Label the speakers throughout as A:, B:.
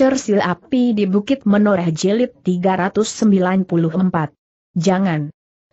A: Cersil api di Bukit Menoreh Jilid 394. Jangan.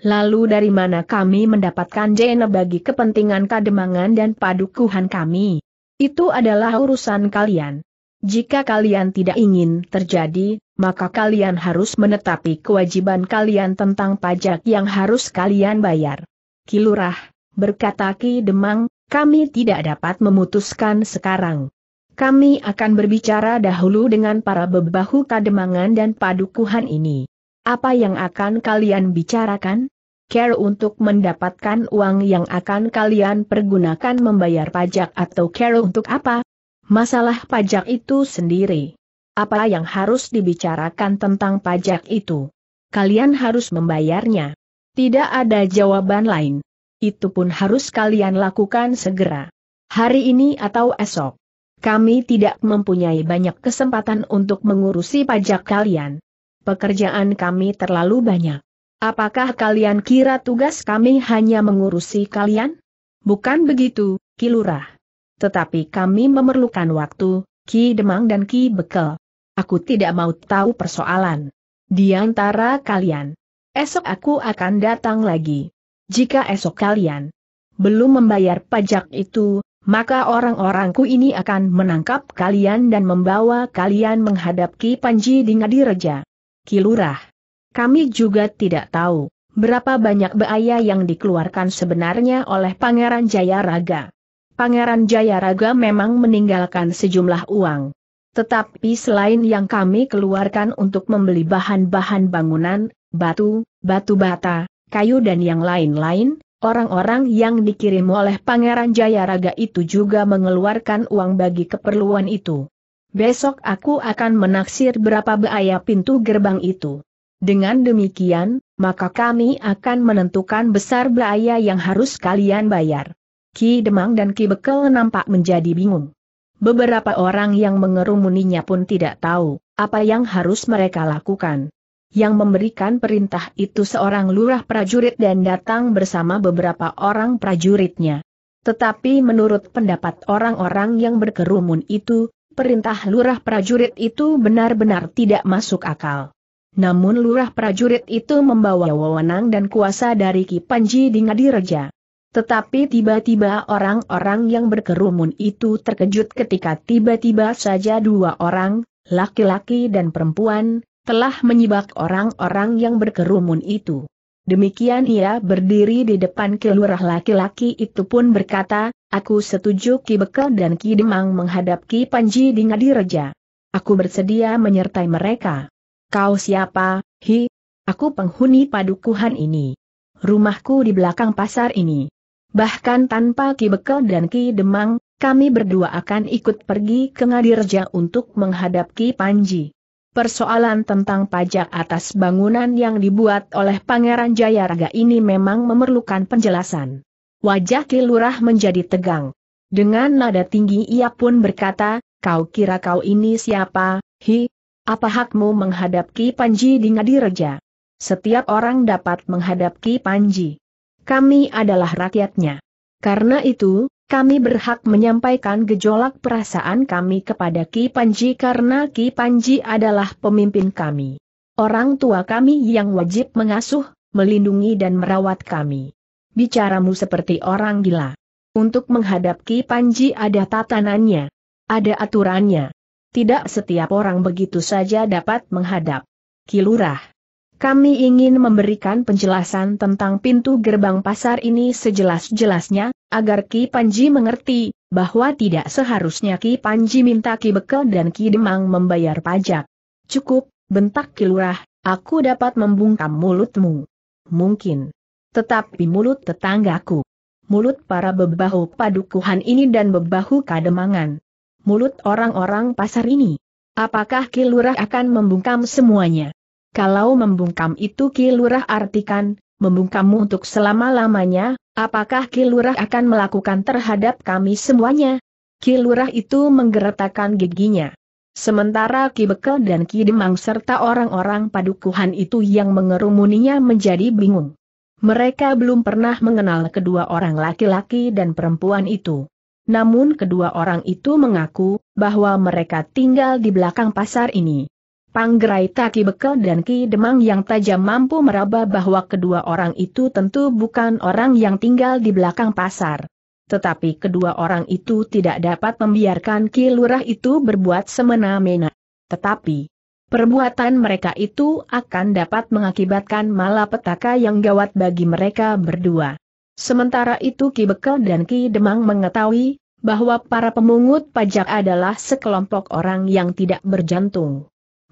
A: Lalu dari mana kami mendapatkan Jena bagi kepentingan kademangan dan padukuhan kami? Itu adalah urusan kalian. Jika kalian tidak ingin terjadi, maka kalian harus menetapi kewajiban kalian tentang pajak yang harus kalian bayar. Kilurah, berkata Ki Demang, kami tidak dapat memutuskan sekarang. Kami akan berbicara dahulu dengan para bebahu kademangan dan padukuhan ini. Apa yang akan kalian bicarakan? Care untuk mendapatkan uang yang akan kalian pergunakan membayar pajak atau care untuk apa? Masalah pajak itu sendiri. Apa yang harus dibicarakan tentang pajak itu? Kalian harus membayarnya. Tidak ada jawaban lain. Itu pun harus kalian lakukan segera. Hari ini atau esok. Kami tidak mempunyai banyak kesempatan untuk mengurusi pajak kalian. Pekerjaan kami terlalu banyak. Apakah kalian kira tugas kami hanya mengurusi kalian? Bukan begitu, Ki Tetapi kami memerlukan waktu, Ki Demang dan Ki Bekel. Aku tidak mau tahu persoalan. Di antara kalian, esok aku akan datang lagi. Jika esok kalian belum membayar pajak itu, maka orang-orangku ini akan menangkap kalian dan membawa kalian menghadap Ki Panji di Ngadireja. Kilurah. Kami juga tidak tahu berapa banyak bahaya yang dikeluarkan sebenarnya oleh Pangeran Jayaraga. Pangeran Jayaraga memang meninggalkan sejumlah uang. Tetapi selain yang kami keluarkan untuk membeli bahan-bahan bangunan, batu, batu bata, kayu dan yang lain-lain, Orang-orang yang dikirim oleh Pangeran Jayaraga itu juga mengeluarkan uang bagi keperluan itu. Besok aku akan menaksir berapa beaya pintu gerbang itu. Dengan demikian, maka kami akan menentukan besar beaya yang harus kalian bayar. Ki Demang dan Ki Bekel nampak menjadi bingung. Beberapa orang yang mengerumuninya pun tidak tahu apa yang harus mereka lakukan yang memberikan perintah itu seorang lurah prajurit dan datang bersama beberapa orang prajuritnya. Tetapi menurut pendapat orang-orang yang berkerumun itu, perintah lurah prajurit itu benar-benar tidak masuk akal. Namun lurah prajurit itu membawa wewenang dan kuasa dari Ki Panji di Ngadireja. Tetapi tiba-tiba orang-orang yang berkerumun itu terkejut ketika tiba-tiba saja dua orang, laki-laki dan perempuan, telah menyibak orang-orang yang berkerumun itu. Demikian ia berdiri di depan kelurah laki-laki itu pun berkata, Aku setuju Ki Bekel dan Ki Demang menghadap Ki Panji di Ngadireja. Aku bersedia menyertai mereka. Kau siapa, Hi? Aku penghuni padukuhan ini. Rumahku di belakang pasar ini. Bahkan tanpa Ki Bekel dan Ki Demang, kami berdua akan ikut pergi ke Ngadireja untuk menghadap Ki Panji. Persoalan tentang pajak atas bangunan yang dibuat oleh Pangeran Jayaraga ini memang memerlukan penjelasan. Wajah Kilurah menjadi tegang. Dengan nada tinggi ia pun berkata, kau kira kau ini siapa, hi? Apa hakmu menghadapi Panji di Ngadireja? Setiap orang dapat menghadapi Panji. Kami adalah rakyatnya. Karena itu, kami berhak menyampaikan gejolak perasaan kami kepada Ki Panji karena Ki Panji adalah pemimpin kami. Orang tua kami yang wajib mengasuh, melindungi dan merawat kami. Bicaramu seperti orang gila. Untuk menghadap Ki Panji ada tatanannya. Ada aturannya. Tidak setiap orang begitu saja dapat menghadap. Ki Lurah, kami ingin memberikan penjelasan tentang pintu gerbang pasar ini sejelas-jelasnya, agar Ki Panji mengerti, bahwa tidak seharusnya Ki Panji minta Ki Bekel dan Ki Demang membayar pajak. Cukup, bentak Ki Lurah, aku dapat membungkam mulutmu. Mungkin. Tetapi mulut tetanggaku. Mulut para bebahu padukuhan ini dan bebahu kademangan. Mulut orang-orang pasar ini. Apakah Ki Lurah akan membungkam semuanya? Kalau membungkam itu Kilurah artikan, membungkamu untuk selama-lamanya, apakah Kilurah akan melakukan terhadap kami semuanya? Kilurah itu menggeretakkan giginya. Sementara Ki Bekel dan Ki Demang serta orang-orang padukuhan itu yang mengerumuninya menjadi bingung. Mereka belum pernah mengenal kedua orang laki-laki dan perempuan itu. Namun kedua orang itu mengaku bahwa mereka tinggal di belakang pasar ini. Panggerai Taki Bekel dan Ki Demang yang tajam mampu meraba bahwa kedua orang itu tentu bukan orang yang tinggal di belakang pasar. Tetapi kedua orang itu tidak dapat membiarkan Ki Lurah itu berbuat semena-mena. Tetapi, perbuatan mereka itu akan dapat mengakibatkan malapetaka yang gawat bagi mereka berdua. Sementara itu Ki Bekel dan Ki Demang mengetahui bahwa para pemungut pajak adalah sekelompok orang yang tidak berjantung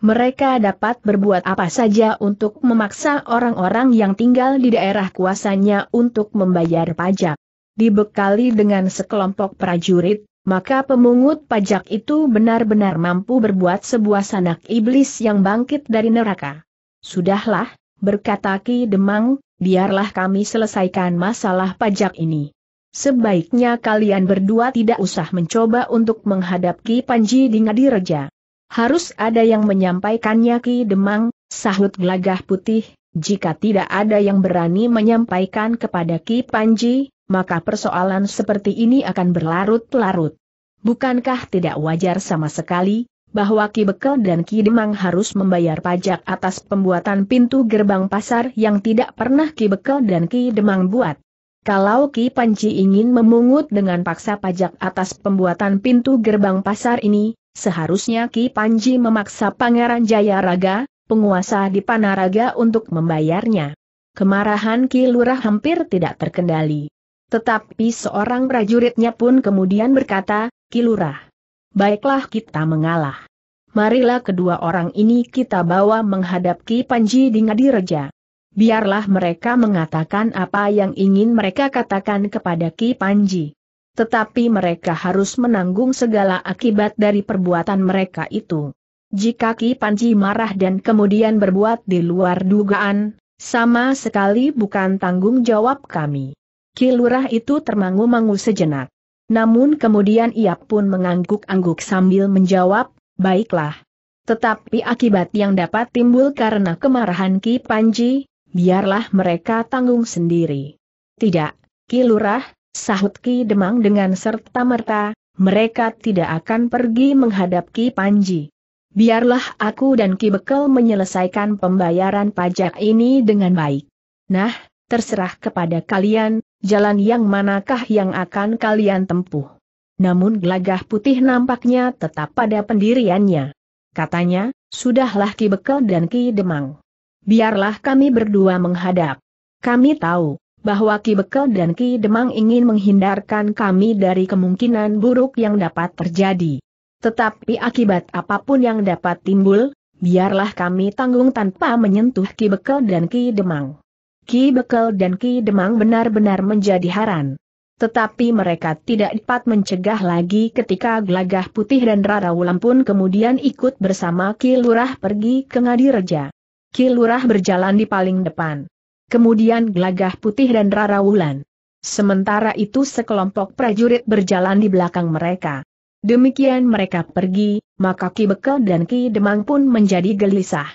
A: mereka dapat berbuat apa saja untuk memaksa orang-orang yang tinggal di daerah kuasanya untuk membayar pajak. Dibekali dengan sekelompok prajurit, maka pemungut pajak itu benar-benar mampu berbuat sebuah sanak iblis yang bangkit dari neraka. Sudahlah, berkata Ki Demang, biarlah kami selesaikan masalah pajak ini. Sebaiknya kalian berdua tidak usah mencoba untuk menghadapi Panji di Ngadireja. Harus ada yang menyampaikannya Ki Demang, sahut gelagah putih, jika tidak ada yang berani menyampaikan kepada Ki Panji, maka persoalan seperti ini akan berlarut-larut. Bukankah tidak wajar sama sekali, bahwa Ki Bekel dan Ki Demang harus membayar pajak atas pembuatan pintu gerbang pasar yang tidak pernah Ki Bekel dan Ki Demang buat? Kalau Ki Panji ingin memungut dengan paksa pajak atas pembuatan pintu gerbang pasar ini, Seharusnya Ki Panji memaksa Pangeran Jayaraga, penguasa di Panaraga untuk membayarnya. Kemarahan Ki Lurah hampir tidak terkendali. Tetapi seorang prajuritnya pun kemudian berkata, Ki Lurah, baiklah kita mengalah. Marilah kedua orang ini kita bawa menghadap Ki Panji di Ngadireja. Biarlah mereka mengatakan apa yang ingin mereka katakan kepada Ki Panji tetapi mereka harus menanggung segala akibat dari perbuatan mereka itu. Jika Ki Panji marah dan kemudian berbuat di luar dugaan, sama sekali bukan tanggung jawab kami. Ki Lurah itu termangu-mangu sejenak. Namun kemudian ia pun mengangguk-angguk sambil menjawab, baiklah. Tetapi akibat yang dapat timbul karena kemarahan Ki Panji, biarlah mereka tanggung sendiri. Tidak, Ki Lurah, sahut Ki Demang dengan serta merta, mereka tidak akan pergi menghadap Ki Panji. Biarlah aku dan Ki Bekel menyelesaikan pembayaran pajak ini dengan baik. Nah, terserah kepada kalian, jalan yang manakah yang akan kalian tempuh. Namun gelagah putih nampaknya tetap pada pendiriannya. Katanya, sudahlah Ki Bekel dan Ki Demang. Biarlah kami berdua menghadap. Kami tahu, bahwa Ki Bekel dan Ki Demang ingin menghindarkan kami dari kemungkinan buruk yang dapat terjadi. Tetapi akibat apapun yang dapat timbul, biarlah kami tanggung tanpa menyentuh Ki Bekel dan Ki Demang. Ki Bekel dan Ki Demang benar-benar menjadi haran. Tetapi mereka tidak dapat mencegah lagi ketika Gelagah Putih dan Rara Wulan pun kemudian ikut bersama Ki Lurah pergi ke ngadireja. Ki Lurah berjalan di paling depan kemudian Gelagah Putih dan Rara Wulan. Sementara itu sekelompok prajurit berjalan di belakang mereka. Demikian mereka pergi, maka Ki Bekel dan Ki Demang pun menjadi gelisah.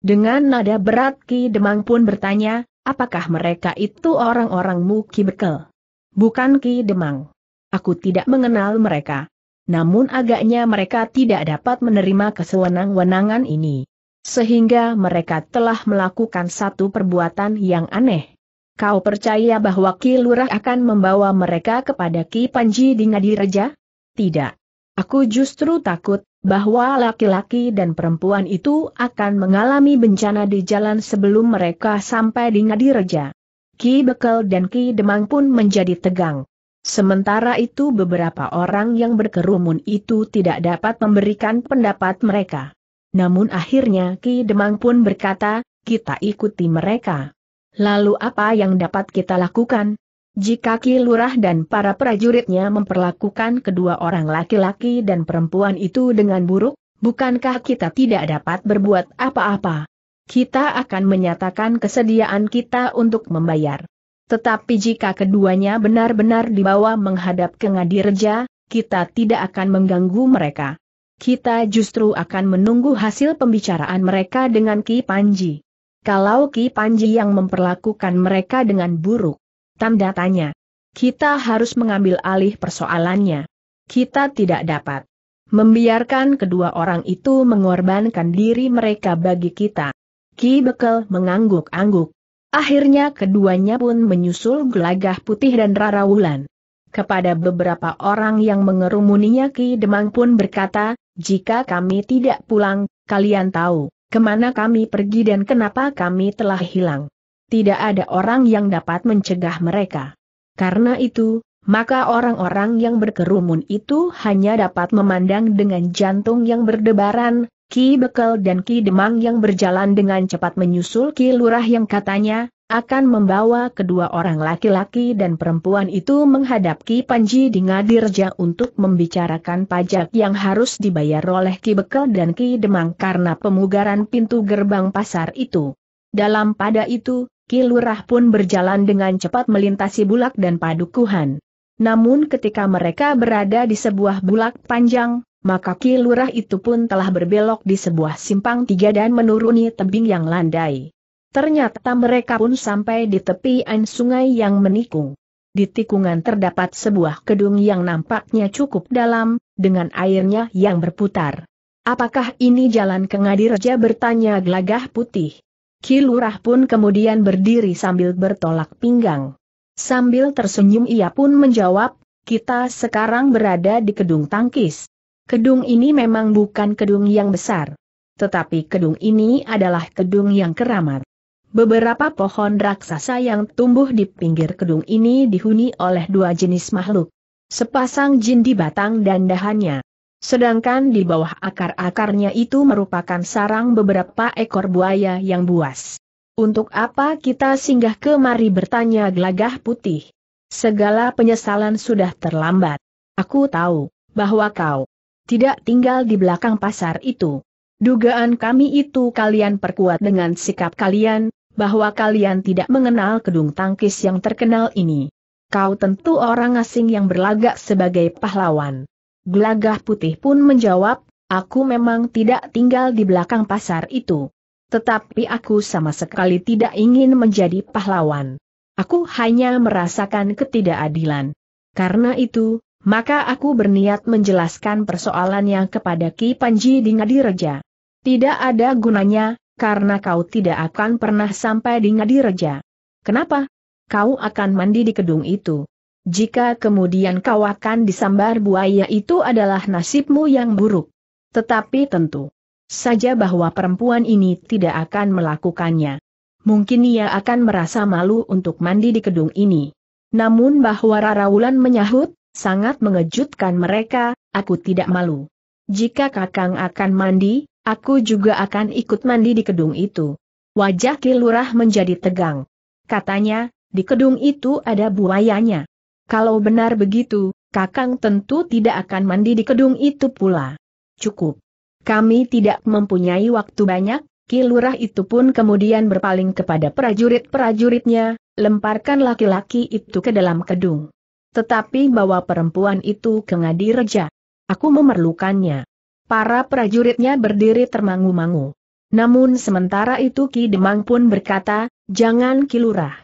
A: Dengan nada berat Ki Demang pun bertanya, apakah mereka itu orang-orangmu Ki Bekel? Bukan Ki Demang. Aku tidak mengenal mereka. Namun agaknya mereka tidak dapat menerima kesewenang-wenangan ini. Sehingga mereka telah melakukan satu perbuatan yang aneh. Kau percaya bahwa Ki Lurah akan membawa mereka kepada Ki Panji di Ngadireja? Tidak. Aku justru takut bahwa laki-laki dan perempuan itu akan mengalami bencana di jalan sebelum mereka sampai di Ngadireja. Ki Bekel dan Ki Demang pun menjadi tegang. Sementara itu beberapa orang yang berkerumun itu tidak dapat memberikan pendapat mereka. Namun akhirnya Ki Demang pun berkata, kita ikuti mereka. Lalu apa yang dapat kita lakukan? Jika Ki Lurah dan para prajuritnya memperlakukan kedua orang laki-laki dan perempuan itu dengan buruk, bukankah kita tidak dapat berbuat apa-apa? Kita akan menyatakan kesediaan kita untuk membayar. Tetapi jika keduanya benar-benar dibawa menghadap ke Ngadirja, kita tidak akan mengganggu mereka. Kita justru akan menunggu hasil pembicaraan mereka dengan Ki Panji. Kalau Ki Panji yang memperlakukan mereka dengan buruk, tanda tanya. Kita harus mengambil alih persoalannya. Kita tidak dapat membiarkan kedua orang itu mengorbankan diri mereka bagi kita. Ki Bekel mengangguk-angguk. Akhirnya keduanya pun menyusul gelagah putih dan Rara Wulan. Kepada beberapa orang yang mengerumuninya Ki Demang pun berkata, jika kami tidak pulang, kalian tahu, kemana kami pergi dan kenapa kami telah hilang. Tidak ada orang yang dapat mencegah mereka. Karena itu, maka orang-orang yang berkerumun itu hanya dapat memandang dengan jantung yang berdebaran, Ki Bekel dan Ki Demang yang berjalan dengan cepat menyusul Ki Lurah yang katanya, akan membawa kedua orang laki-laki dan perempuan itu menghadap Ki Panji di Ngadirja untuk membicarakan pajak yang harus dibayar oleh Ki Bekel dan Ki Demang karena pemugaran pintu gerbang pasar itu. Dalam pada itu, Ki Lurah pun berjalan dengan cepat melintasi bulak dan padukuhan. Namun ketika mereka berada di sebuah bulak panjang, maka Ki Lurah itu pun telah berbelok di sebuah simpang tiga dan menuruni tebing yang landai. Ternyata mereka pun sampai di tepi tepian sungai yang menikung. Di tikungan terdapat sebuah gedung yang nampaknya cukup dalam, dengan airnya yang berputar. Apakah ini jalan ke Ngadireja bertanya gelagah putih? Kilurah pun kemudian berdiri sambil bertolak pinggang. Sambil tersenyum ia pun menjawab, kita sekarang berada di gedung tangkis. Gedung ini memang bukan gedung yang besar. Tetapi gedung ini adalah gedung yang keramat. Beberapa pohon raksasa yang tumbuh di pinggir gedung ini dihuni oleh dua jenis makhluk. Sepasang jin di batang dan dahannya. Sedangkan di bawah akar-akarnya itu merupakan sarang beberapa ekor buaya yang buas. Untuk apa kita singgah kemari bertanya gelagah putih? Segala penyesalan sudah terlambat. Aku tahu, bahwa kau tidak tinggal di belakang pasar itu. Dugaan kami itu kalian perkuat dengan sikap kalian, bahwa kalian tidak mengenal kedung tangkis yang terkenal ini. Kau tentu orang asing yang berlagak sebagai pahlawan. Gelagah putih pun menjawab, aku memang tidak tinggal di belakang pasar itu. Tetapi aku sama sekali tidak ingin menjadi pahlawan. Aku hanya merasakan ketidakadilan. Karena itu, maka aku berniat menjelaskan persoalannya kepada Ki Panji di Ngadireja. Tidak ada gunanya, karena kau tidak akan pernah sampai di Ngadireja. Kenapa? Kau akan mandi di kedung itu. Jika kemudian kau akan disambar buaya itu adalah nasibmu yang buruk. Tetapi tentu saja bahwa perempuan ini tidak akan melakukannya. Mungkin ia akan merasa malu untuk mandi di kedung ini. Namun bahwa Raraulan menyahut, sangat mengejutkan mereka, aku tidak malu. Jika kakang akan mandi, Aku juga akan ikut mandi di kedung itu. Wajah Kilurah menjadi tegang. Katanya, di kedung itu ada buayanya. Kalau benar begitu, Kakang tentu tidak akan mandi di kedung itu pula. Cukup. Kami tidak mempunyai waktu banyak, Kilurah itu pun kemudian berpaling kepada prajurit-prajuritnya, lemparkan laki-laki itu ke dalam kedung. Tetapi bawa perempuan itu ke Ngadi Reja. Aku memerlukannya para prajuritnya berdiri termangu-mangu. Namun sementara itu Ki Demang pun berkata, jangan kilurah.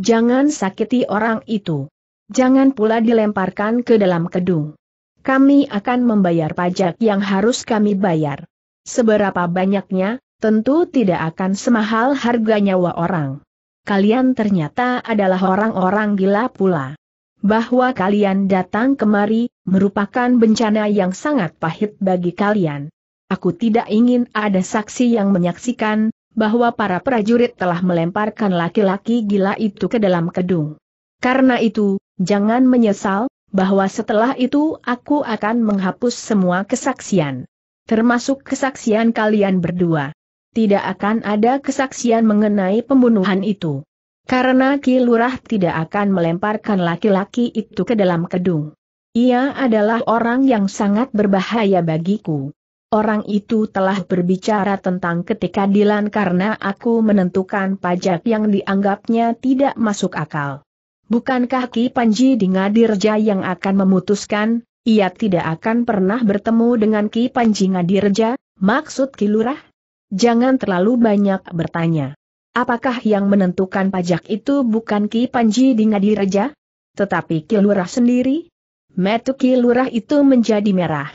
A: Jangan sakiti orang itu. Jangan pula dilemparkan ke dalam kedung. Kami akan membayar pajak yang harus kami bayar. Seberapa banyaknya, tentu tidak akan semahal harga nyawa orang. Kalian ternyata adalah orang-orang gila pula bahwa kalian datang kemari, merupakan bencana yang sangat pahit bagi kalian. Aku tidak ingin ada saksi yang menyaksikan, bahwa para prajurit telah melemparkan laki-laki gila itu ke dalam kedung. Karena itu, jangan menyesal, bahwa setelah itu aku akan menghapus semua kesaksian. Termasuk kesaksian kalian berdua. Tidak akan ada kesaksian mengenai pembunuhan itu. Karena Ki Lurah tidak akan melemparkan laki-laki itu ke dalam kedung. Ia adalah orang yang sangat berbahaya bagiku. Orang itu telah berbicara tentang ketikadilan karena aku menentukan pajak yang dianggapnya tidak masuk akal. Bukankah Ki Panji di Ngadirja yang akan memutuskan, ia tidak akan pernah bertemu dengan Ki Panji Ngadirja, maksud Ki Lurah? Jangan terlalu banyak bertanya. Apakah yang menentukan pajak itu bukan Ki Panji di Ngadireja? Tetapi Ki Lurah sendiri? Metu Ki Lurah itu menjadi merah.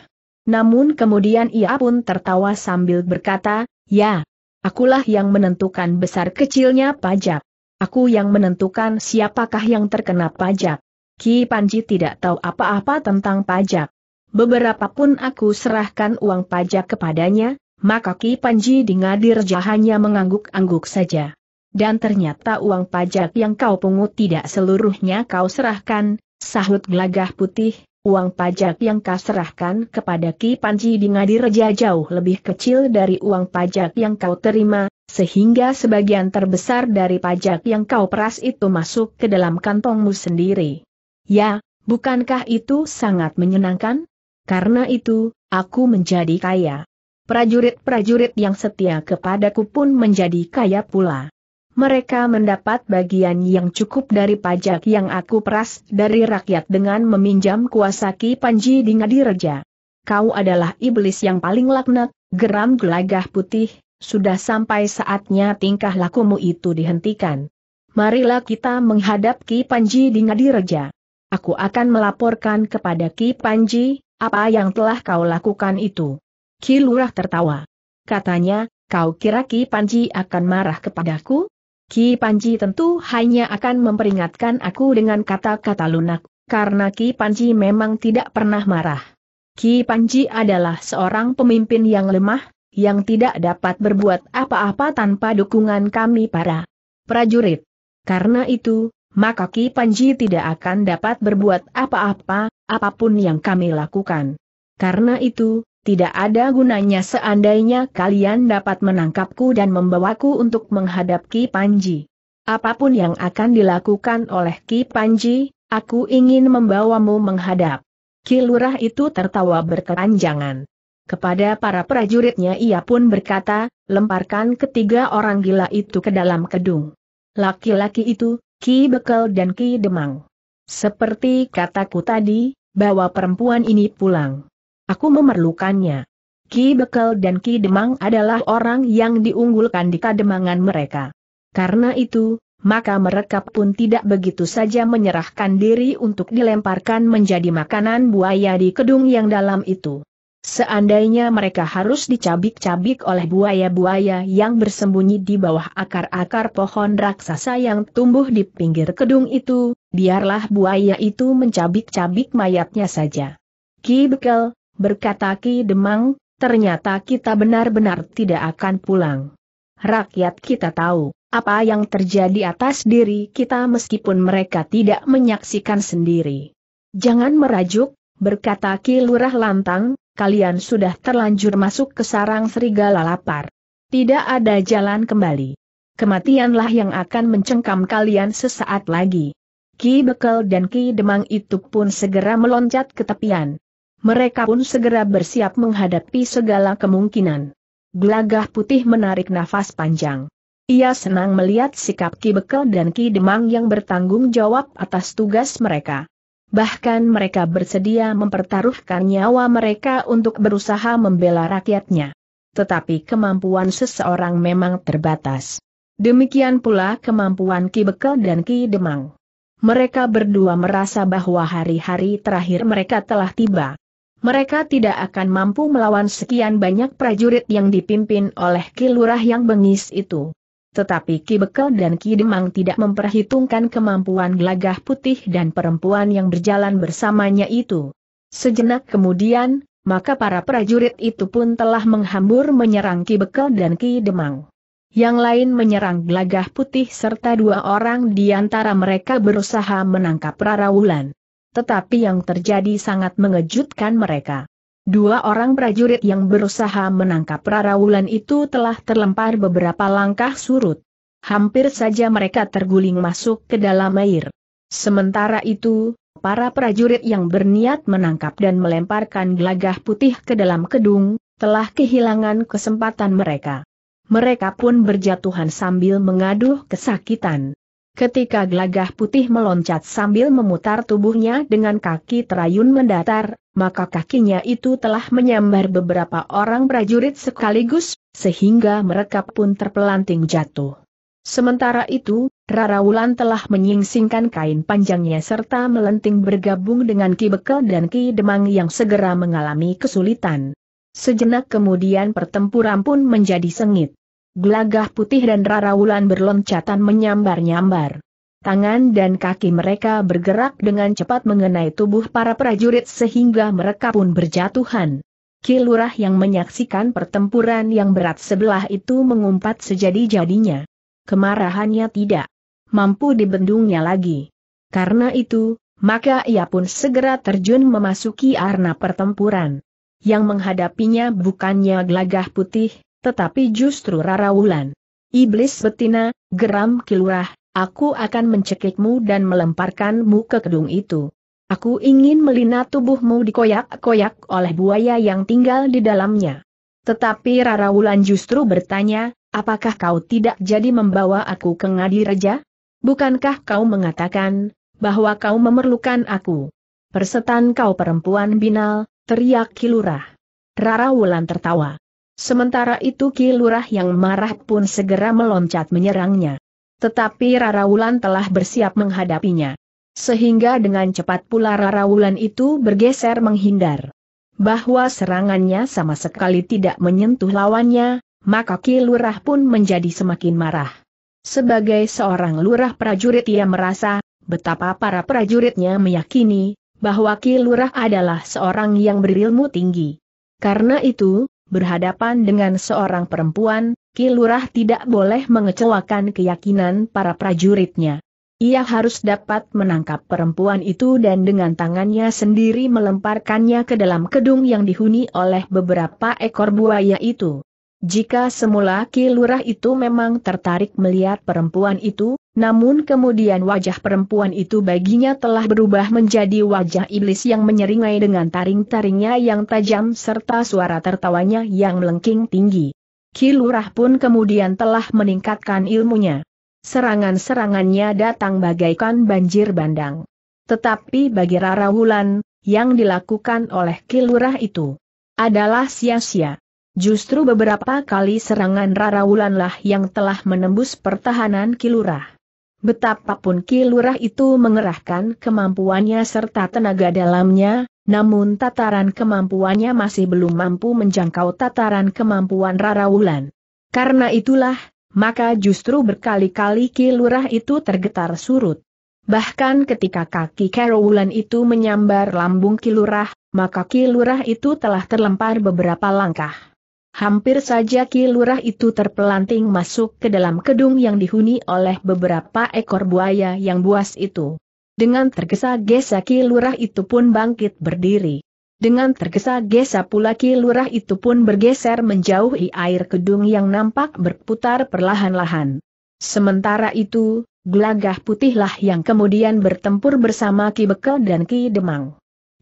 A: Namun kemudian ia pun tertawa sambil berkata, Ya, akulah yang menentukan besar kecilnya pajak. Aku yang menentukan siapakah yang terkena pajak. Ki Panji tidak tahu apa-apa tentang pajak. Beberapa pun aku serahkan uang pajak kepadanya, maka Ki Panji di Ngadirja hanya mengangguk-angguk saja. Dan ternyata uang pajak yang kau pungut tidak seluruhnya kau serahkan, sahut gelagah putih, uang pajak yang kau serahkan kepada Ki Panji di Ngadirja jauh lebih kecil dari uang pajak yang kau terima, sehingga sebagian terbesar dari pajak yang kau peras itu masuk ke dalam kantongmu sendiri. Ya, bukankah itu sangat menyenangkan? Karena itu, aku menjadi kaya prajurit-prajurit yang setia kepadaku pun menjadi kaya pula. Mereka mendapat bagian yang cukup dari pajak yang aku peras dari rakyat dengan meminjam kuasa Ki Panji di Ngadireja. Kau adalah iblis yang paling laknat, geram gelagah putih, sudah sampai saatnya tingkah lakumu itu dihentikan. Marilah kita menghadap Ki Panji di Ngadireja. Aku akan melaporkan kepada Ki Panji, apa yang telah kau lakukan itu. Ki Lurah tertawa. Katanya, kau kira Ki Panji akan marah kepadaku? Ki Panji tentu hanya akan memperingatkan aku dengan kata-kata lunak, karena Ki Panji memang tidak pernah marah. Ki Panji adalah seorang pemimpin yang lemah, yang tidak dapat berbuat apa-apa tanpa dukungan kami para prajurit. Karena itu, maka Ki Panji tidak akan dapat berbuat apa-apa, apapun yang kami lakukan. Karena itu, tidak ada gunanya seandainya kalian dapat menangkapku dan membawaku untuk menghadap Ki Panji. Apapun yang akan dilakukan oleh Ki Panji, aku ingin membawamu menghadap. Ki Lurah itu tertawa berkepanjangan. Kepada para prajuritnya ia pun berkata, lemparkan ketiga orang gila itu ke dalam kedung. Laki-laki itu, Ki Bekel dan Ki Demang. Seperti kataku tadi, bawa perempuan ini pulang. Aku memerlukannya. Ki Bekel dan Ki Demang adalah orang yang diunggulkan di kademangan mereka. Karena itu, maka mereka pun tidak begitu saja menyerahkan diri untuk dilemparkan menjadi makanan buaya di kedung yang dalam itu. Seandainya mereka harus dicabik-cabik oleh buaya-buaya yang bersembunyi di bawah akar-akar pohon raksasa yang tumbuh di pinggir kedung itu, biarlah buaya itu mencabik-cabik mayatnya saja. Ki Bekel, berkata Ki Demang, ternyata kita benar-benar tidak akan pulang. Rakyat kita tahu, apa yang terjadi atas diri kita meskipun mereka tidak menyaksikan sendiri. Jangan merajuk, berkata Ki Lurah lantang, kalian sudah terlanjur masuk ke sarang serigala lapar. Tidak ada jalan kembali. Kematianlah yang akan mencengkam kalian sesaat lagi. Ki Bekel dan Ki Demang itu pun segera meloncat ke tepian mereka pun segera bersiap menghadapi segala kemungkinan. Gelagah putih menarik nafas panjang. Ia senang melihat sikap Ki Bekel dan Ki Demang yang bertanggung jawab atas tugas mereka. Bahkan mereka bersedia mempertaruhkan nyawa mereka untuk berusaha membela rakyatnya. Tetapi kemampuan seseorang memang terbatas. Demikian pula kemampuan Ki Bekel dan Ki Demang. Mereka berdua merasa bahwa hari-hari terakhir mereka telah tiba mereka tidak akan mampu melawan sekian banyak prajurit yang dipimpin oleh Kilurah yang bengis itu. Tetapi Ki Bekel dan Ki Demang tidak memperhitungkan kemampuan gelagah putih dan perempuan yang berjalan bersamanya itu. Sejenak kemudian, maka para prajurit itu pun telah menghambur menyerang Ki Bekel dan Ki Demang. Yang lain menyerang gelagah putih serta dua orang di antara mereka berusaha menangkap Rara Wulan tetapi yang terjadi sangat mengejutkan mereka. Dua orang prajurit yang berusaha menangkap Rarawulan itu telah terlempar beberapa langkah surut. Hampir saja mereka terguling masuk ke dalam air. Sementara itu, para prajurit yang berniat menangkap dan melemparkan gelagah putih ke dalam kedung, telah kehilangan kesempatan mereka. Mereka pun berjatuhan sambil mengaduh kesakitan. Ketika gelagah putih meloncat sambil memutar tubuhnya dengan kaki terayun mendatar, maka kakinya itu telah menyambar beberapa orang prajurit sekaligus, sehingga mereka pun terpelanting jatuh. Sementara itu, Rara Wulan telah menyingsingkan kain panjangnya serta melenting bergabung dengan Ki Bekel dan Ki Demang yang segera mengalami kesulitan. Sejenak kemudian pertempuran pun menjadi sengit. Gelagah putih dan rarawulan berloncatan menyambar-nyambar. Tangan dan kaki mereka bergerak dengan cepat mengenai tubuh para prajurit sehingga mereka pun berjatuhan. Kilurah yang menyaksikan pertempuran yang berat sebelah itu mengumpat sejadi-jadinya. Kemarahannya tidak mampu dibendungnya lagi. Karena itu, maka ia pun segera terjun memasuki arena pertempuran. Yang menghadapinya bukannya gelagah putih, tetapi justru Rara Wulan. Iblis betina, geram kilurah, aku akan mencekikmu dan melemparkanmu ke gedung itu. Aku ingin melina tubuhmu dikoyak-koyak oleh buaya yang tinggal di dalamnya. Tetapi Rara Wulan justru bertanya, apakah kau tidak jadi membawa aku ke Ngadi Reja? Bukankah kau mengatakan, bahwa kau memerlukan aku? Persetan kau perempuan binal, teriak kilurah. Rara Wulan tertawa. Sementara itu Ki Lurah yang marah pun segera meloncat menyerangnya. Tetapi Rarawulan telah bersiap menghadapinya. Sehingga dengan cepat pula Rarawulan itu bergeser menghindar. Bahwa serangannya sama sekali tidak menyentuh lawannya, maka Ki Lurah pun menjadi semakin marah. Sebagai seorang lurah prajurit ia merasa, betapa para prajuritnya meyakini, bahwa Ki Lurah adalah seorang yang berilmu tinggi. Karena itu, berhadapan dengan seorang perempuan, Kilurah tidak boleh mengecewakan keyakinan para prajuritnya. Ia harus dapat menangkap perempuan itu dan dengan tangannya sendiri melemparkannya ke dalam kedung yang dihuni oleh beberapa ekor buaya itu. Jika semula Ki itu memang tertarik melihat perempuan itu, namun kemudian wajah perempuan itu baginya telah berubah menjadi wajah iblis yang menyeringai dengan taring-taringnya yang tajam serta suara tertawanya yang melengking tinggi. Kilurah pun kemudian telah meningkatkan ilmunya. Serangan-serangannya datang bagaikan banjir bandang. Tetapi bagi Rara Wulan, yang dilakukan oleh Kilurah itu adalah sia-sia. Justru beberapa kali serangan Rara Wulanlah yang telah menembus pertahanan Kilurah. Betapapun kilurah itu mengerahkan kemampuannya serta tenaga dalamnya, namun tataran kemampuannya masih belum mampu menjangkau tataran kemampuan Rara Wulan. Karena itulah, maka justru berkali-kali kilurah itu tergetar surut. Bahkan ketika kaki Karawulan itu menyambar lambung kilurah, maka kilurah itu telah terlempar beberapa langkah. Hampir saja Ki Lurah itu terpelanting masuk ke dalam gedung yang dihuni oleh beberapa ekor buaya yang buas itu. Dengan tergesa-gesa Ki Lurah itu pun bangkit berdiri. Dengan tergesa-gesa pula Ki Lurah itu pun bergeser menjauhi air gedung yang nampak berputar perlahan-lahan. Sementara itu, gelagah putihlah yang kemudian bertempur bersama Ki Bekel dan Ki Demang.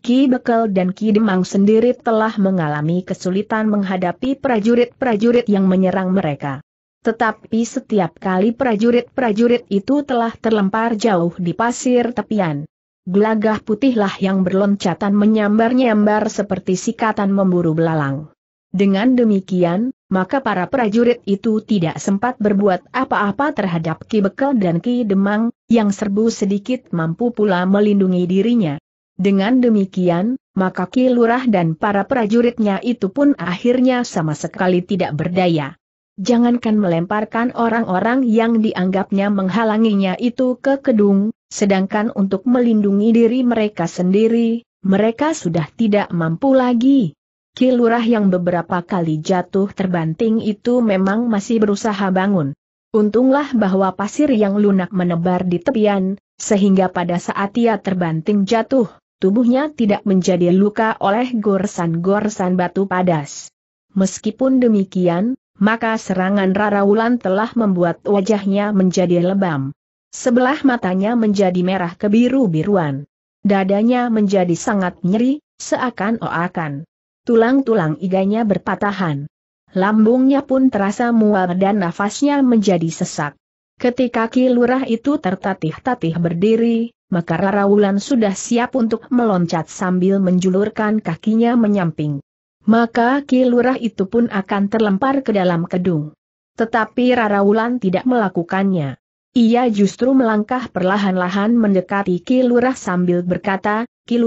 A: Ki Bekel dan Ki Demang sendiri telah mengalami kesulitan menghadapi prajurit-prajurit yang menyerang mereka. Tetapi setiap kali prajurit-prajurit itu telah terlempar jauh di pasir tepian. Gelagah putihlah yang berloncatan menyambar-nyambar seperti sikatan memburu belalang. Dengan demikian, maka para prajurit itu tidak sempat berbuat apa-apa terhadap Ki Bekel dan Ki Demang, yang serbu sedikit mampu pula melindungi dirinya. Dengan demikian, maka Ki dan para prajuritnya itu pun akhirnya sama sekali tidak berdaya. Jangankan melemparkan orang-orang yang dianggapnya menghalanginya itu ke gedung, sedangkan untuk melindungi diri mereka sendiri, mereka sudah tidak mampu lagi. Ki yang beberapa kali jatuh terbanting itu memang masih berusaha bangun. Untunglah bahwa pasir yang lunak menebar di tepian, sehingga pada saat ia terbanting jatuh, tubuhnya tidak menjadi luka oleh goresan-goresan batu padas. Meskipun demikian, maka serangan Rara Wulan telah membuat wajahnya menjadi lebam. Sebelah matanya menjadi merah kebiru-biruan. Dadanya menjadi sangat nyeri, seakan akan Tulang-tulang iganya berpatahan. Lambungnya pun terasa mual dan nafasnya menjadi sesak. Ketika Kilurah itu tertatih-tatih berdiri, maka Rara Wulan sudah siap untuk meloncat sambil menjulurkan kakinya menyamping. Maka Ki itu pun akan terlempar ke dalam kedung. Tetapi Rara Wulan tidak melakukannya. Ia justru melangkah perlahan-lahan mendekati Ki sambil berkata, Ki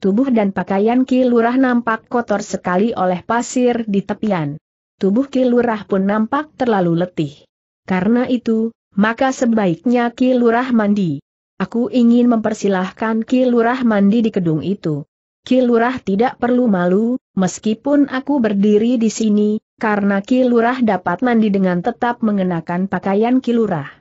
A: Tubuh dan pakaian Ki nampak kotor sekali oleh pasir di tepian. Tubuh Ki pun nampak terlalu letih. Karena itu, maka sebaiknya Ki mandi. Aku ingin mempersilahkan Kilurah mandi di gedung itu. Kilurah tidak perlu malu, meskipun aku berdiri di sini, karena Kilurah dapat mandi dengan tetap mengenakan pakaian Kilurah.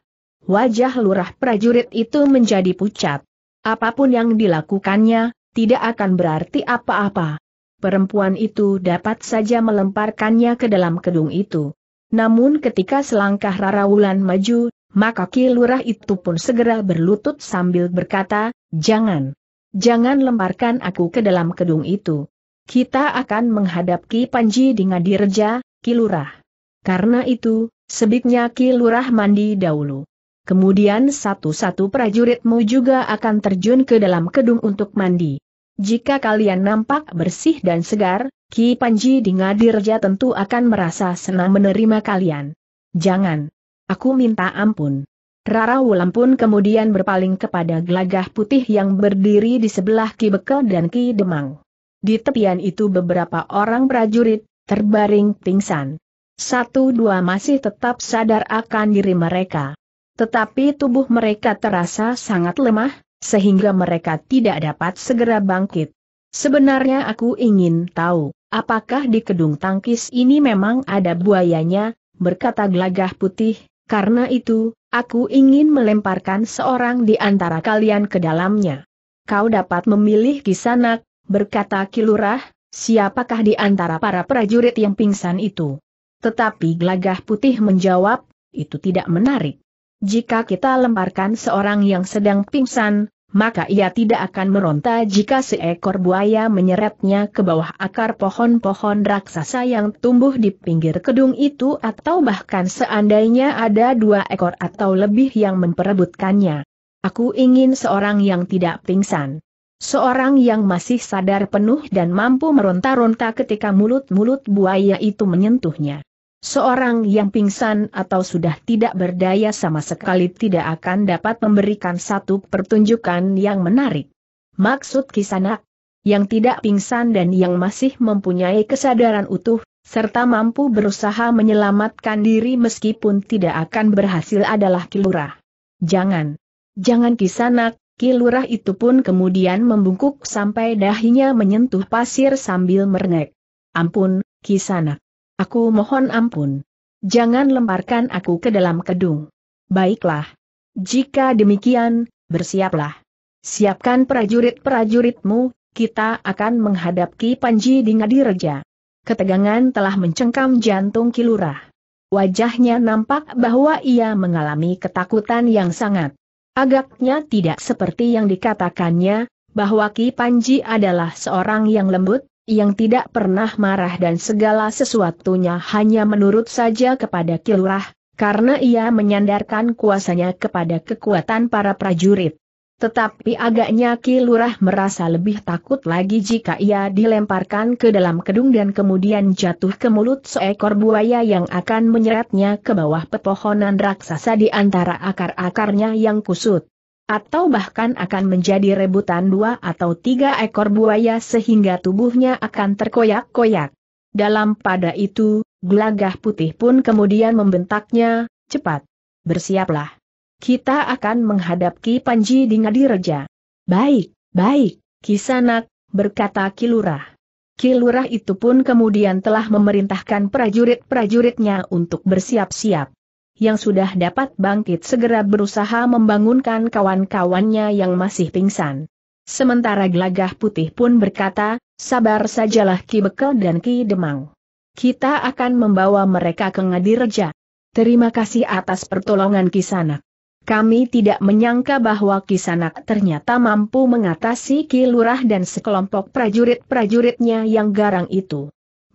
A: Wajah lurah prajurit itu menjadi pucat. Apapun yang dilakukannya, tidak akan berarti apa-apa. Perempuan itu dapat saja melemparkannya ke dalam gedung itu. Namun ketika selangkah Rara Wulan maju, maka kilurah itu pun segera berlutut sambil berkata, jangan. Jangan lemparkan aku ke dalam gedung itu. Kita akan menghadapi Panji di Ngadirja, kilurah. Karena itu, sebaiknya kilurah mandi dahulu. Kemudian satu-satu prajuritmu juga akan terjun ke dalam gedung untuk mandi. Jika kalian nampak bersih dan segar, Ki Panji di Ngadirja tentu akan merasa senang menerima kalian. Jangan. Aku minta ampun. Rara Wulan pun kemudian berpaling kepada gelagah putih yang berdiri di sebelah Ki Bekel dan Ki Demang. Di tepian itu beberapa orang prajurit, terbaring pingsan. Satu dua masih tetap sadar akan diri mereka. Tetapi tubuh mereka terasa sangat lemah, sehingga mereka tidak dapat segera bangkit. Sebenarnya aku ingin tahu, apakah di kedung tangkis ini memang ada buayanya, berkata gelagah putih, karena itu, aku ingin melemparkan seorang di antara kalian ke dalamnya. Kau dapat memilih kisanak, berkata Kilurah, siapakah di antara para prajurit yang pingsan itu? Tetapi glagah putih menjawab, itu tidak menarik. Jika kita lemparkan seorang yang sedang pingsan, maka ia tidak akan meronta jika seekor buaya menyeretnya ke bawah akar pohon-pohon raksasa yang tumbuh di pinggir gedung itu atau bahkan seandainya ada dua ekor atau lebih yang memperebutkannya. Aku ingin seorang yang tidak pingsan. Seorang yang masih sadar penuh dan mampu meronta-ronta ketika mulut-mulut buaya itu menyentuhnya. Seorang yang pingsan atau sudah tidak berdaya sama sekali tidak akan dapat memberikan satu pertunjukan yang menarik. Maksud kisanak, yang tidak pingsan dan yang masih mempunyai kesadaran utuh, serta mampu berusaha menyelamatkan diri meskipun tidak akan berhasil adalah kilurah. Jangan, jangan kisanak, kilurah itu pun kemudian membungkuk sampai dahinya menyentuh pasir sambil merengek. Ampun, kisanak. Aku mohon ampun. Jangan lemparkan aku ke dalam kedung. Baiklah. Jika demikian, bersiaplah. Siapkan prajurit-prajuritmu, kita akan menghadapi Panji di Ngadireja. Ketegangan telah mencengkam jantung Kilurah. Wajahnya nampak bahwa ia mengalami ketakutan yang sangat. Agaknya tidak seperti yang dikatakannya, bahwa Ki Panji adalah seorang yang lembut, yang tidak pernah marah dan segala sesuatunya hanya menurut saja kepada Kilurah, karena ia menyandarkan kuasanya kepada kekuatan para prajurit. Tetapi agaknya Kilurah merasa lebih takut lagi jika ia dilemparkan ke dalam kedung dan kemudian jatuh ke mulut seekor buaya yang akan menyeretnya ke bawah pepohonan raksasa di antara akar-akarnya yang kusut atau bahkan akan menjadi rebutan dua atau tiga ekor buaya sehingga tubuhnya akan terkoyak-koyak. Dalam pada itu, gelagah putih pun kemudian membentaknya, cepat, bersiaplah. Kita akan menghadapi Panji di Ngadireja. Baik, baik, Kisanak, berkata Kilurah. Kilurah itu pun kemudian telah memerintahkan prajurit-prajuritnya untuk bersiap-siap yang sudah dapat bangkit segera berusaha membangunkan kawan-kawannya yang masih pingsan. Sementara gelagah putih pun berkata, sabar sajalah Ki Bekel dan Ki Demang. Kita akan membawa mereka ke Ngadireja. Terima kasih atas pertolongan Kisanak. Kami tidak menyangka bahwa Kisanak ternyata mampu mengatasi Ki Lurah dan sekelompok prajurit-prajuritnya yang garang itu.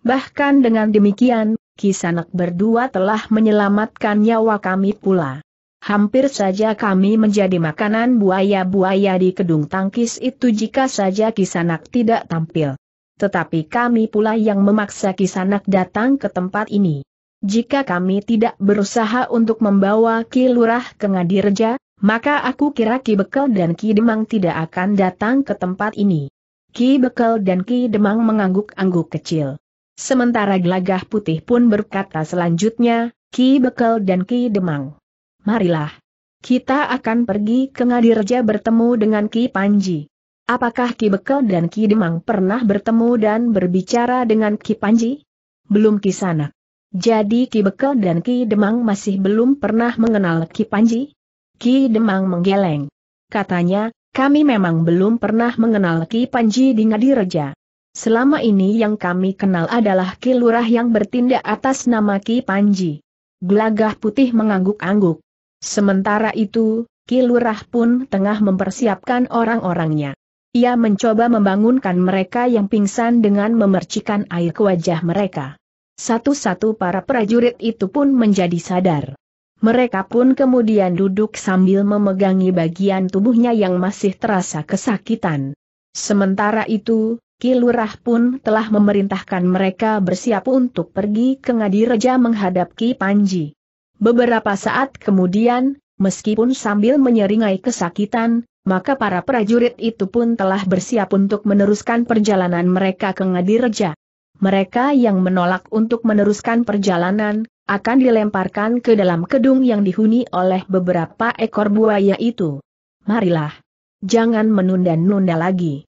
A: Bahkan dengan demikian, Kisanak berdua telah menyelamatkan nyawa kami pula. Hampir saja kami menjadi makanan buaya-buaya di kedung tangkis itu jika saja Kisanak tidak tampil. Tetapi kami pula yang memaksa Kisanak datang ke tempat ini. Jika kami tidak berusaha untuk membawa Ki Lurah ke Ngadirja, maka aku kira Ki Bekel dan Ki Demang tidak akan datang ke tempat ini. Ki Bekel dan Ki Demang mengangguk-angguk kecil. Sementara gelagah putih pun berkata selanjutnya, Ki Bekel dan Ki Demang. Marilah. Kita akan pergi ke Ngadirja bertemu dengan Ki Panji. Apakah Ki Bekel dan Ki Demang pernah bertemu dan berbicara dengan Ki Panji? Belum Ki Sanak. Jadi Ki Bekel dan Ki Demang masih belum pernah mengenal Ki Panji? Ki Demang menggeleng. Katanya, kami memang belum pernah mengenal Ki Panji di Ngadirja. Selama ini yang kami kenal adalah kilurah yang bertindak atas nama Ki Panji. Gelagah putih mengangguk-angguk. Sementara itu, kilurah pun tengah mempersiapkan orang-orangnya. Ia mencoba membangunkan mereka yang pingsan dengan memercikan air ke wajah mereka. Satu-satu para prajurit itu pun menjadi sadar. Mereka pun kemudian duduk sambil memegangi bagian tubuhnya yang masih terasa kesakitan. Sementara itu, Kilurah pun telah memerintahkan mereka bersiap untuk pergi ke Ngadireja menghadap Ki Panji. Beberapa saat kemudian, meskipun sambil menyeringai kesakitan, maka para prajurit itu pun telah bersiap untuk meneruskan perjalanan mereka ke Ngadireja. Mereka yang menolak untuk meneruskan perjalanan, akan dilemparkan ke dalam gedung yang dihuni oleh beberapa ekor buaya itu. Marilah. Jangan menunda-nunda lagi.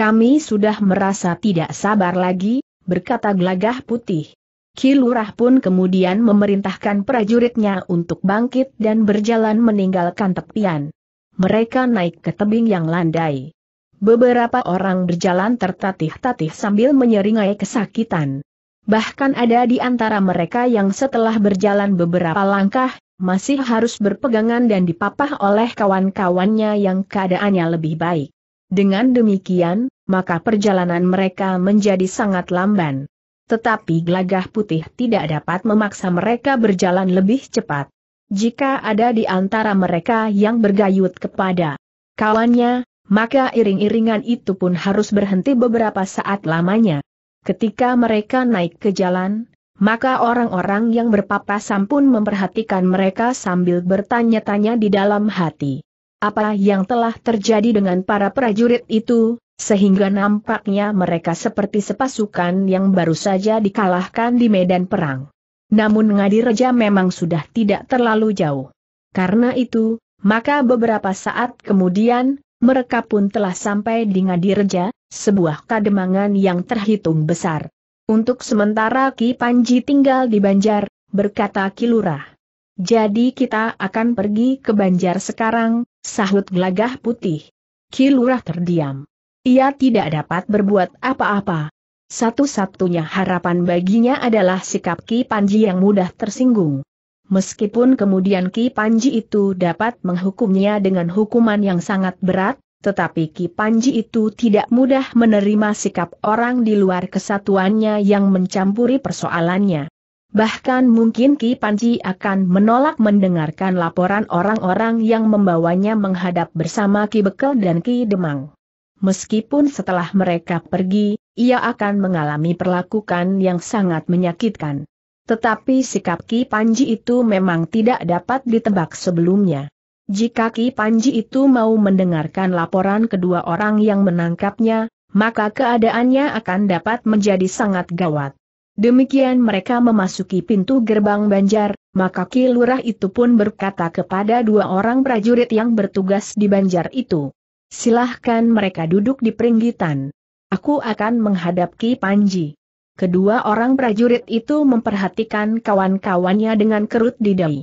A: Kami sudah merasa tidak sabar lagi, berkata gelagah putih. Kilurah pun kemudian memerintahkan prajuritnya untuk bangkit dan berjalan meninggalkan tepian. Mereka naik ke tebing yang landai. Beberapa orang berjalan tertatih-tatih sambil menyeringai kesakitan. Bahkan ada di antara mereka yang setelah berjalan beberapa langkah, masih harus berpegangan dan dipapah oleh kawan-kawannya yang keadaannya lebih baik. Dengan demikian, maka perjalanan mereka menjadi sangat lamban. Tetapi gelagah putih tidak dapat memaksa mereka berjalan lebih cepat. Jika ada di antara mereka yang bergayut kepada kawannya, maka iring-iringan itu pun harus berhenti beberapa saat lamanya. Ketika mereka naik ke jalan, maka orang-orang yang berpapasan pun memperhatikan mereka sambil bertanya-tanya di dalam hati apa yang telah terjadi dengan para prajurit itu, sehingga nampaknya mereka seperti sepasukan yang baru saja dikalahkan di medan perang. Namun Ngadireja memang sudah tidak terlalu jauh. Karena itu, maka beberapa saat kemudian, mereka pun telah sampai di Ngadireja, sebuah kademangan yang terhitung besar. Untuk sementara Ki Panji tinggal di Banjar, berkata Kilurah. Jadi kita akan pergi ke Banjar sekarang, Sahut gelagah putih. Kilurah terdiam. Ia tidak dapat berbuat apa-apa. Satu-satunya harapan baginya adalah sikap Ki Panji yang mudah tersinggung. Meskipun kemudian Ki Panji itu dapat menghukumnya dengan hukuman yang sangat berat, tetapi Ki Panji itu tidak mudah menerima sikap orang di luar kesatuannya yang mencampuri persoalannya. Bahkan mungkin Ki Panji akan menolak mendengarkan laporan orang-orang yang membawanya menghadap bersama Ki Bekel dan Ki Demang. Meskipun setelah mereka pergi, ia akan mengalami perlakuan yang sangat menyakitkan. Tetapi sikap Ki Panji itu memang tidak dapat ditebak sebelumnya. Jika Ki Panji itu mau mendengarkan laporan kedua orang yang menangkapnya, maka keadaannya akan dapat menjadi sangat gawat. Demikian mereka memasuki pintu gerbang Banjar, maka Ki itu pun berkata kepada dua orang prajurit yang bertugas di Banjar itu. Silahkan mereka duduk di peringgitan. Aku akan menghadapi Panji. Kedua orang prajurit itu memperhatikan kawan-kawannya dengan kerut di dahi.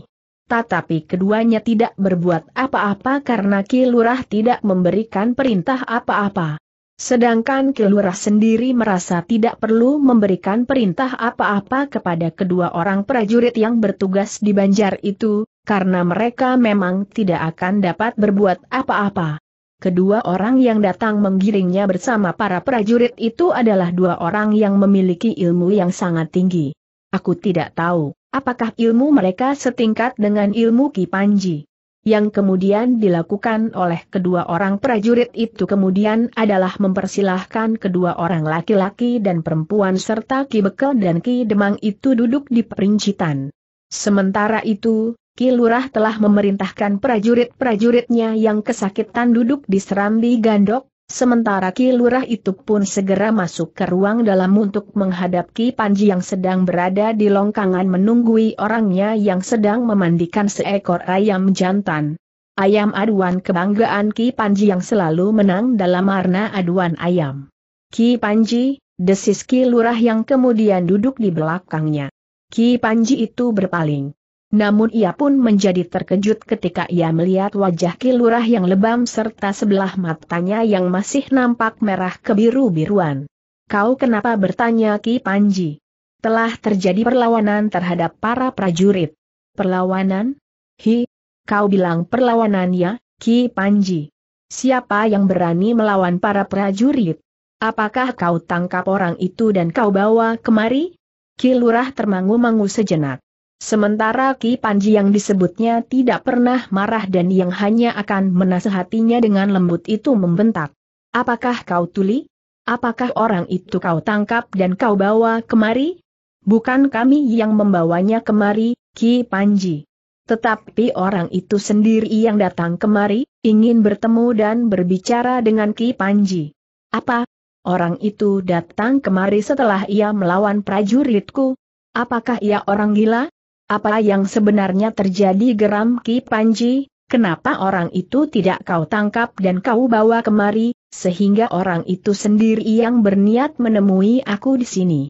A: Tetapi keduanya tidak berbuat apa-apa karena Ki tidak memberikan perintah apa-apa. Sedangkan Kilurah sendiri merasa tidak perlu memberikan perintah apa-apa kepada kedua orang prajurit yang bertugas di Banjar itu, karena mereka memang tidak akan dapat berbuat apa-apa. Kedua orang yang datang menggiringnya bersama para prajurit itu adalah dua orang yang memiliki ilmu yang sangat tinggi. Aku tidak tahu, apakah ilmu mereka setingkat dengan ilmu Ki Panji yang kemudian dilakukan oleh kedua orang prajurit itu kemudian adalah mempersilahkan kedua orang laki-laki dan perempuan serta Ki Bekel dan Ki Demang itu duduk di perincitan. Sementara itu, Ki Lurah telah memerintahkan prajurit-prajuritnya yang kesakitan duduk di serambi gandok, Sementara Ki Lurah itu pun segera masuk ke ruang dalam untuk menghadapi Panji yang sedang berada di longkangan menunggui orangnya yang sedang memandikan seekor ayam jantan. Ayam aduan kebanggaan Ki Panji yang selalu menang dalam arna aduan ayam. Ki Panji, desis Ki Lurah yang kemudian duduk di belakangnya. Ki Panji itu berpaling namun ia pun menjadi terkejut ketika ia melihat wajah kilurah yang lebam serta sebelah matanya yang masih nampak merah kebiru-biruan. Kau kenapa bertanya Ki Panji? Telah terjadi perlawanan terhadap para prajurit. Perlawanan? Hi, kau bilang perlawanan ya, Ki Panji. Siapa yang berani melawan para prajurit? Apakah kau tangkap orang itu dan kau bawa kemari? Kilurah termangu-mangu sejenak. Sementara Ki Panji yang disebutnya tidak pernah marah dan yang hanya akan menasehatinya dengan lembut itu membentak. Apakah kau tuli? Apakah orang itu kau tangkap dan kau bawa kemari? Bukan kami yang membawanya kemari, Ki Panji. Tetapi orang itu sendiri yang datang kemari, ingin bertemu dan berbicara dengan Ki Panji. Apa? Orang itu datang kemari setelah ia melawan prajuritku? Apakah ia orang gila? Apa yang sebenarnya terjadi geram Ki Panji, kenapa orang itu tidak kau tangkap dan kau bawa kemari, sehingga orang itu sendiri yang berniat menemui aku di sini.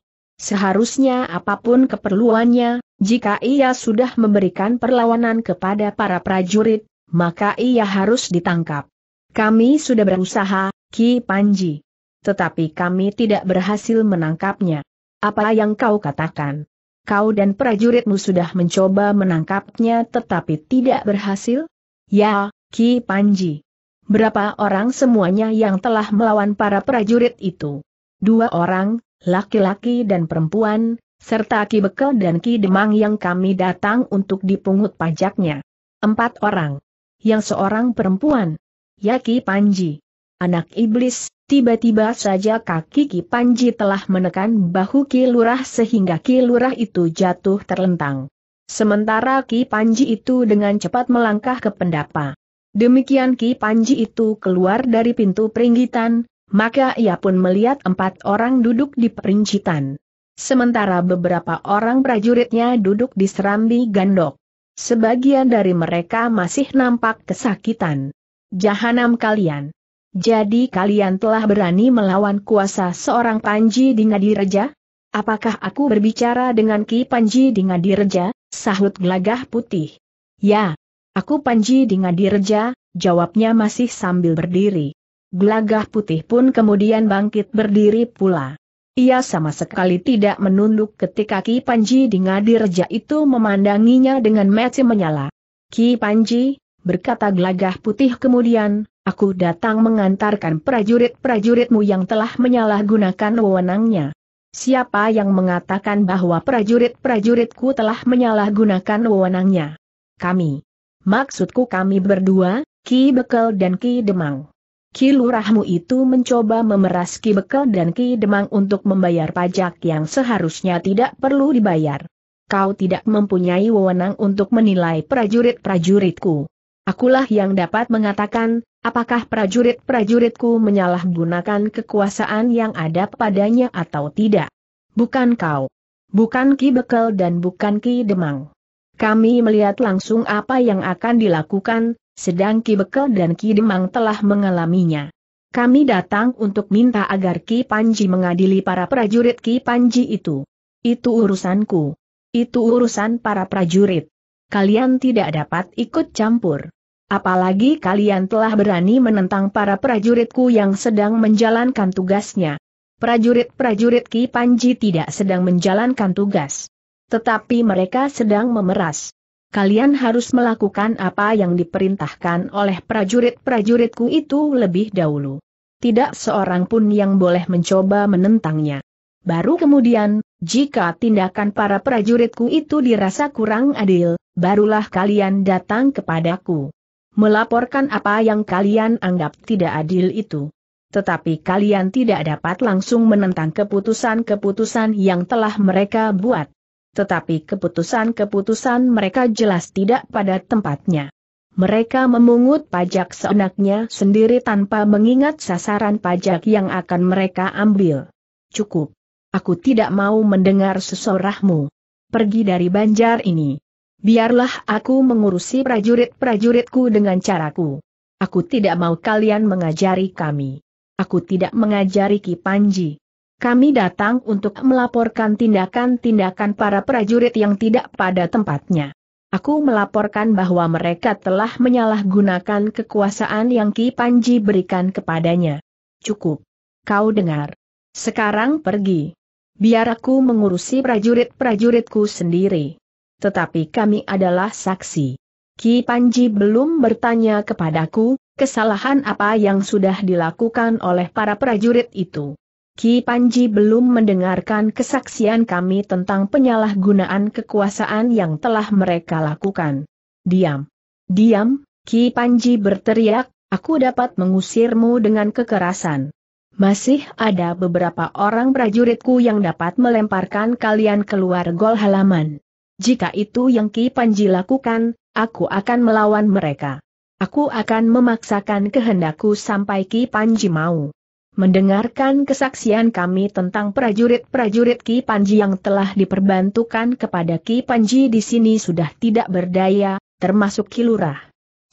A: Seharusnya apapun keperluannya, jika ia sudah memberikan perlawanan kepada para prajurit, maka ia harus ditangkap. Kami sudah berusaha, Ki Panji. Tetapi kami tidak berhasil menangkapnya. Apa yang kau katakan? Kau dan prajuritmu sudah mencoba menangkapnya tetapi tidak berhasil? Ya, Ki Panji. Berapa orang semuanya yang telah melawan para prajurit itu? Dua orang, laki-laki dan perempuan, serta Ki Bekel dan Ki Demang yang kami datang untuk dipungut pajaknya. Empat orang. Yang seorang perempuan. Ya Ki Panji. Anak iblis, Tiba-tiba saja kaki Ki Panji telah menekan bahu Ki Lurah sehingga Ki Lurah itu jatuh terlentang. Sementara Ki Panji itu dengan cepat melangkah ke pendapa. Demikian Ki Panji itu keluar dari pintu peringgitan, maka ia pun melihat empat orang duduk di perincitan. Sementara beberapa orang prajuritnya duduk di serambi gandok. Sebagian dari mereka masih nampak kesakitan. Jahanam kalian. Jadi kalian telah berani melawan kuasa seorang Panji di Ngadireja? Apakah aku berbicara dengan Ki Panji di Ngadireja? Sahut gelagah putih. Ya, aku Panji di Ngadireja, jawabnya masih sambil berdiri. Gelagah putih pun kemudian bangkit berdiri pula. Ia sama sekali tidak menunduk ketika Ki Panji di Ngadireja itu memandanginya dengan mata menyala. Ki Panji, berkata gelagah putih kemudian, Aku datang mengantarkan prajurit-prajuritmu yang telah menyalahgunakan wewenangnya. Siapa yang mengatakan bahwa prajurit-prajuritku telah menyalahgunakan wewenangnya? Kami. Maksudku kami berdua, Ki Bekel dan Ki Demang. Ki Lurahmu itu mencoba memeras Ki Bekel dan Ki Demang untuk membayar pajak yang seharusnya tidak perlu dibayar. Kau tidak mempunyai wewenang untuk menilai prajurit-prajuritku. Akulah yang dapat mengatakan, apakah prajurit-prajuritku menyalahgunakan kekuasaan yang ada padanya atau tidak. Bukan kau. Bukan Ki Bekel dan bukan Ki Demang. Kami melihat langsung apa yang akan dilakukan, sedang Ki Bekel dan Ki Demang telah mengalaminya. Kami datang untuk minta agar Ki Panji mengadili para prajurit Ki Panji itu. Itu urusanku. Itu urusan para prajurit. Kalian tidak dapat ikut campur. Apalagi kalian telah berani menentang para prajuritku yang sedang menjalankan tugasnya. Prajurit-prajurit Ki Panji tidak sedang menjalankan tugas. Tetapi mereka sedang memeras. Kalian harus melakukan apa yang diperintahkan oleh prajurit-prajuritku itu lebih dahulu. Tidak seorang pun yang boleh mencoba menentangnya. Baru kemudian, jika tindakan para prajuritku itu dirasa kurang adil, barulah kalian datang kepadaku melaporkan apa yang kalian anggap tidak adil itu. Tetapi kalian tidak dapat langsung menentang keputusan-keputusan yang telah mereka buat. Tetapi keputusan-keputusan mereka jelas tidak pada tempatnya. Mereka memungut pajak seenaknya sendiri tanpa mengingat sasaran pajak yang akan mereka ambil. Cukup. Aku tidak mau mendengar sesorahmu. Pergi dari banjar ini. Biarlah aku mengurusi prajurit-prajuritku dengan caraku. Aku tidak mau kalian mengajari kami. Aku tidak mengajari Ki Panji. Kami datang untuk melaporkan tindakan-tindakan para prajurit yang tidak pada tempatnya. Aku melaporkan bahwa mereka telah menyalahgunakan kekuasaan yang Ki Panji berikan kepadanya. Cukup. Kau dengar. Sekarang pergi. Biar aku mengurusi prajurit-prajuritku sendiri tetapi kami adalah saksi. Ki Panji belum bertanya kepadaku, kesalahan apa yang sudah dilakukan oleh para prajurit itu. Ki Panji belum mendengarkan kesaksian kami tentang penyalahgunaan kekuasaan yang telah mereka lakukan. Diam. Diam, Ki Panji berteriak, aku dapat mengusirmu dengan kekerasan. Masih ada beberapa orang prajuritku yang dapat melemparkan kalian keluar gol halaman. Jika itu yang Ki Panji lakukan, aku akan melawan mereka. Aku akan memaksakan kehendakku sampai Ki Panji mau. Mendengarkan kesaksian kami tentang prajurit-prajurit Ki Panji yang telah diperbantukan kepada Ki Panji di sini sudah tidak berdaya, termasuk Kilurah.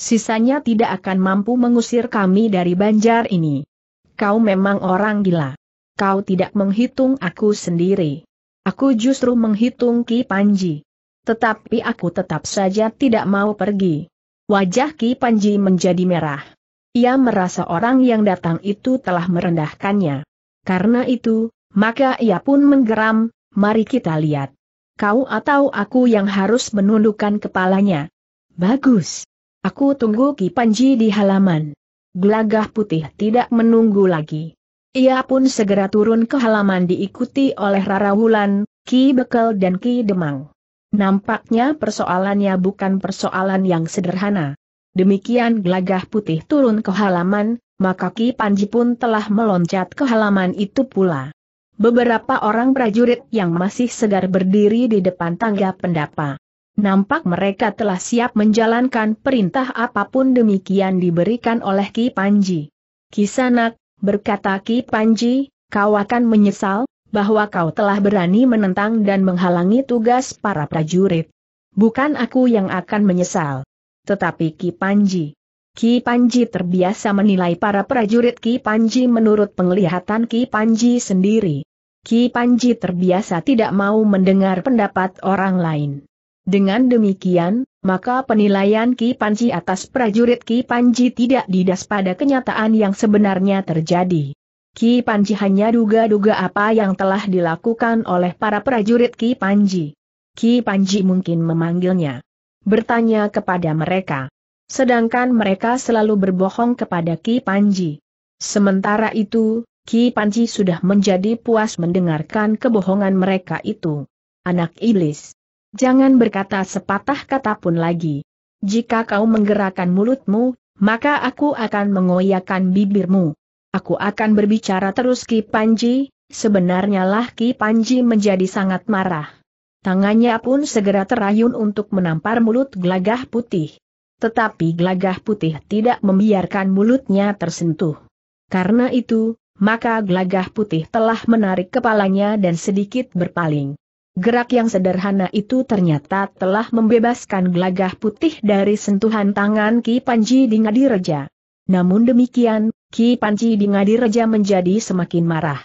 A: Sisanya tidak akan mampu mengusir kami dari banjar ini. Kau memang orang gila. Kau tidak menghitung aku sendiri. Aku justru menghitung Ki Panji tetapi aku tetap saja tidak mau pergi. Wajah Ki Panji menjadi merah. Ia merasa orang yang datang itu telah merendahkannya. Karena itu, maka ia pun menggeram, mari kita lihat. Kau atau aku yang harus menundukkan kepalanya. Bagus. Aku tunggu Ki Panji di halaman. Gelagah putih tidak menunggu lagi. Ia pun segera turun ke halaman diikuti oleh Rara Wulan, Ki Bekel dan Ki Demang. Nampaknya persoalannya bukan persoalan yang sederhana. Demikian gelagah putih turun ke halaman, maka Ki Panji pun telah meloncat ke halaman itu pula. Beberapa orang prajurit yang masih segar berdiri di depan tangga pendapa. Nampak mereka telah siap menjalankan perintah apapun demikian diberikan oleh Ki Panji. Kisanak, berkata Ki Panji, kau akan menyesal, bahwa kau telah berani menentang dan menghalangi tugas para prajurit. Bukan aku yang akan menyesal. Tetapi Ki Panji. Ki Panji terbiasa menilai para prajurit Ki Panji menurut penglihatan Ki Panji sendiri. Ki Panji terbiasa tidak mau mendengar pendapat orang lain. Dengan demikian, maka penilaian Ki Panji atas prajurit Ki Panji tidak didas pada kenyataan yang sebenarnya terjadi. Ki Panji hanya duga-duga apa yang telah dilakukan oleh para prajurit Ki Panji. Ki Panji mungkin memanggilnya. Bertanya kepada mereka. Sedangkan mereka selalu berbohong kepada Ki Panji. Sementara itu, Ki Panji sudah menjadi puas mendengarkan kebohongan mereka itu. Anak iblis. Jangan berkata sepatah kata pun lagi. Jika kau menggerakkan mulutmu, maka aku akan mengoyakkan bibirmu. Aku akan berbicara terus Ki Panji, sebenarnya lah Ki Panji menjadi sangat marah. Tangannya pun segera terayun untuk menampar mulut Glagah putih. Tetapi Glagah putih tidak membiarkan mulutnya tersentuh. Karena itu, maka Glagah putih telah menarik kepalanya dan sedikit berpaling. Gerak yang sederhana itu ternyata telah membebaskan Glagah putih dari sentuhan tangan Ki Panji di Ngadireja. Namun demikian, Ki Panci di Ngadireja menjadi semakin marah.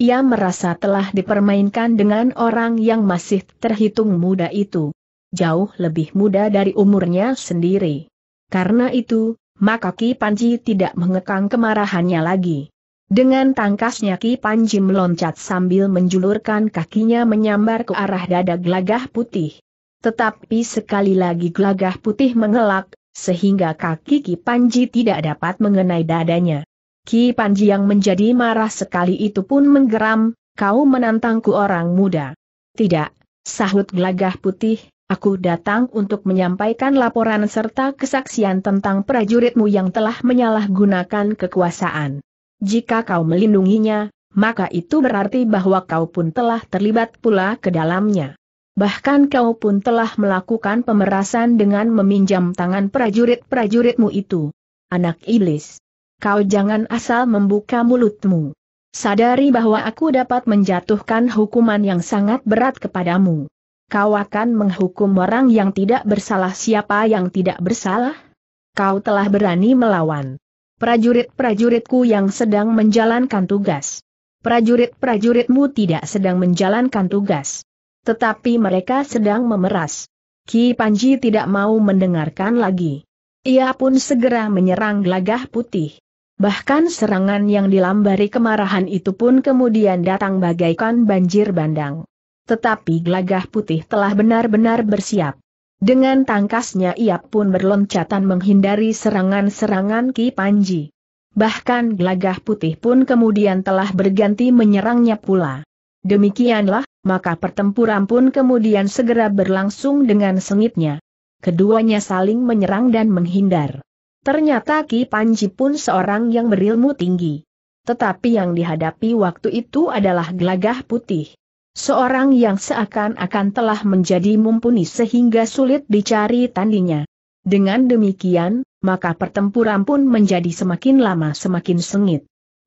A: Ia merasa telah dipermainkan dengan orang yang masih terhitung muda itu. Jauh lebih muda dari umurnya sendiri. Karena itu, maka Ki Panji tidak mengekang kemarahannya lagi. Dengan tangkasnya Ki Panji meloncat sambil menjulurkan kakinya menyambar ke arah dada gelagah putih. Tetapi sekali lagi gelagah putih mengelak, sehingga kaki Ki Panji tidak dapat mengenai dadanya. Ki Panji yang menjadi marah sekali itu pun menggeram, kau menantangku orang muda. Tidak, sahut gelagah putih, aku datang untuk menyampaikan laporan serta kesaksian tentang prajuritmu yang telah menyalahgunakan kekuasaan. Jika kau melindunginya, maka itu berarti bahwa kau pun telah terlibat pula ke dalamnya. Bahkan kau pun telah melakukan pemerasan dengan meminjam tangan prajurit-prajuritmu itu. Anak iblis. Kau jangan asal membuka mulutmu. Sadari bahwa aku dapat menjatuhkan hukuman yang sangat berat kepadamu. Kau akan menghukum orang yang tidak bersalah siapa yang tidak bersalah? Kau telah berani melawan prajurit-prajuritku yang sedang menjalankan tugas. Prajurit-prajuritmu tidak sedang menjalankan tugas. Tetapi mereka sedang memeras. Ki Panji tidak mau mendengarkan lagi. Ia pun segera menyerang gelagah putih. Bahkan serangan yang dilambari kemarahan itu pun kemudian datang bagaikan banjir bandang. Tetapi gelagah putih telah benar-benar bersiap. Dengan tangkasnya ia pun berloncatan menghindari serangan-serangan Ki Panji. Bahkan gelagah putih pun kemudian telah berganti menyerangnya pula. Demikianlah, maka pertempuran pun kemudian segera berlangsung dengan sengitnya. Keduanya saling menyerang dan menghindar. Ternyata Ki Panji pun seorang yang berilmu tinggi. Tetapi yang dihadapi waktu itu adalah gelagah putih. Seorang yang seakan-akan telah menjadi mumpuni sehingga sulit dicari tandinya. Dengan demikian, maka pertempuran pun menjadi semakin lama semakin sengit.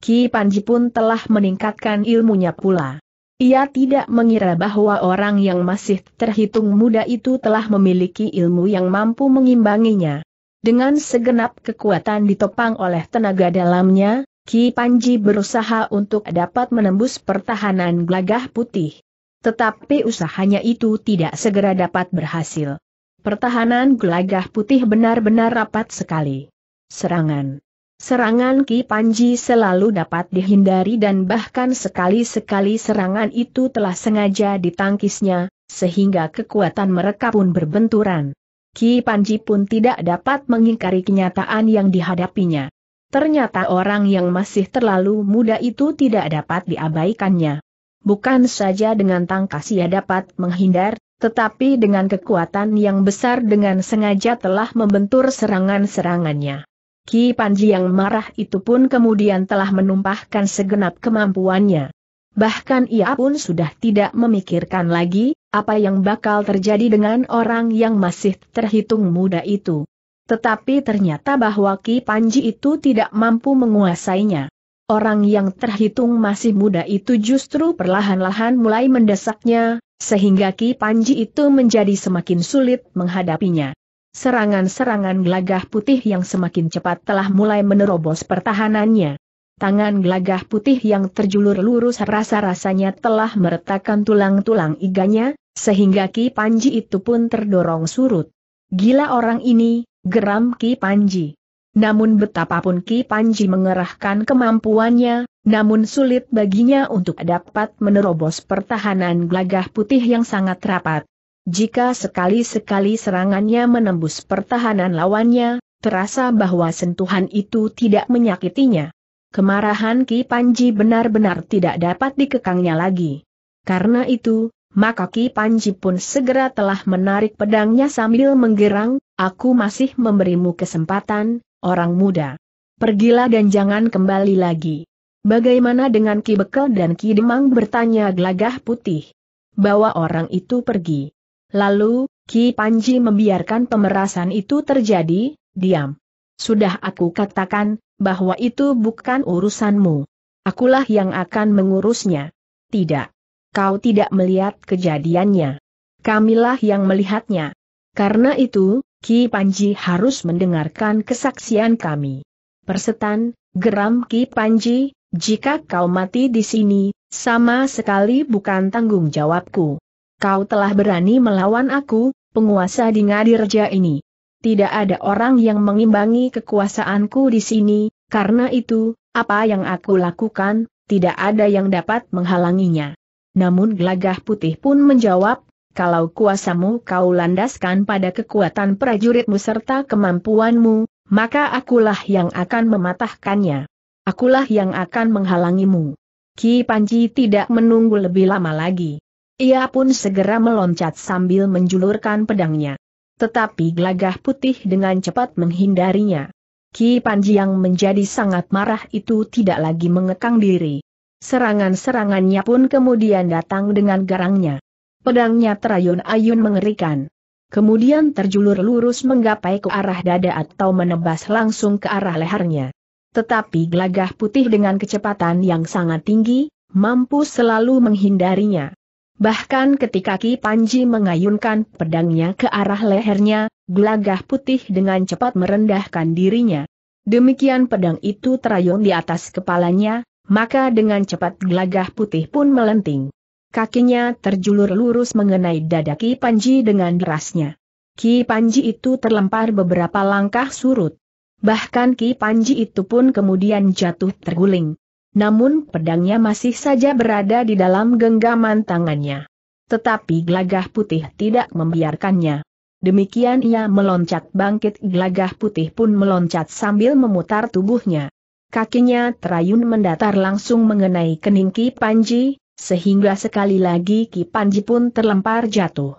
A: Ki Panji pun telah meningkatkan ilmunya pula. Ia tidak mengira bahwa orang yang masih terhitung muda itu telah memiliki ilmu yang mampu mengimbanginya. Dengan segenap kekuatan ditopang oleh tenaga dalamnya, Ki Panji berusaha untuk dapat menembus pertahanan gelagah putih. Tetapi usahanya itu tidak segera dapat berhasil. Pertahanan gelagah putih benar-benar rapat sekali. Serangan Serangan Ki Panji selalu dapat dihindari dan bahkan sekali-sekali serangan itu telah sengaja ditangkisnya, sehingga kekuatan mereka pun berbenturan. Ki Panji pun tidak dapat mengingkari kenyataan yang dihadapinya. Ternyata orang yang masih terlalu muda itu tidak dapat diabaikannya. Bukan saja dengan tangkas ia dapat menghindar, tetapi dengan kekuatan yang besar dengan sengaja telah membentur serangan-serangannya. Ki Panji yang marah itu pun kemudian telah menumpahkan segenap kemampuannya. Bahkan ia pun sudah tidak memikirkan lagi, apa yang bakal terjadi dengan orang yang masih terhitung muda itu. Tetapi ternyata bahwa Ki Panji itu tidak mampu menguasainya. Orang yang terhitung masih muda itu justru perlahan-lahan mulai mendesaknya, sehingga Ki Panji itu menjadi semakin sulit menghadapinya. Serangan-serangan gelagah putih yang semakin cepat telah mulai menerobos pertahanannya. Tangan gelagah putih yang terjulur lurus rasa-rasanya telah meretakkan tulang-tulang iganya, sehingga Ki Panji itu pun terdorong surut. Gila orang ini, geram Ki Panji. Namun betapapun Ki Panji mengerahkan kemampuannya, namun sulit baginya untuk dapat menerobos pertahanan gelagah putih yang sangat rapat. Jika sekali-sekali serangannya menembus pertahanan lawannya, terasa bahwa sentuhan itu tidak menyakitinya. Kemarahan Ki Panji benar-benar tidak dapat dikekangnya lagi. Karena itu, maka Ki Panji pun segera telah menarik pedangnya sambil menggerang, aku masih memberimu kesempatan, orang muda. Pergilah dan jangan kembali lagi. Bagaimana dengan Ki Bekel dan Ki Demang bertanya gelagah putih? Bawa orang itu pergi. Lalu, Ki Panji membiarkan pemerasan itu terjadi, diam. Sudah aku katakan, bahwa itu bukan urusanmu. Akulah yang akan mengurusnya. Tidak. Kau tidak melihat kejadiannya. Kamilah yang melihatnya. Karena itu, Ki Panji harus mendengarkan kesaksian kami. Persetan, geram Ki Panji, jika kau mati di sini, sama sekali bukan tanggung jawabku kau telah berani melawan aku, penguasa di Ngadirja ini. Tidak ada orang yang mengimbangi kekuasaanku di sini, karena itu, apa yang aku lakukan, tidak ada yang dapat menghalanginya. Namun gelagah putih pun menjawab, kalau kuasamu kau landaskan pada kekuatan prajuritmu serta kemampuanmu, maka akulah yang akan mematahkannya. Akulah yang akan menghalangimu. Ki Panji tidak menunggu lebih lama lagi. Ia pun segera meloncat sambil menjulurkan pedangnya. Tetapi gelagah putih dengan cepat menghindarinya. Ki Panji yang menjadi sangat marah itu tidak lagi mengekang diri. Serangan-serangannya pun kemudian datang dengan garangnya. Pedangnya terayun-ayun mengerikan. Kemudian terjulur lurus menggapai ke arah dada atau menebas langsung ke arah lehernya. Tetapi gelagah putih dengan kecepatan yang sangat tinggi, mampu selalu menghindarinya. Bahkan ketika Ki Panji mengayunkan pedangnya ke arah lehernya, gelagah putih dengan cepat merendahkan dirinya. Demikian pedang itu terayun di atas kepalanya, maka dengan cepat gelagah putih pun melenting. Kakinya terjulur lurus mengenai dada Ki Panji dengan derasnya. Ki Panji itu terlempar beberapa langkah surut. Bahkan Ki Panji itu pun kemudian jatuh terguling. Namun pedangnya masih saja berada di dalam genggaman tangannya. Tetapi gelagah putih tidak membiarkannya. Demikian ia meloncat bangkit gelagah putih pun meloncat sambil memutar tubuhnya. Kakinya terayun mendatar langsung mengenai kening Ki Panji, sehingga sekali lagi Ki Panji pun terlempar jatuh.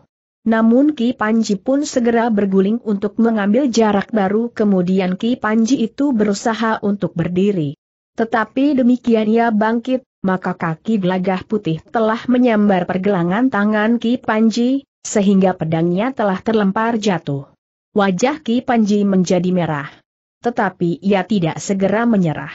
A: Namun Ki Panji pun segera berguling untuk mengambil jarak baru kemudian Ki Panji itu berusaha untuk berdiri. Tetapi demikian ia bangkit, maka kaki gelagah putih telah menyambar pergelangan tangan Ki Panji, sehingga pedangnya telah terlempar jatuh. Wajah Ki Panji menjadi merah. Tetapi ia tidak segera menyerah.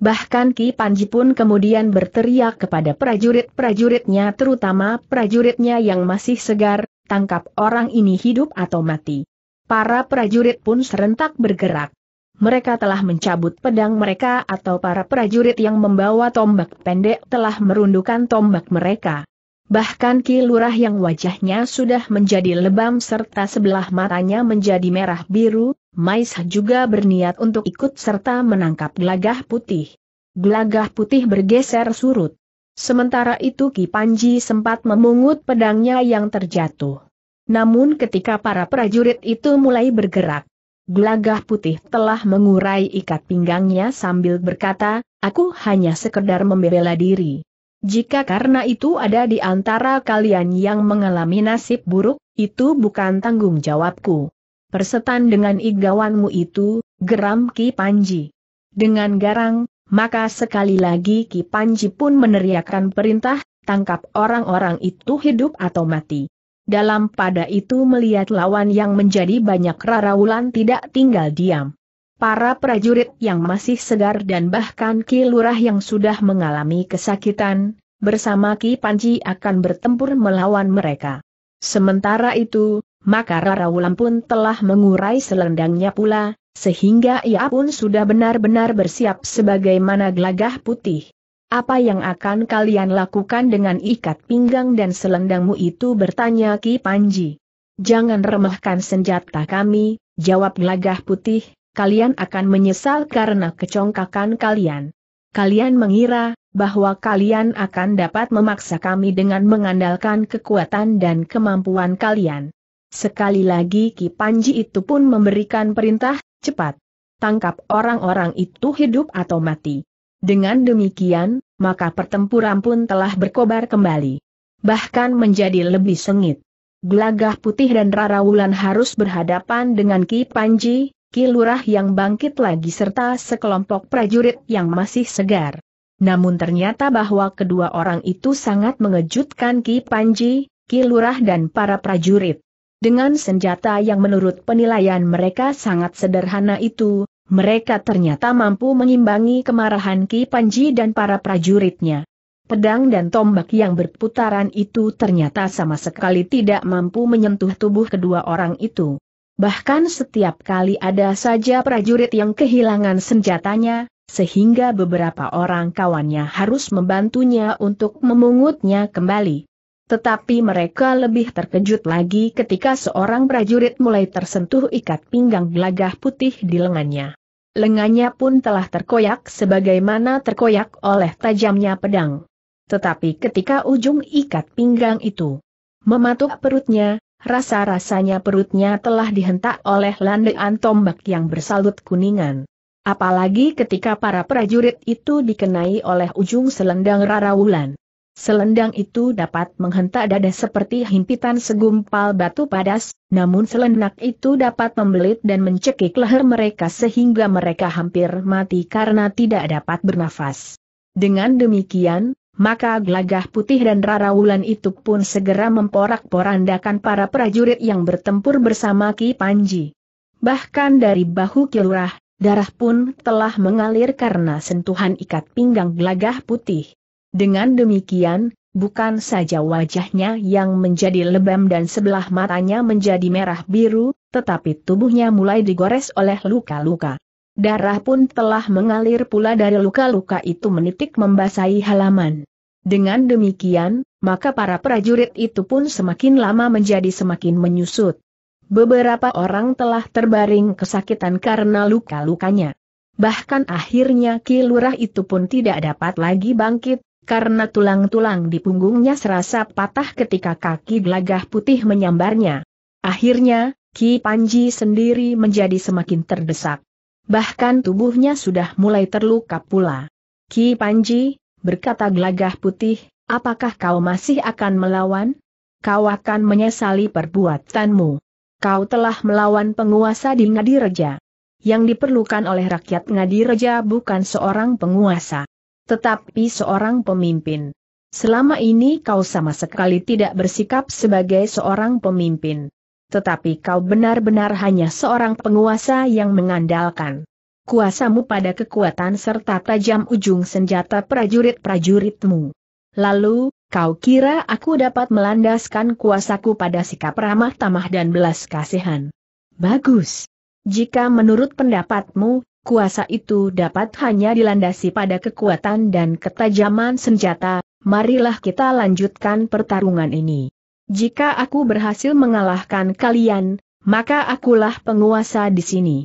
A: Bahkan Ki Panji pun kemudian berteriak kepada prajurit-prajuritnya terutama prajuritnya yang masih segar, tangkap orang ini hidup atau mati. Para prajurit pun serentak bergerak mereka telah mencabut pedang mereka atau para prajurit yang membawa tombak pendek telah merundukan tombak mereka. Bahkan Ki Lurah yang wajahnya sudah menjadi lebam serta sebelah matanya menjadi merah biru, Maisah juga berniat untuk ikut serta menangkap gelagah putih. Gelagah putih bergeser surut. Sementara itu Ki Panji sempat memungut pedangnya yang terjatuh. Namun ketika para prajurit itu mulai bergerak, Gelagah putih telah mengurai ikat pinggangnya sambil berkata, aku hanya sekedar membela diri. Jika karena itu ada di antara kalian yang mengalami nasib buruk, itu bukan tanggung jawabku. Persetan dengan igawanmu itu, geram Ki Panji. Dengan garang, maka sekali lagi Ki Panji pun meneriakkan perintah, tangkap orang-orang itu hidup atau mati. Dalam pada itu melihat lawan yang menjadi banyak raraulan tidak tinggal diam. Para prajurit yang masih segar dan bahkan Ki Lurah yang sudah mengalami kesakitan, bersama Ki Panji akan bertempur melawan mereka. Sementara itu, maka Raraulan pun telah mengurai selendangnya pula, sehingga ia pun sudah benar-benar bersiap sebagaimana gelagah putih. Apa yang akan kalian lakukan dengan ikat pinggang dan selendangmu itu bertanya Ki Panji. Jangan remehkan senjata kami, jawab gelagah putih, kalian akan menyesal karena kecongkakan kalian. Kalian mengira, bahwa kalian akan dapat memaksa kami dengan mengandalkan kekuatan dan kemampuan kalian. Sekali lagi Ki Panji itu pun memberikan perintah, cepat. Tangkap orang-orang itu hidup atau mati. Dengan demikian, maka pertempuran pun telah berkobar kembali. Bahkan menjadi lebih sengit. Gelagah Putih dan Rara Wulan harus berhadapan dengan Ki Panji, Ki Lurah yang bangkit lagi serta sekelompok prajurit yang masih segar. Namun ternyata bahwa kedua orang itu sangat mengejutkan Ki Panji, Ki Lurah dan para prajurit. Dengan senjata yang menurut penilaian mereka sangat sederhana itu, mereka ternyata mampu mengimbangi kemarahan Ki Panji dan para prajuritnya. Pedang dan tombak yang berputaran itu ternyata sama sekali tidak mampu menyentuh tubuh kedua orang itu. Bahkan setiap kali ada saja prajurit yang kehilangan senjatanya, sehingga beberapa orang kawannya harus membantunya untuk memungutnya kembali. Tetapi mereka lebih terkejut lagi ketika seorang prajurit mulai tersentuh ikat pinggang gelagah putih di lengannya. Lengannya pun telah terkoyak sebagaimana terkoyak oleh tajamnya pedang. Tetapi ketika ujung ikat pinggang itu mematuk perutnya, rasa-rasanya perutnya telah dihentak oleh landean tombak yang bersalut kuningan. Apalagi ketika para prajurit itu dikenai oleh ujung selendang rarawulan. Selendang itu dapat menghentak dada seperti himpitan segumpal batu padas, namun selendang itu dapat membelit dan mencekik leher mereka sehingga mereka hampir mati karena tidak dapat bernafas. Dengan demikian, maka gelagah putih dan rarawulan itu pun segera memporak-porandakan para prajurit yang bertempur bersama Ki Panji. Bahkan dari bahu kilurah, darah pun telah mengalir karena sentuhan ikat pinggang gelagah putih. Dengan demikian, bukan saja wajahnya yang menjadi lebam dan sebelah matanya menjadi merah biru, tetapi tubuhnya mulai digores oleh luka-luka. Darah pun telah mengalir pula dari luka-luka itu menitik membasahi halaman. Dengan demikian, maka para prajurit itu pun semakin lama menjadi semakin menyusut. Beberapa orang telah terbaring kesakitan karena luka-lukanya. Bahkan akhirnya Ki itu pun tidak dapat lagi bangkit, karena tulang-tulang di punggungnya serasa patah ketika kaki gelagah putih menyambarnya. Akhirnya, Ki Panji sendiri menjadi semakin terdesak. Bahkan tubuhnya sudah mulai terluka pula. Ki Panji, berkata gelagah putih, apakah kau masih akan melawan? Kau akan menyesali perbuatanmu. Kau telah melawan penguasa di Ngadireja. Yang diperlukan oleh rakyat Ngadireja bukan seorang penguasa tetapi seorang pemimpin. Selama ini kau sama sekali tidak bersikap sebagai seorang pemimpin. Tetapi kau benar-benar hanya seorang penguasa yang mengandalkan kuasamu pada kekuatan serta tajam ujung senjata prajurit-prajuritmu. Lalu, kau kira aku dapat melandaskan kuasaku pada sikap ramah tamah dan belas kasihan. Bagus. Jika menurut pendapatmu, kuasa itu dapat hanya dilandasi pada kekuatan dan ketajaman senjata, marilah kita lanjutkan pertarungan ini. Jika aku berhasil mengalahkan kalian, maka akulah penguasa di sini.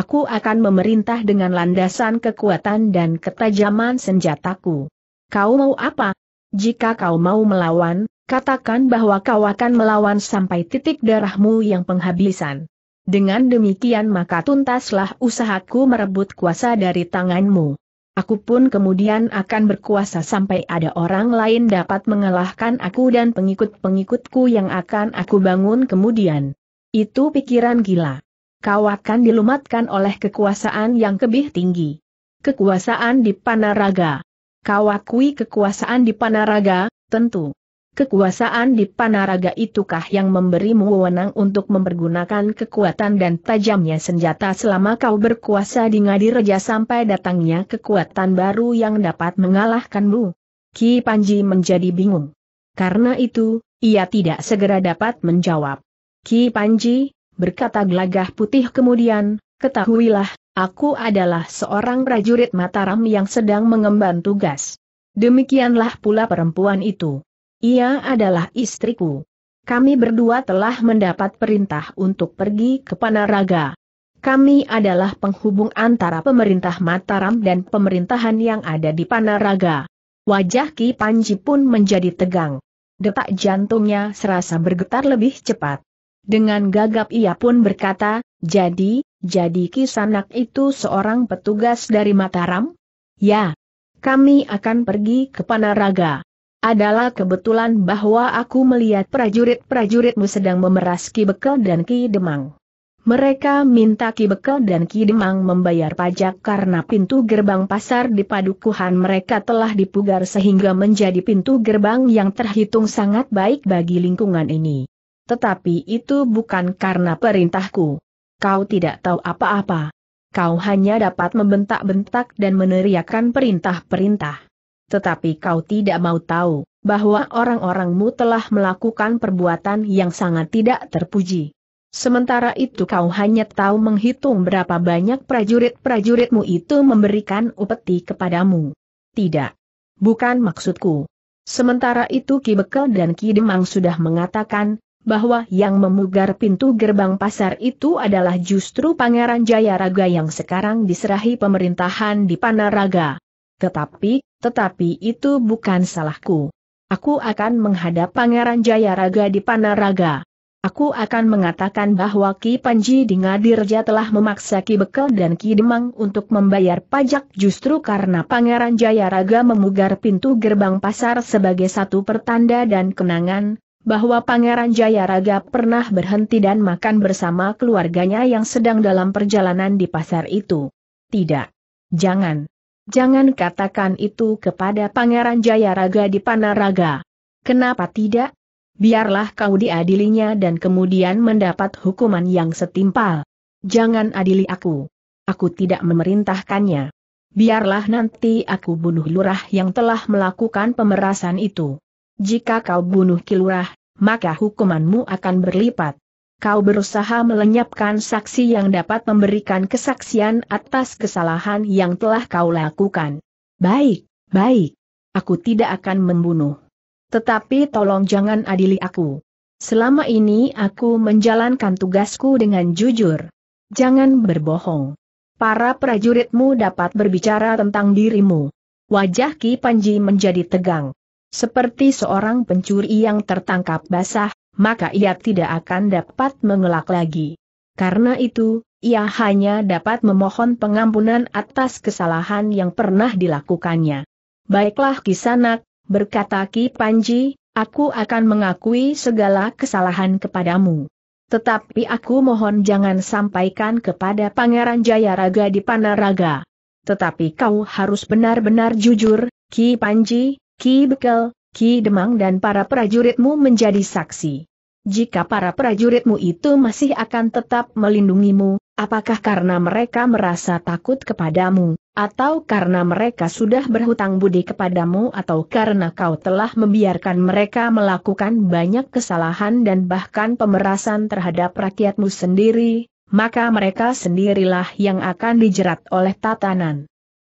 A: Aku akan memerintah dengan landasan kekuatan dan ketajaman senjataku. Kau mau apa? Jika kau mau melawan, katakan bahwa kau akan melawan sampai titik darahmu yang penghabisan. Dengan demikian maka tuntaslah usahaku merebut kuasa dari tanganmu. Aku pun kemudian akan berkuasa sampai ada orang lain dapat mengalahkan aku dan pengikut-pengikutku yang akan aku bangun kemudian. Itu pikiran gila. Kau akan dilumatkan oleh kekuasaan yang lebih tinggi. Kekuasaan di Panaraga. Kau akui kekuasaan di Panaraga, tentu. Kekuasaan di Panaraga itukah yang memberimu wewenang untuk mempergunakan kekuatan dan tajamnya senjata selama kau berkuasa di Ngadireja sampai datangnya kekuatan baru yang dapat mengalahkanmu? Ki Panji menjadi bingung. Karena itu, ia tidak segera dapat menjawab. Ki Panji, berkata gelagah putih kemudian, ketahuilah, aku adalah seorang prajurit Mataram yang sedang mengemban tugas. Demikianlah pula perempuan itu. Ia adalah istriku. Kami berdua telah mendapat perintah untuk pergi ke Panaraga. Kami adalah penghubung antara pemerintah Mataram dan pemerintahan yang ada di Panaraga. Wajah Ki Panji pun menjadi tegang. Detak jantungnya serasa bergetar lebih cepat. Dengan gagap ia pun berkata, jadi, jadi Ki Sanak itu seorang petugas dari Mataram? Ya. Kami akan pergi ke Panaraga adalah kebetulan bahwa aku melihat prajurit-prajuritmu sedang memeras Ki Bekel dan Ki Demang. Mereka minta Ki Bekel dan Ki Demang membayar pajak karena pintu gerbang pasar di padukuhan mereka telah dipugar sehingga menjadi pintu gerbang yang terhitung sangat baik bagi lingkungan ini. Tetapi itu bukan karena perintahku. Kau tidak tahu apa-apa. Kau hanya dapat membentak-bentak dan meneriakan perintah-perintah tetapi kau tidak mau tahu bahwa orang-orangmu telah melakukan perbuatan yang sangat tidak terpuji. Sementara itu kau hanya tahu menghitung berapa banyak prajurit-prajuritmu itu memberikan upeti kepadamu. Tidak. Bukan maksudku. Sementara itu Ki Bekel dan Ki Demang sudah mengatakan, bahwa yang memugar pintu gerbang pasar itu adalah justru Pangeran Jayaraga yang sekarang diserahi pemerintahan di Panaraga. Tetapi, tetapi itu bukan salahku. Aku akan menghadap Pangeran Jayaraga di Panaraga. Aku akan mengatakan bahwa Ki Panji di Ngadirja telah memaksa Ki Bekel dan Ki Demang untuk membayar pajak justru karena Pangeran Jayaraga memugar pintu gerbang pasar sebagai satu pertanda dan kenangan, bahwa Pangeran Jayaraga pernah berhenti dan makan bersama keluarganya yang sedang dalam perjalanan di pasar itu. Tidak. Jangan. Jangan katakan itu kepada Pangeran Jayaraga di Panaraga. Kenapa tidak? Biarlah kau diadilinya dan kemudian mendapat hukuman yang setimpal. Jangan adili aku. Aku tidak memerintahkannya. Biarlah nanti aku bunuh lurah yang telah melakukan pemerasan itu. Jika kau bunuh kilurah, maka hukumanmu akan berlipat kau berusaha melenyapkan saksi yang dapat memberikan kesaksian atas kesalahan yang telah kau lakukan. Baik, baik. Aku tidak akan membunuh. Tetapi tolong jangan adili aku. Selama ini aku menjalankan tugasku dengan jujur. Jangan berbohong. Para prajuritmu dapat berbicara tentang dirimu. Wajah Ki Panji menjadi tegang. Seperti seorang pencuri yang tertangkap basah, maka ia tidak akan dapat mengelak lagi. Karena itu, ia hanya dapat memohon pengampunan atas kesalahan yang pernah dilakukannya. Baiklah Kisanak, berkata Ki Panji, aku akan mengakui segala kesalahan kepadamu. Tetapi aku mohon jangan sampaikan kepada Pangeran Jayaraga di Panaraga. Tetapi kau harus benar-benar jujur, Ki Panji, Ki Bekel, Ki Demang dan para prajuritmu menjadi saksi. Jika para prajuritmu itu masih akan tetap melindungimu, apakah karena mereka merasa takut kepadamu, atau karena mereka sudah berhutang budi kepadamu atau karena kau telah membiarkan mereka melakukan banyak kesalahan dan bahkan pemerasan terhadap rakyatmu sendiri, maka mereka sendirilah yang akan dijerat oleh tatanan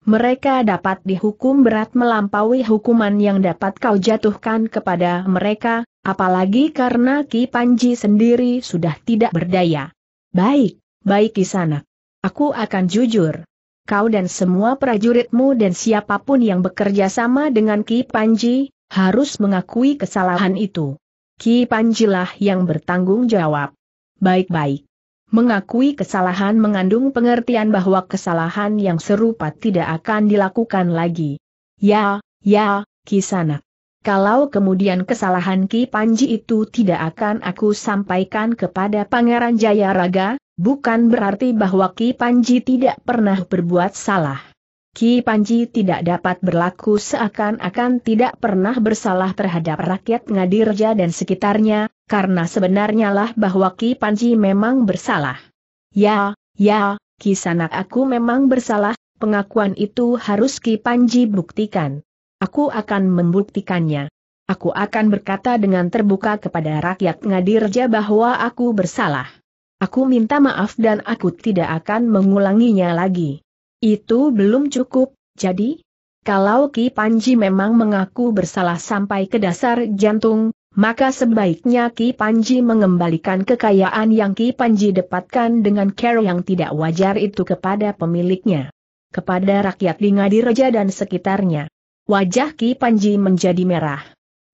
A: mereka dapat dihukum berat melampaui hukuman yang dapat kau jatuhkan kepada mereka, apalagi karena Ki Panji sendiri sudah tidak berdaya. Baik, baik di sana. Aku akan jujur. Kau dan semua prajuritmu dan siapapun yang bekerja sama dengan Ki Panji, harus mengakui kesalahan itu. Ki Panjilah yang bertanggung jawab. Baik-baik. Mengakui kesalahan mengandung pengertian bahwa kesalahan yang serupa tidak akan dilakukan lagi. Ya, ya, kisana. Kalau kemudian kesalahan Ki Panji itu tidak akan aku sampaikan kepada Pangeran Jayaraga, bukan berarti bahwa Ki Panji tidak pernah berbuat salah. Ki Panji tidak dapat berlaku seakan-akan tidak pernah bersalah terhadap rakyat Ngadirja dan sekitarnya, karena sebenarnya lah bahwa Ki Panji memang bersalah. Ya, ya, kisanak aku memang bersalah, pengakuan itu harus Ki Panji buktikan. Aku akan membuktikannya. Aku akan berkata dengan terbuka kepada rakyat Ngadirja bahwa aku bersalah. Aku minta maaf dan aku tidak akan mengulanginya lagi. Itu belum cukup, jadi? Kalau Ki Panji memang mengaku bersalah sampai ke dasar jantung, maka sebaiknya Ki Panji mengembalikan kekayaan yang Ki Panji dapatkan dengan cara yang tidak wajar itu kepada pemiliknya. Kepada rakyat di Ngadireja dan sekitarnya. Wajah Ki Panji menjadi merah.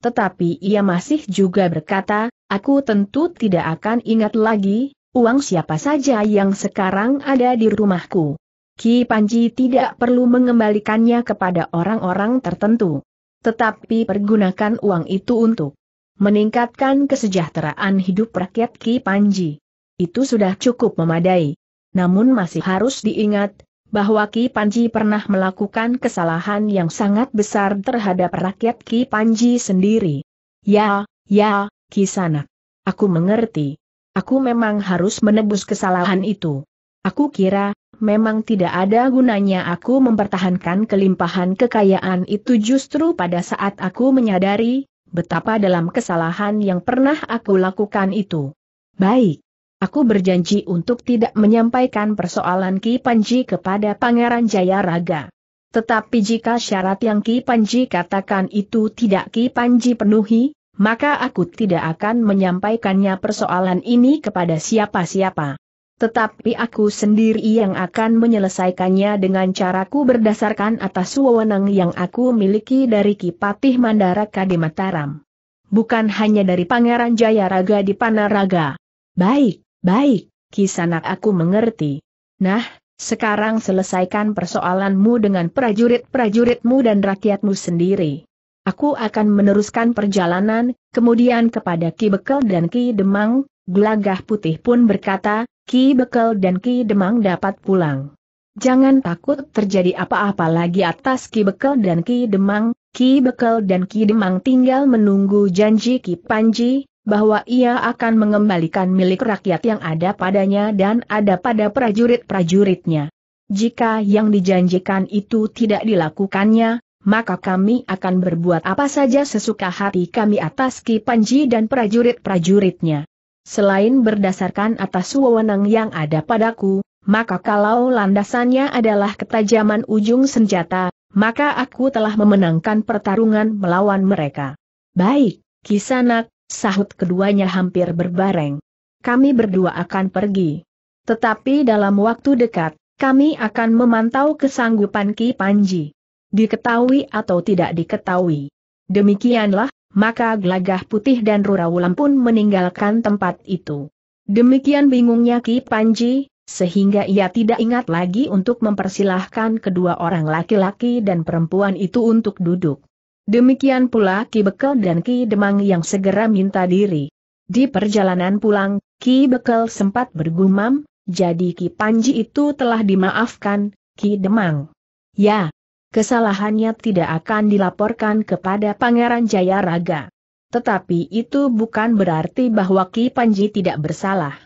A: Tetapi ia masih juga berkata, aku tentu tidak akan ingat lagi, uang siapa saja yang sekarang ada di rumahku. Ki Panji tidak perlu mengembalikannya kepada orang-orang tertentu. Tetapi pergunakan uang itu untuk meningkatkan kesejahteraan hidup rakyat Ki Panji. Itu sudah cukup memadai. Namun masih harus diingat, bahwa Ki Panji pernah melakukan kesalahan yang sangat besar terhadap rakyat Ki Panji sendiri. Ya, ya, Ki Sanak, Aku mengerti. Aku memang harus menebus kesalahan itu. Aku kira, memang tidak ada gunanya aku mempertahankan kelimpahan kekayaan itu justru pada saat aku menyadari, betapa dalam kesalahan yang pernah aku lakukan itu. Baik. Aku berjanji untuk tidak menyampaikan persoalan Ki Panji kepada Pangeran Jayaraga. Tetapi jika syarat yang Ki Panji katakan itu tidak Ki Panji penuhi, maka aku tidak akan menyampaikannya persoalan ini kepada siapa-siapa. Tetapi aku sendiri yang akan menyelesaikannya dengan caraku berdasarkan atas wewenang yang aku miliki dari Kipatih mandara kade Mataram. Bukan hanya dari Pangeran Jayaraga di Panaraga. Baik, baik, kisanak aku mengerti. Nah, sekarang selesaikan persoalanmu dengan prajurit-prajuritmu dan rakyatmu sendiri. Aku akan meneruskan perjalanan, kemudian kepada Ki Bekel dan Ki Demang, Gelagah Putih pun berkata, Ki Bekel dan Ki Demang dapat pulang. Jangan takut terjadi apa-apa lagi atas Ki Bekel dan Ki Demang, Ki Bekel dan Ki Demang tinggal menunggu janji Ki Panji, bahwa ia akan mengembalikan milik rakyat yang ada padanya dan ada pada prajurit-prajuritnya. Jika yang dijanjikan itu tidak dilakukannya, maka kami akan berbuat apa saja sesuka hati kami atas Ki Panji dan prajurit-prajuritnya. Selain berdasarkan atas wewenang yang ada padaku, maka kalau landasannya adalah ketajaman ujung senjata, maka aku telah memenangkan pertarungan melawan mereka. Baik, kisanak, sahut keduanya hampir berbareng. Kami berdua akan pergi. Tetapi dalam waktu dekat, kami akan memantau kesanggupan Ki Panji. Diketahui atau tidak diketahui. Demikianlah, maka gelagah putih dan rurawulam pun meninggalkan tempat itu. Demikian bingungnya Ki Panji, sehingga ia tidak ingat lagi untuk mempersilahkan kedua orang laki-laki dan perempuan itu untuk duduk. Demikian pula Ki Bekel dan Ki Demang yang segera minta diri. Di perjalanan pulang, Ki Bekel sempat bergumam, jadi Ki Panji itu telah dimaafkan, Ki Demang. Ya, kesalahannya tidak akan dilaporkan kepada Pangeran Jayaraga. Tetapi itu bukan berarti bahwa Ki Panji tidak bersalah.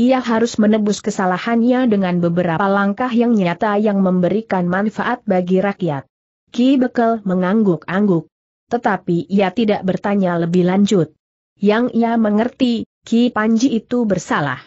A: Ia harus menebus kesalahannya dengan beberapa langkah yang nyata yang memberikan manfaat bagi rakyat. Ki Bekel mengangguk-angguk. Tetapi ia tidak bertanya lebih lanjut. Yang ia mengerti, Ki Panji itu bersalah.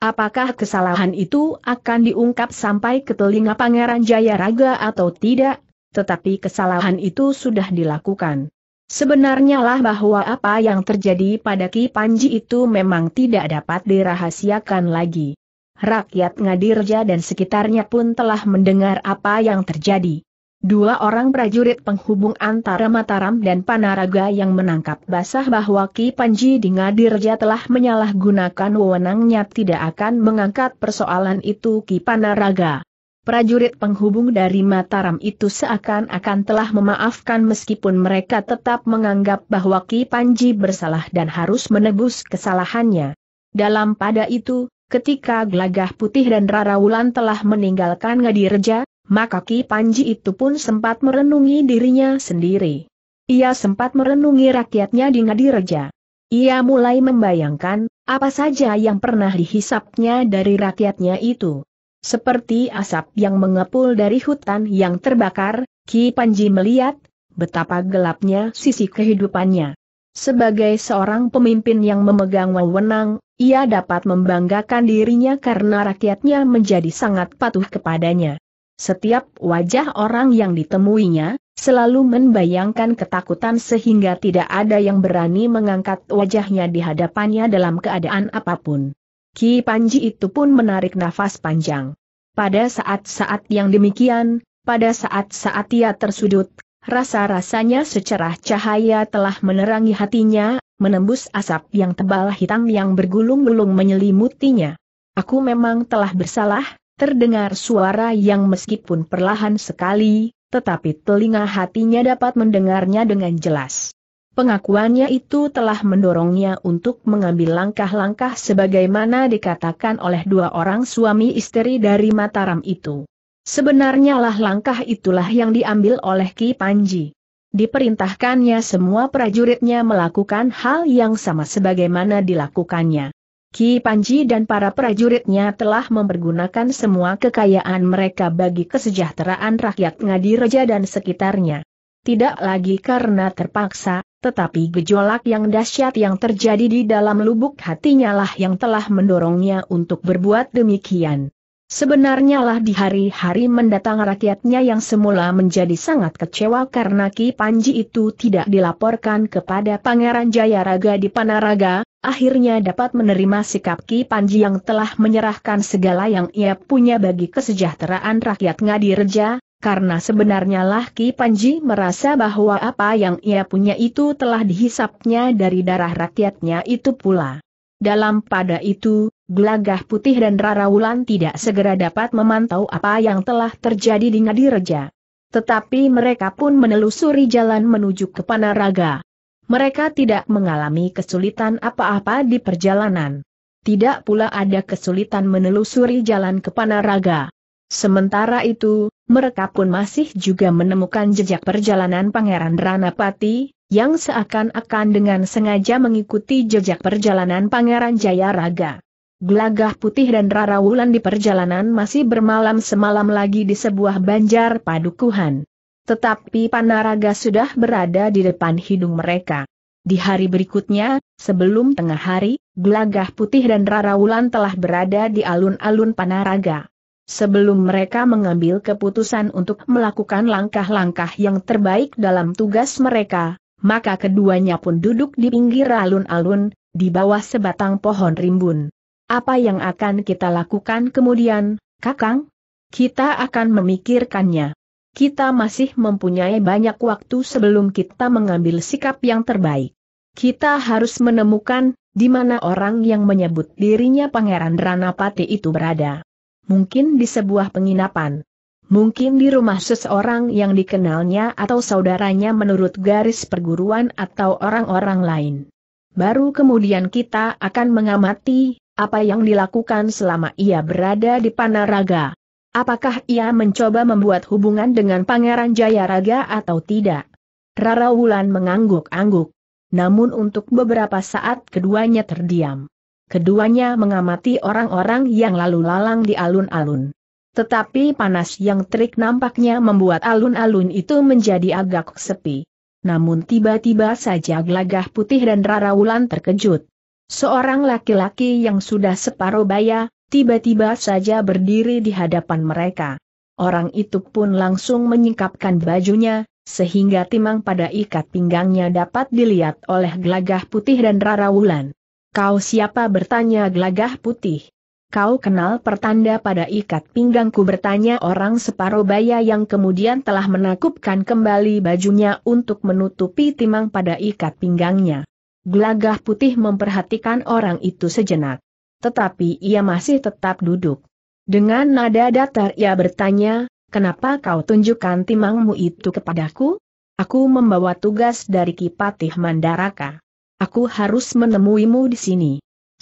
A: Apakah kesalahan itu akan diungkap sampai ke telinga Pangeran Jayaraga atau tidak, tetapi kesalahan itu sudah dilakukan. Sebenarnya lah bahwa apa yang terjadi pada Ki Panji itu memang tidak dapat dirahasiakan lagi. Rakyat Ngadirja dan sekitarnya pun telah mendengar apa yang terjadi. Dua orang prajurit penghubung antara Mataram dan Panaraga yang menangkap basah bahwa Ki Panji di Ngadirja telah menyalahgunakan wewenangnya tidak akan mengangkat persoalan itu Ki Panaraga prajurit penghubung dari Mataram itu seakan-akan telah memaafkan meskipun mereka tetap menganggap bahwa Ki Panji bersalah dan harus menebus kesalahannya. Dalam pada itu, ketika Glagah Putih dan Rara Wulan telah meninggalkan Ngadireja, maka Ki Panji itu pun sempat merenungi dirinya sendiri. Ia sempat merenungi rakyatnya di Ngadireja. Ia mulai membayangkan, apa saja yang pernah dihisapnya dari rakyatnya itu. Seperti asap yang mengepul dari hutan yang terbakar, Ki Panji melihat betapa gelapnya sisi kehidupannya. Sebagai seorang pemimpin yang memegang wewenang, ia dapat membanggakan dirinya karena rakyatnya menjadi sangat patuh kepadanya. Setiap wajah orang yang ditemuinya, selalu membayangkan ketakutan sehingga tidak ada yang berani mengangkat wajahnya di hadapannya dalam keadaan apapun. Ki Panji itu pun menarik nafas panjang. Pada saat-saat yang demikian, pada saat-saat ia tersudut, rasa-rasanya secerah cahaya telah menerangi hatinya, menembus asap yang tebal hitam yang bergulung-gulung menyelimutinya. Aku memang telah bersalah, terdengar suara yang meskipun perlahan sekali, tetapi telinga hatinya dapat mendengarnya dengan jelas. Pengakuannya itu telah mendorongnya untuk mengambil langkah-langkah sebagaimana dikatakan oleh dua orang suami istri dari Mataram itu. Sebenarnya lah langkah itulah yang diambil oleh Ki Panji. Diperintahkannya semua prajuritnya melakukan hal yang sama sebagaimana dilakukannya. Ki Panji dan para prajuritnya telah mempergunakan semua kekayaan mereka bagi kesejahteraan rakyat Ngadireja dan sekitarnya tidak lagi karena terpaksa, tetapi gejolak yang dahsyat yang terjadi di dalam lubuk hatinya lah yang telah mendorongnya untuk berbuat demikian. Sebenarnya lah di hari-hari mendatang rakyatnya yang semula menjadi sangat kecewa karena Ki Panji itu tidak dilaporkan kepada Pangeran Jayaraga di Panaraga, akhirnya dapat menerima sikap Ki Panji yang telah menyerahkan segala yang ia punya bagi kesejahteraan rakyat Ngadireja, karena sebenarnya Lahki Panji merasa bahwa apa yang ia punya itu telah dihisapnya dari darah rakyatnya itu pula. Dalam pada itu, Gelagah Putih dan Rarawulan tidak segera dapat memantau apa yang telah terjadi di Ngadireja. Tetapi mereka pun menelusuri jalan menuju ke Panaraga. Mereka tidak mengalami kesulitan apa-apa di perjalanan. Tidak pula ada kesulitan menelusuri jalan ke Panaraga. Sementara itu, mereka pun masih juga menemukan jejak perjalanan Pangeran Ranapati, yang seakan-akan dengan sengaja mengikuti jejak perjalanan Pangeran Jayaraga. Gelagah putih dan Rara Wulan di perjalanan masih bermalam semalam lagi di sebuah banjar padukuhan. Tetapi Panaraga sudah berada di depan hidung mereka. Di hari berikutnya, sebelum tengah hari, Gelagah putih dan Rara Wulan telah berada di alun-alun Panaraga sebelum mereka mengambil keputusan untuk melakukan langkah-langkah yang terbaik dalam tugas mereka, maka keduanya pun duduk di pinggir alun-alun, di bawah sebatang pohon rimbun. Apa yang akan kita lakukan kemudian, Kakang? Kita akan memikirkannya. Kita masih mempunyai banyak waktu sebelum kita mengambil sikap yang terbaik. Kita harus menemukan di mana orang yang menyebut dirinya Pangeran Ranapati itu berada mungkin di sebuah penginapan. Mungkin di rumah seseorang yang dikenalnya atau saudaranya menurut garis perguruan atau orang-orang lain. Baru kemudian kita akan mengamati apa yang dilakukan selama ia berada di Panaraga. Apakah ia mencoba membuat hubungan dengan Pangeran Jayaraga atau tidak? Rara Wulan mengangguk-angguk. Namun untuk beberapa saat keduanya terdiam. Keduanya mengamati orang-orang yang lalu lalang di alun-alun. Tetapi panas yang terik nampaknya membuat alun-alun itu menjadi agak sepi. Namun tiba-tiba saja gelagah putih dan Rara Wulan terkejut. Seorang laki-laki yang sudah separuh baya, tiba-tiba saja berdiri di hadapan mereka. Orang itu pun langsung menyingkapkan bajunya, sehingga timang pada ikat pinggangnya dapat dilihat oleh gelagah putih dan Rara Wulan. Kau siapa bertanya gelagah putih. Kau kenal pertanda pada ikat pinggangku bertanya orang separuh Baya yang kemudian telah menakupkan kembali bajunya untuk menutupi timang pada ikat pinggangnya. Gelagah putih memperhatikan orang itu sejenak. Tetapi ia masih tetap duduk. Dengan nada datar ia bertanya, kenapa kau tunjukkan timangmu itu kepadaku? Aku membawa tugas dari Kipatih Mandaraka. Aku harus menemuimu di sini.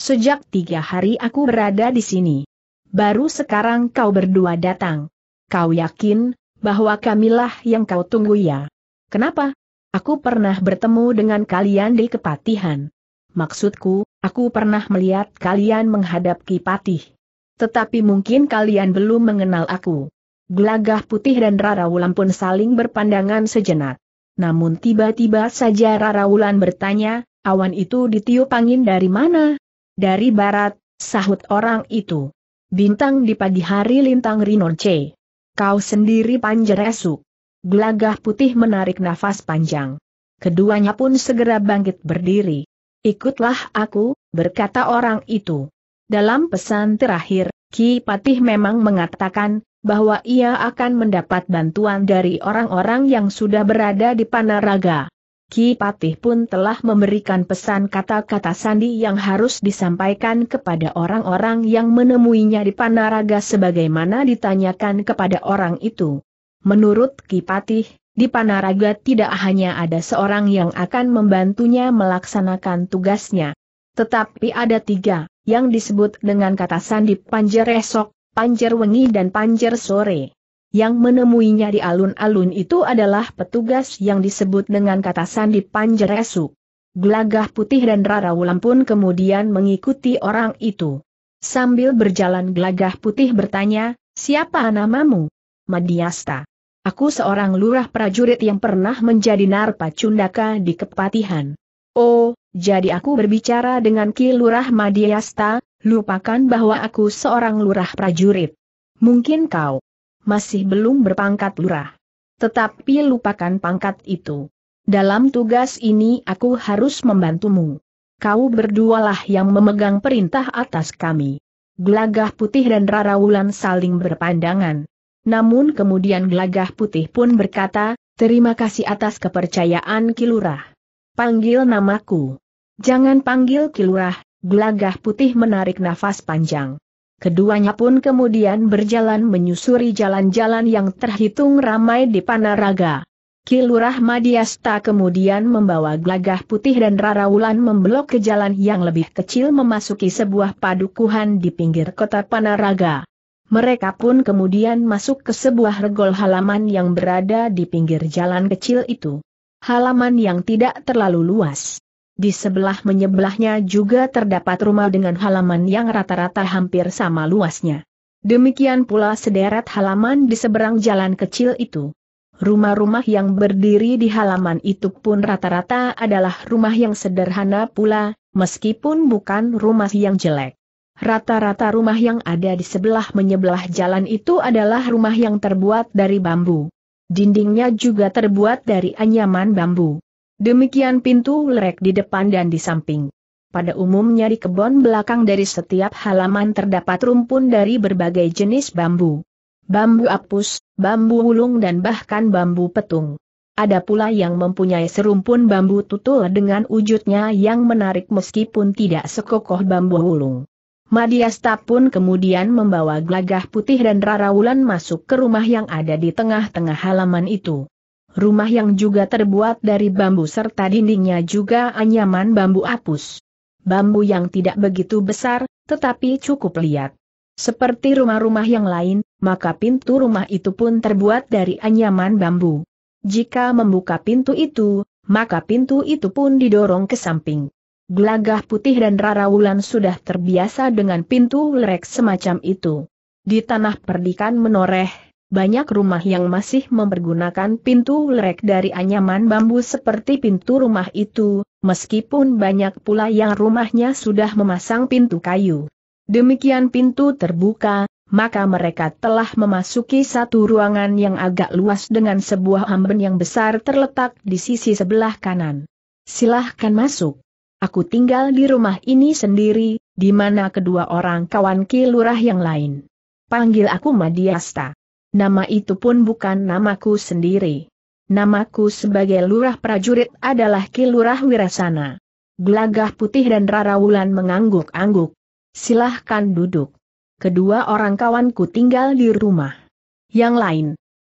A: Sejak tiga hari aku berada di sini. Baru sekarang kau berdua datang. Kau yakin, bahwa kamilah yang kau tunggu ya? Kenapa? Aku pernah bertemu dengan kalian di kepatihan. Maksudku, aku pernah melihat kalian menghadap Kipatih. Tetapi mungkin kalian belum mengenal aku. Gelagah putih dan Rara Wulan pun saling berpandangan sejenak. Namun tiba-tiba saja Rara Wulan bertanya, Awan itu ditiup angin dari mana? Dari barat, sahut orang itu. Bintang di pagi hari lintang Rinonce. Kau sendiri panjer panjeresu. Gelagah putih menarik nafas panjang. Keduanya pun segera bangkit berdiri. Ikutlah aku, berkata orang itu. Dalam pesan terakhir, Ki Patih memang mengatakan, bahwa ia akan mendapat bantuan dari orang-orang yang sudah berada di Panaraga. Ki Patih pun telah memberikan pesan kata-kata sandi yang harus disampaikan kepada orang-orang yang menemuinya di Panaraga sebagaimana ditanyakan kepada orang itu. Menurut Ki Patih, di Panaraga tidak hanya ada seorang yang akan membantunya melaksanakan tugasnya. Tetapi ada tiga, yang disebut dengan kata sandi panjer esok, panjer wengi dan panjer sore. Yang menemuinya di alun-alun itu adalah petugas yang disebut dengan kata Sandi Panjeresu. Gelagah putih dan Rara Wulan pun kemudian mengikuti orang itu. Sambil berjalan gelagah putih bertanya, siapa namamu? Madiasta. Aku seorang lurah prajurit yang pernah menjadi narpa cundaka di kepatihan. Oh, jadi aku berbicara dengan Ki Lurah Madiasta, lupakan bahwa aku seorang lurah prajurit. Mungkin kau masih belum berpangkat lurah. Tetapi lupakan pangkat itu. Dalam tugas ini aku harus membantumu. Kau berdualah yang memegang perintah atas kami. Gelagah putih dan Rarawulan saling berpandangan. Namun kemudian Gelagah putih pun berkata, terima kasih atas kepercayaan Kilurah. Panggil namaku. Jangan panggil Kilurah, Gelagah putih menarik nafas panjang. Keduanya pun kemudian berjalan menyusuri jalan-jalan yang terhitung ramai di Panaraga. Kilurah Madiasta kemudian membawa gelagah putih dan Raraulan memblok ke jalan yang lebih kecil memasuki sebuah padukuhan di pinggir kota Panaraga. Mereka pun kemudian masuk ke sebuah regol halaman yang berada di pinggir jalan kecil itu. Halaman yang tidak terlalu luas. Di sebelah menyebelahnya juga terdapat rumah dengan halaman yang rata-rata hampir sama luasnya. Demikian pula sederet halaman di seberang jalan kecil itu. Rumah-rumah yang berdiri di halaman itu pun rata-rata adalah rumah yang sederhana pula, meskipun bukan rumah yang jelek. Rata-rata rumah yang ada di sebelah menyebelah jalan itu adalah rumah yang terbuat dari bambu. Dindingnya juga terbuat dari anyaman bambu. Demikian pintu lerek di depan dan di samping. Pada umumnya di kebon belakang dari setiap halaman terdapat rumpun dari berbagai jenis bambu. Bambu apus, bambu wulung dan bahkan bambu petung. Ada pula yang mempunyai serumpun bambu tutul dengan wujudnya yang menarik meskipun tidak sekokoh bambu wulung. Madiasta pun kemudian membawa gelagah putih dan rara wulan masuk ke rumah yang ada di tengah-tengah halaman itu rumah yang juga terbuat dari bambu serta dindingnya juga anyaman bambu apus. Bambu yang tidak begitu besar, tetapi cukup liat. Seperti rumah-rumah yang lain, maka pintu rumah itu pun terbuat dari anyaman bambu. Jika membuka pintu itu, maka pintu itu pun didorong ke samping. Gelagah putih dan Rara Wulan sudah terbiasa dengan pintu lerek semacam itu. Di tanah perdikan menoreh, banyak rumah yang masih mempergunakan pintu lerek dari anyaman bambu seperti pintu rumah itu, meskipun banyak pula yang rumahnya sudah memasang pintu kayu. Demikian pintu terbuka, maka mereka telah memasuki satu ruangan yang agak luas dengan sebuah amben yang besar terletak di sisi sebelah kanan. Silahkan masuk. Aku tinggal di rumah ini sendiri, di mana kedua orang kawan kilurah yang lain. Panggil aku Madiasta. Nama itu pun bukan namaku sendiri. Namaku sebagai lurah prajurit adalah Ki Wirasana. Gelagah putih dan Rara Wulan mengangguk-angguk. Silahkan duduk. Kedua orang kawanku tinggal di rumah. Yang lain.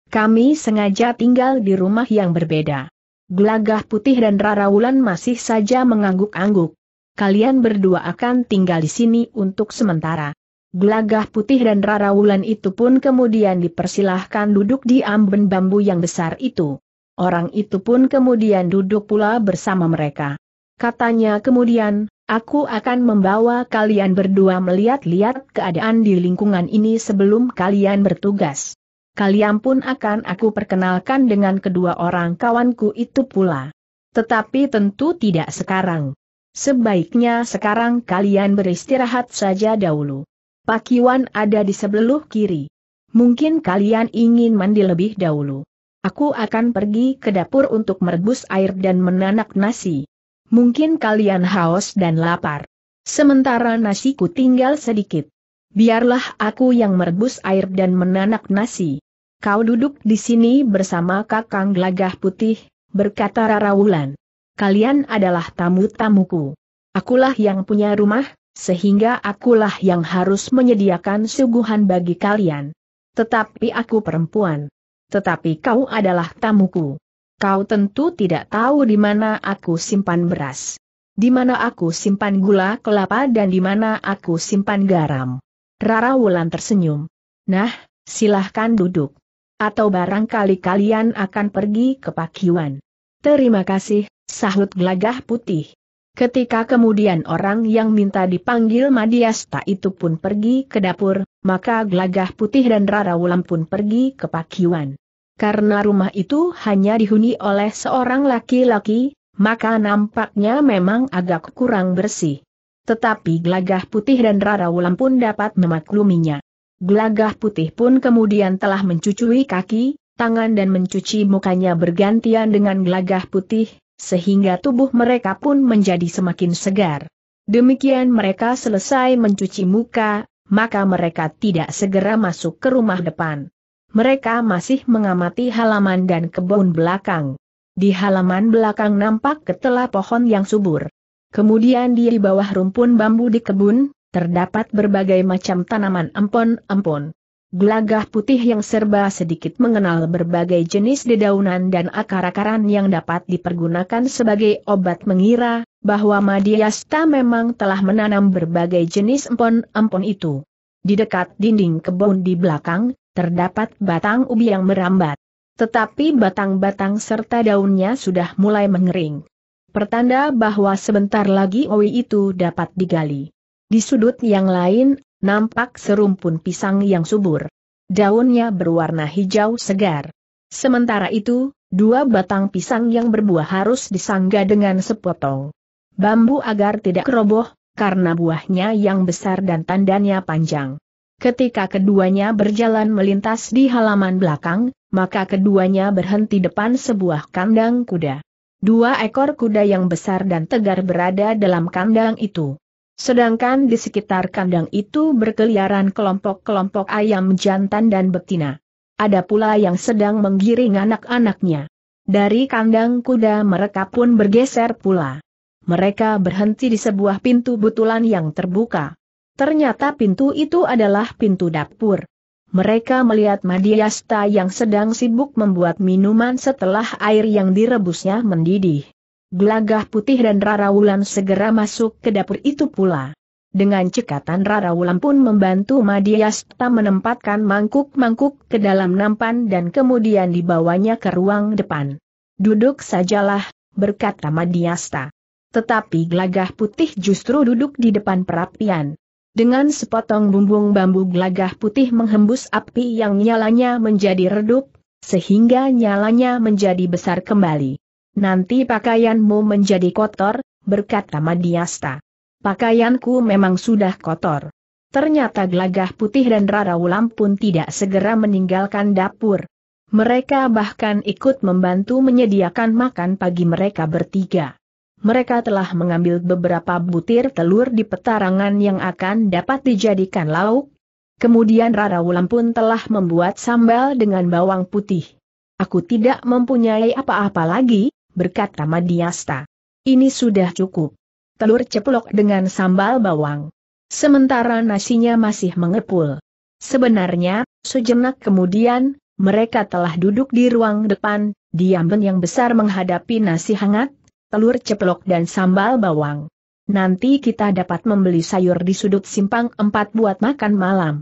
A: Kami sengaja tinggal di rumah yang berbeda. Gelagah putih dan Rara Wulan masih saja mengangguk-angguk. Kalian berdua akan tinggal di sini untuk sementara. Gelagah putih dan Rara Wulan itu pun kemudian dipersilahkan duduk di amben bambu yang besar itu. Orang itu pun kemudian duduk pula bersama mereka. Katanya kemudian, aku akan membawa kalian berdua melihat-lihat keadaan di lingkungan ini sebelum kalian bertugas. Kalian pun akan aku perkenalkan dengan kedua orang kawanku itu pula. Tetapi tentu tidak sekarang. Sebaiknya sekarang kalian beristirahat saja dahulu. Pak Iwan ada di sebelah kiri. Mungkin kalian ingin mandi lebih dahulu. Aku akan pergi ke dapur untuk merebus air dan menanak nasi. Mungkin kalian haus dan lapar. Sementara nasiku tinggal sedikit. Biarlah aku yang merebus air dan menanak nasi. Kau duduk di sini bersama kakang gelagah putih, berkata Rara Wulan. Kalian adalah tamu-tamuku. Akulah yang punya rumah, sehingga akulah yang harus menyediakan suguhan bagi kalian. Tetapi aku perempuan. Tetapi kau adalah tamuku. Kau tentu tidak tahu di mana aku simpan beras. Di mana aku simpan gula kelapa dan di mana aku simpan garam. Rara Wulan tersenyum. Nah, silahkan duduk. Atau barangkali kalian akan pergi ke Pakiwan. Terima kasih, sahut gelagah putih. Ketika kemudian orang yang minta dipanggil Madiasta itu pun pergi ke dapur, maka Glagah Putih dan Rara Wulan pun pergi ke Pakiwan. Karena rumah itu hanya dihuni oleh seorang laki-laki, maka nampaknya memang agak kurang bersih. Tetapi Glagah Putih dan Rara Wulan pun dapat memakluminya. Glagah Putih pun kemudian telah mencucui kaki, tangan dan mencuci mukanya bergantian dengan Glagah putih, sehingga tubuh mereka pun menjadi semakin segar. Demikian mereka selesai mencuci muka, maka mereka tidak segera masuk ke rumah depan. Mereka masih mengamati halaman dan kebun belakang. Di halaman belakang nampak ketela pohon yang subur. Kemudian di bawah rumpun bambu di kebun, terdapat berbagai macam tanaman empon-empon. Gelagah putih yang serba sedikit mengenal berbagai jenis dedaunan dan akar-akaran yang dapat dipergunakan sebagai obat mengira, bahwa Madiasta memang telah menanam berbagai jenis empon-empon itu. Di dekat dinding kebun di belakang, terdapat batang ubi yang merambat. Tetapi batang-batang serta daunnya sudah mulai mengering. Pertanda bahwa sebentar lagi owi itu dapat digali. Di sudut yang lain, nampak serumpun pisang yang subur. Daunnya berwarna hijau segar. Sementara itu, dua batang pisang yang berbuah harus disangga dengan sepotong bambu agar tidak roboh, karena buahnya yang besar dan tandanya panjang. Ketika keduanya berjalan melintas di halaman belakang, maka keduanya berhenti depan sebuah kandang kuda. Dua ekor kuda yang besar dan tegar berada dalam kandang itu. Sedangkan di sekitar kandang itu berkeliaran kelompok-kelompok ayam jantan dan betina. Ada pula yang sedang menggiring anak-anaknya. Dari kandang kuda mereka pun bergeser pula. Mereka berhenti di sebuah pintu butulan yang terbuka. Ternyata pintu itu adalah pintu dapur. Mereka melihat Madiasta yang sedang sibuk membuat minuman setelah air yang direbusnya mendidih. Gelagah putih dan Rara Wulan segera masuk ke dapur itu pula. Dengan cekatan Rara Wulan pun membantu Madiasta menempatkan mangkuk-mangkuk ke dalam nampan dan kemudian dibawanya ke ruang depan. Duduk sajalah, berkata Madiasta. Tetapi gelagah putih justru duduk di depan perapian. Dengan sepotong bumbung bambu gelagah putih menghembus api yang nyalanya menjadi redup, sehingga nyalanya menjadi besar kembali nanti pakaianmu menjadi kotor, berkata Madiasta. Pakaianku memang sudah kotor. Ternyata gelagah putih dan rara ulam pun tidak segera meninggalkan dapur. Mereka bahkan ikut membantu menyediakan makan pagi mereka bertiga. Mereka telah mengambil beberapa butir telur di petarangan yang akan dapat dijadikan lauk. Kemudian Rara Ulam pun telah membuat sambal dengan bawang putih. Aku tidak mempunyai apa-apa lagi, berkata Madiasta. Ini sudah cukup. Telur ceplok dengan sambal bawang. Sementara nasinya masih mengepul. Sebenarnya, sejenak kemudian, mereka telah duduk di ruang depan, amben yang besar menghadapi nasi hangat, telur ceplok dan sambal bawang. Nanti kita dapat membeli sayur di sudut simpang empat buat makan malam.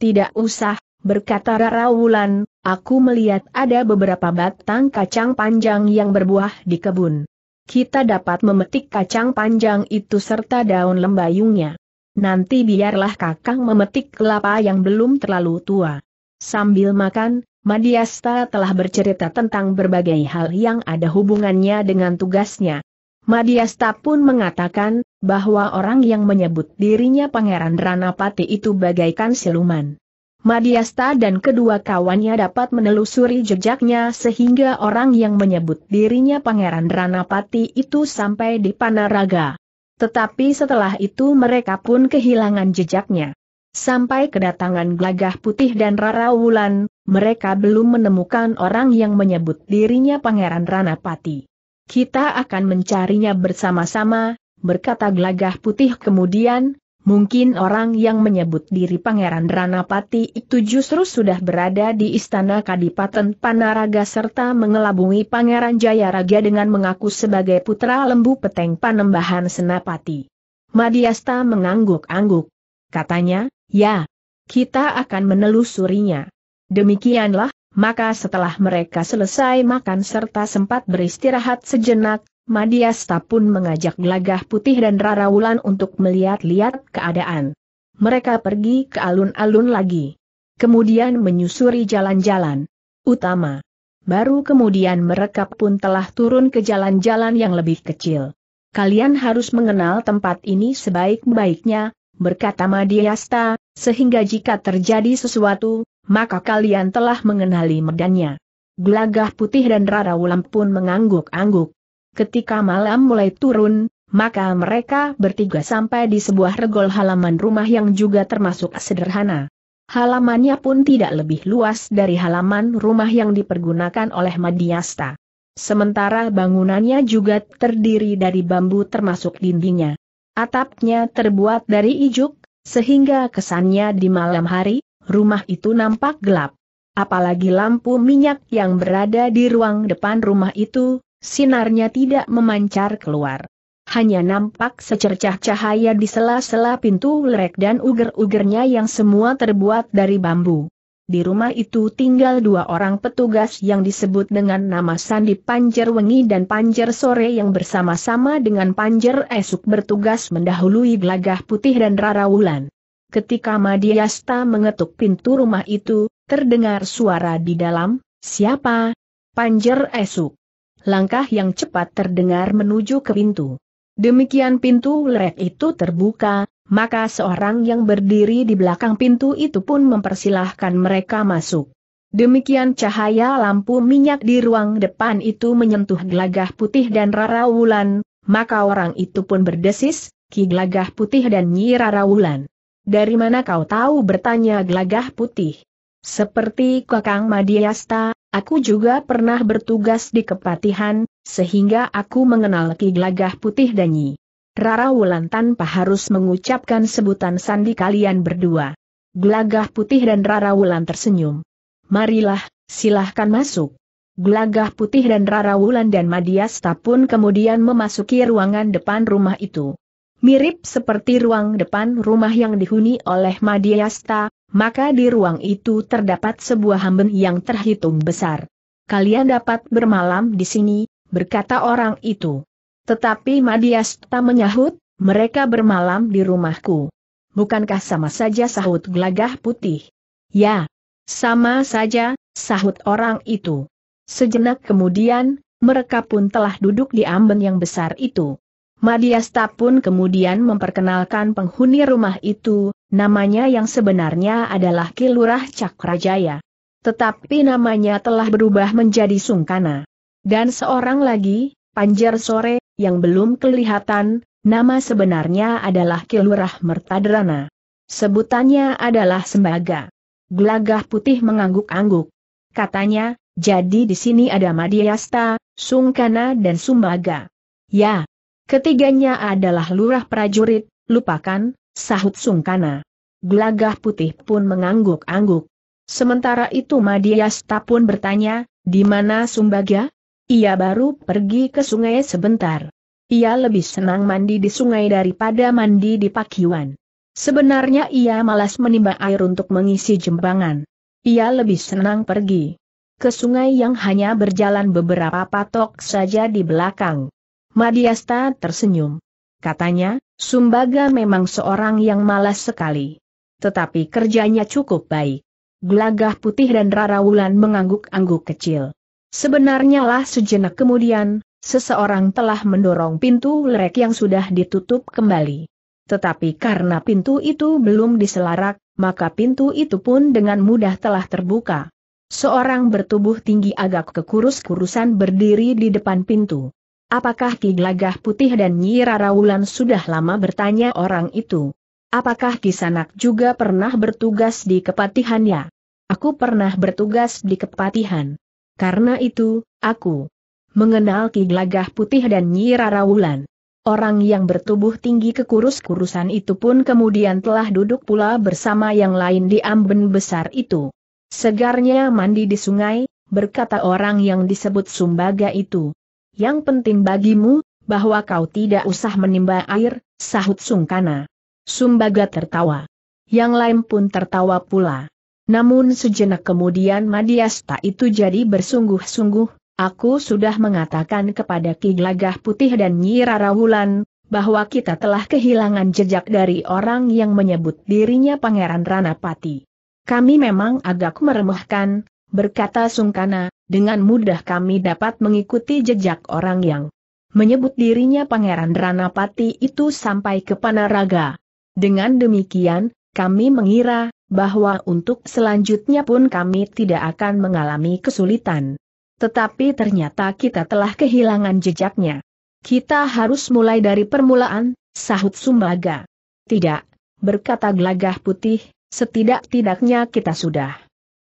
A: Tidak usah, berkata Rara Wulan, aku melihat ada beberapa batang kacang panjang yang berbuah di kebun. Kita dapat memetik kacang panjang itu serta daun lembayungnya. Nanti biarlah kakang memetik kelapa yang belum terlalu tua. Sambil makan, Madiasta telah bercerita tentang berbagai hal yang ada hubungannya dengan tugasnya. Madiasta pun mengatakan, bahwa orang yang menyebut dirinya Pangeran Ranapati itu bagaikan siluman. Madiasta dan kedua kawannya dapat menelusuri jejaknya sehingga orang yang menyebut dirinya Pangeran Ranapati itu sampai di Panaraga. Tetapi setelah itu mereka pun kehilangan jejaknya. Sampai kedatangan Glagah Putih dan Rara Wulan, mereka belum menemukan orang yang menyebut dirinya Pangeran Ranapati. Kita akan mencarinya bersama-sama, berkata Glagah Putih kemudian, Mungkin orang yang menyebut diri Pangeran Ranapati itu justru sudah berada di istana Kadipaten Panaraga serta mengelabungi Pangeran Jayaraga dengan mengaku sebagai putra lembu peteng panembahan Senapati. Madiasta mengangguk-angguk. Katanya, ya, kita akan menelusurinya. Demikianlah, maka setelah mereka selesai makan serta sempat beristirahat sejenak, Madiasta pun mengajak Glagah Putih dan Rara Wulan untuk melihat-lihat keadaan. Mereka pergi ke alun-alun lagi. Kemudian menyusuri jalan-jalan utama. Baru kemudian mereka pun telah turun ke jalan-jalan yang lebih kecil. Kalian harus mengenal tempat ini sebaik-baiknya, berkata Madiasta, sehingga jika terjadi sesuatu, maka kalian telah mengenali medannya. Glagah putih dan Rara Wulan pun mengangguk-angguk. Ketika malam mulai turun, maka mereka bertiga sampai di sebuah regol halaman rumah yang juga termasuk sederhana. Halamannya pun tidak lebih luas dari halaman rumah yang dipergunakan oleh Madiasta. Sementara bangunannya juga terdiri dari bambu termasuk dindingnya. Atapnya terbuat dari ijuk, sehingga kesannya di malam hari, rumah itu nampak gelap. Apalagi lampu minyak yang berada di ruang depan rumah itu, Sinarnya tidak memancar keluar. Hanya nampak secercah cahaya di sela-sela pintu lerek dan uger-ugernya yang semua terbuat dari bambu. Di rumah itu tinggal dua orang petugas yang disebut dengan nama Sandi Panjer Wengi dan Panjer Sore yang bersama-sama dengan Panjer Esuk bertugas mendahului Gelagah Putih dan Rara Wulan. Ketika Madiasta mengetuk pintu rumah itu, terdengar suara di dalam, siapa? Panjer Esuk. Langkah yang cepat terdengar menuju ke pintu. Demikian pintu lerek itu terbuka, maka seorang yang berdiri di belakang pintu itu pun mempersilahkan mereka masuk. Demikian cahaya lampu minyak di ruang depan itu menyentuh gelagah putih dan Rara Wulan, maka orang itu pun berdesis, Ki Gelagah Putih dan Nyi Rara Wulan. Dari mana kau tahu bertanya Gelagah Putih? Seperti Kakang Madiasta, Aku juga pernah bertugas di kepatihan, sehingga aku mengenal Ki Glagah Putih Danyi. Rara Wulan tanpa harus mengucapkan sebutan sandi kalian berdua. Glagah Putih dan Rara Wulan tersenyum. Marilah, silahkan masuk. Glagah Putih dan Rara Wulan dan Madiasta pun kemudian memasuki ruangan depan rumah itu. Mirip seperti ruang depan rumah yang dihuni oleh Madiasta, maka di ruang itu terdapat sebuah hamben yang terhitung besar. Kalian dapat bermalam di sini, berkata orang itu. Tetapi Madiasta menyahut, mereka bermalam di rumahku. Bukankah sama saja sahut gelagah putih? Ya, sama saja, sahut orang itu. Sejenak kemudian, mereka pun telah duduk di amben yang besar itu. Madiasta pun kemudian memperkenalkan penghuni rumah itu, namanya yang sebenarnya adalah Kilurah Cakrajaya. Tetapi namanya telah berubah menjadi Sungkana. Dan seorang lagi, Panjer Sore, yang belum kelihatan, nama sebenarnya adalah Kilurah Mertadrana. Sebutannya adalah Sembaga. Gelagah putih mengangguk-angguk. Katanya, jadi di sini ada Madiasta, Sungkana dan Sumbaga. Ya, Ketiganya adalah lurah prajurit, lupakan, sahut Sungkana. Gelagah putih pun mengangguk-angguk. Sementara itu Madiasta pun bertanya, di mana Sumbaga? Ia baru pergi ke sungai sebentar. Ia lebih senang mandi di sungai daripada mandi di pakiwan. Sebenarnya ia malas menimba air untuk mengisi jembangan. Ia lebih senang pergi ke sungai yang hanya berjalan beberapa patok saja di belakang. Madiasta tersenyum. Katanya, Sumbaga memang seorang yang malas sekali. Tetapi kerjanya cukup baik. Gelagah putih dan Rara Wulan mengangguk-angguk kecil. Sebenarnya lah sejenak kemudian, seseorang telah mendorong pintu lerek yang sudah ditutup kembali. Tetapi karena pintu itu belum diselarak, maka pintu itu pun dengan mudah telah terbuka. Seorang bertubuh tinggi agak kekurus-kurusan berdiri di depan pintu. Apakah Ki Glagah Putih dan Nyi Rara Wulan sudah lama bertanya orang itu? Apakah Ki Sanak juga pernah bertugas di kepatihannya? Aku pernah bertugas di kepatihan. Karena itu, aku mengenal Ki Glagah Putih dan Nyi Rara Wulan. Orang yang bertubuh tinggi kekurus-kurusan itu pun kemudian telah duduk pula bersama yang lain di amben besar itu. Segarnya mandi di sungai, berkata orang yang disebut Sumbaga itu. Yang penting bagimu, bahwa kau tidak usah menimba air, sahut Sungkana. Sumbaga tertawa. Yang lain pun tertawa pula. Namun sejenak kemudian Madiasta itu jadi bersungguh-sungguh, aku sudah mengatakan kepada Ki Glagah Putih dan Nyi Wulan, bahwa kita telah kehilangan jejak dari orang yang menyebut dirinya Pangeran Ranapati. Kami memang agak meremehkan, berkata Sungkana, dengan mudah kami dapat mengikuti jejak orang yang menyebut dirinya Pangeran Ranapati itu sampai ke Panaraga. Dengan demikian, kami mengira bahwa untuk selanjutnya pun kami tidak akan mengalami kesulitan. Tetapi ternyata kita telah kehilangan jejaknya. Kita harus mulai dari permulaan, sahut Sumbaga. Tidak, berkata gelagah putih, setidak-tidaknya kita sudah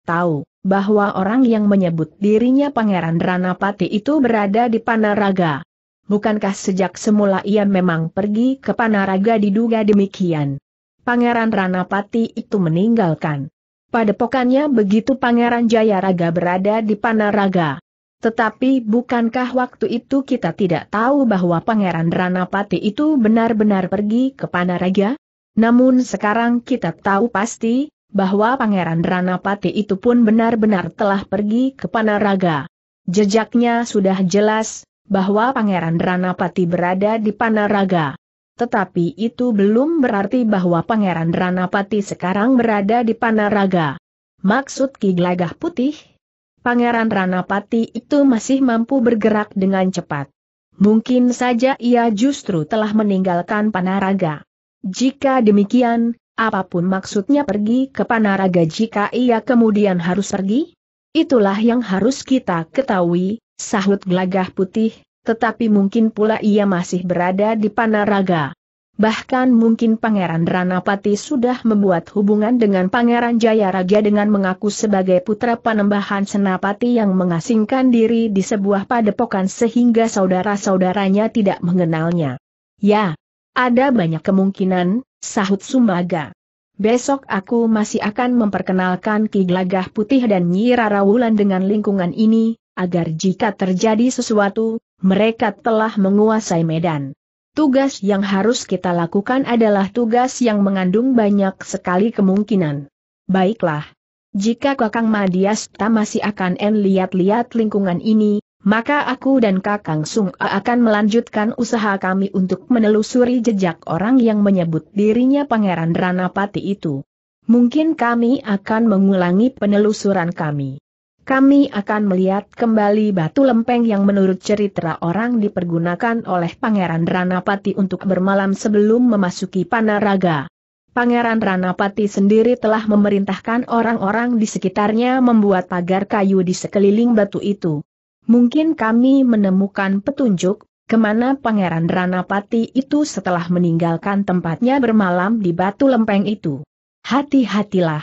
A: tahu bahwa orang yang menyebut dirinya Pangeran Ranapati itu berada di Panaraga. Bukankah sejak semula ia memang pergi ke Panaraga diduga demikian? Pangeran Ranapati itu meninggalkan. Pada Padepokannya begitu Pangeran Jayaraga berada di Panaraga. Tetapi bukankah waktu itu kita tidak tahu bahwa Pangeran Ranapati itu benar-benar pergi ke Panaraga? Namun sekarang kita tahu pasti, bahwa Pangeran Ranapati itu pun benar-benar telah pergi ke Panaraga. Jejaknya sudah jelas, bahwa Pangeran Ranapati berada di Panaraga. Tetapi itu belum berarti bahwa Pangeran Ranapati sekarang berada di Panaraga. Maksud Ki Gelagah Putih? Pangeran Ranapati itu masih mampu bergerak dengan cepat. Mungkin saja ia justru telah meninggalkan Panaraga. Jika demikian, Apapun maksudnya pergi ke Panaraga jika ia kemudian harus pergi? Itulah yang harus kita ketahui, sahut gelagah putih, tetapi mungkin pula ia masih berada di Panaraga. Bahkan mungkin Pangeran Ranapati sudah membuat hubungan dengan Pangeran Jayaraja dengan mengaku sebagai putra panembahan Senapati yang mengasingkan diri di sebuah padepokan sehingga saudara-saudaranya tidak mengenalnya. Ya, ada banyak kemungkinan, sahut Sumbaga. Besok aku masih akan memperkenalkan Ki Gelagah Putih dan Nyi Rara Wulan dengan lingkungan ini, agar jika terjadi sesuatu, mereka telah menguasai medan. Tugas yang harus kita lakukan adalah tugas yang mengandung banyak sekali kemungkinan. Baiklah. Jika Kakang Madiasta masih akan en lihat-lihat lingkungan ini, maka aku dan Kakang Sung A akan melanjutkan usaha kami untuk menelusuri jejak orang yang menyebut dirinya Pangeran Ranapati itu. Mungkin kami akan mengulangi penelusuran kami. Kami akan melihat kembali batu lempeng yang menurut cerita orang dipergunakan oleh Pangeran Ranapati untuk bermalam sebelum memasuki Panaraga. Pangeran Ranapati sendiri telah memerintahkan orang-orang di sekitarnya membuat pagar kayu di sekeliling batu itu. Mungkin kami menemukan petunjuk, kemana Pangeran Ranapati itu setelah meninggalkan tempatnya bermalam di batu lempeng itu. Hati-hatilah.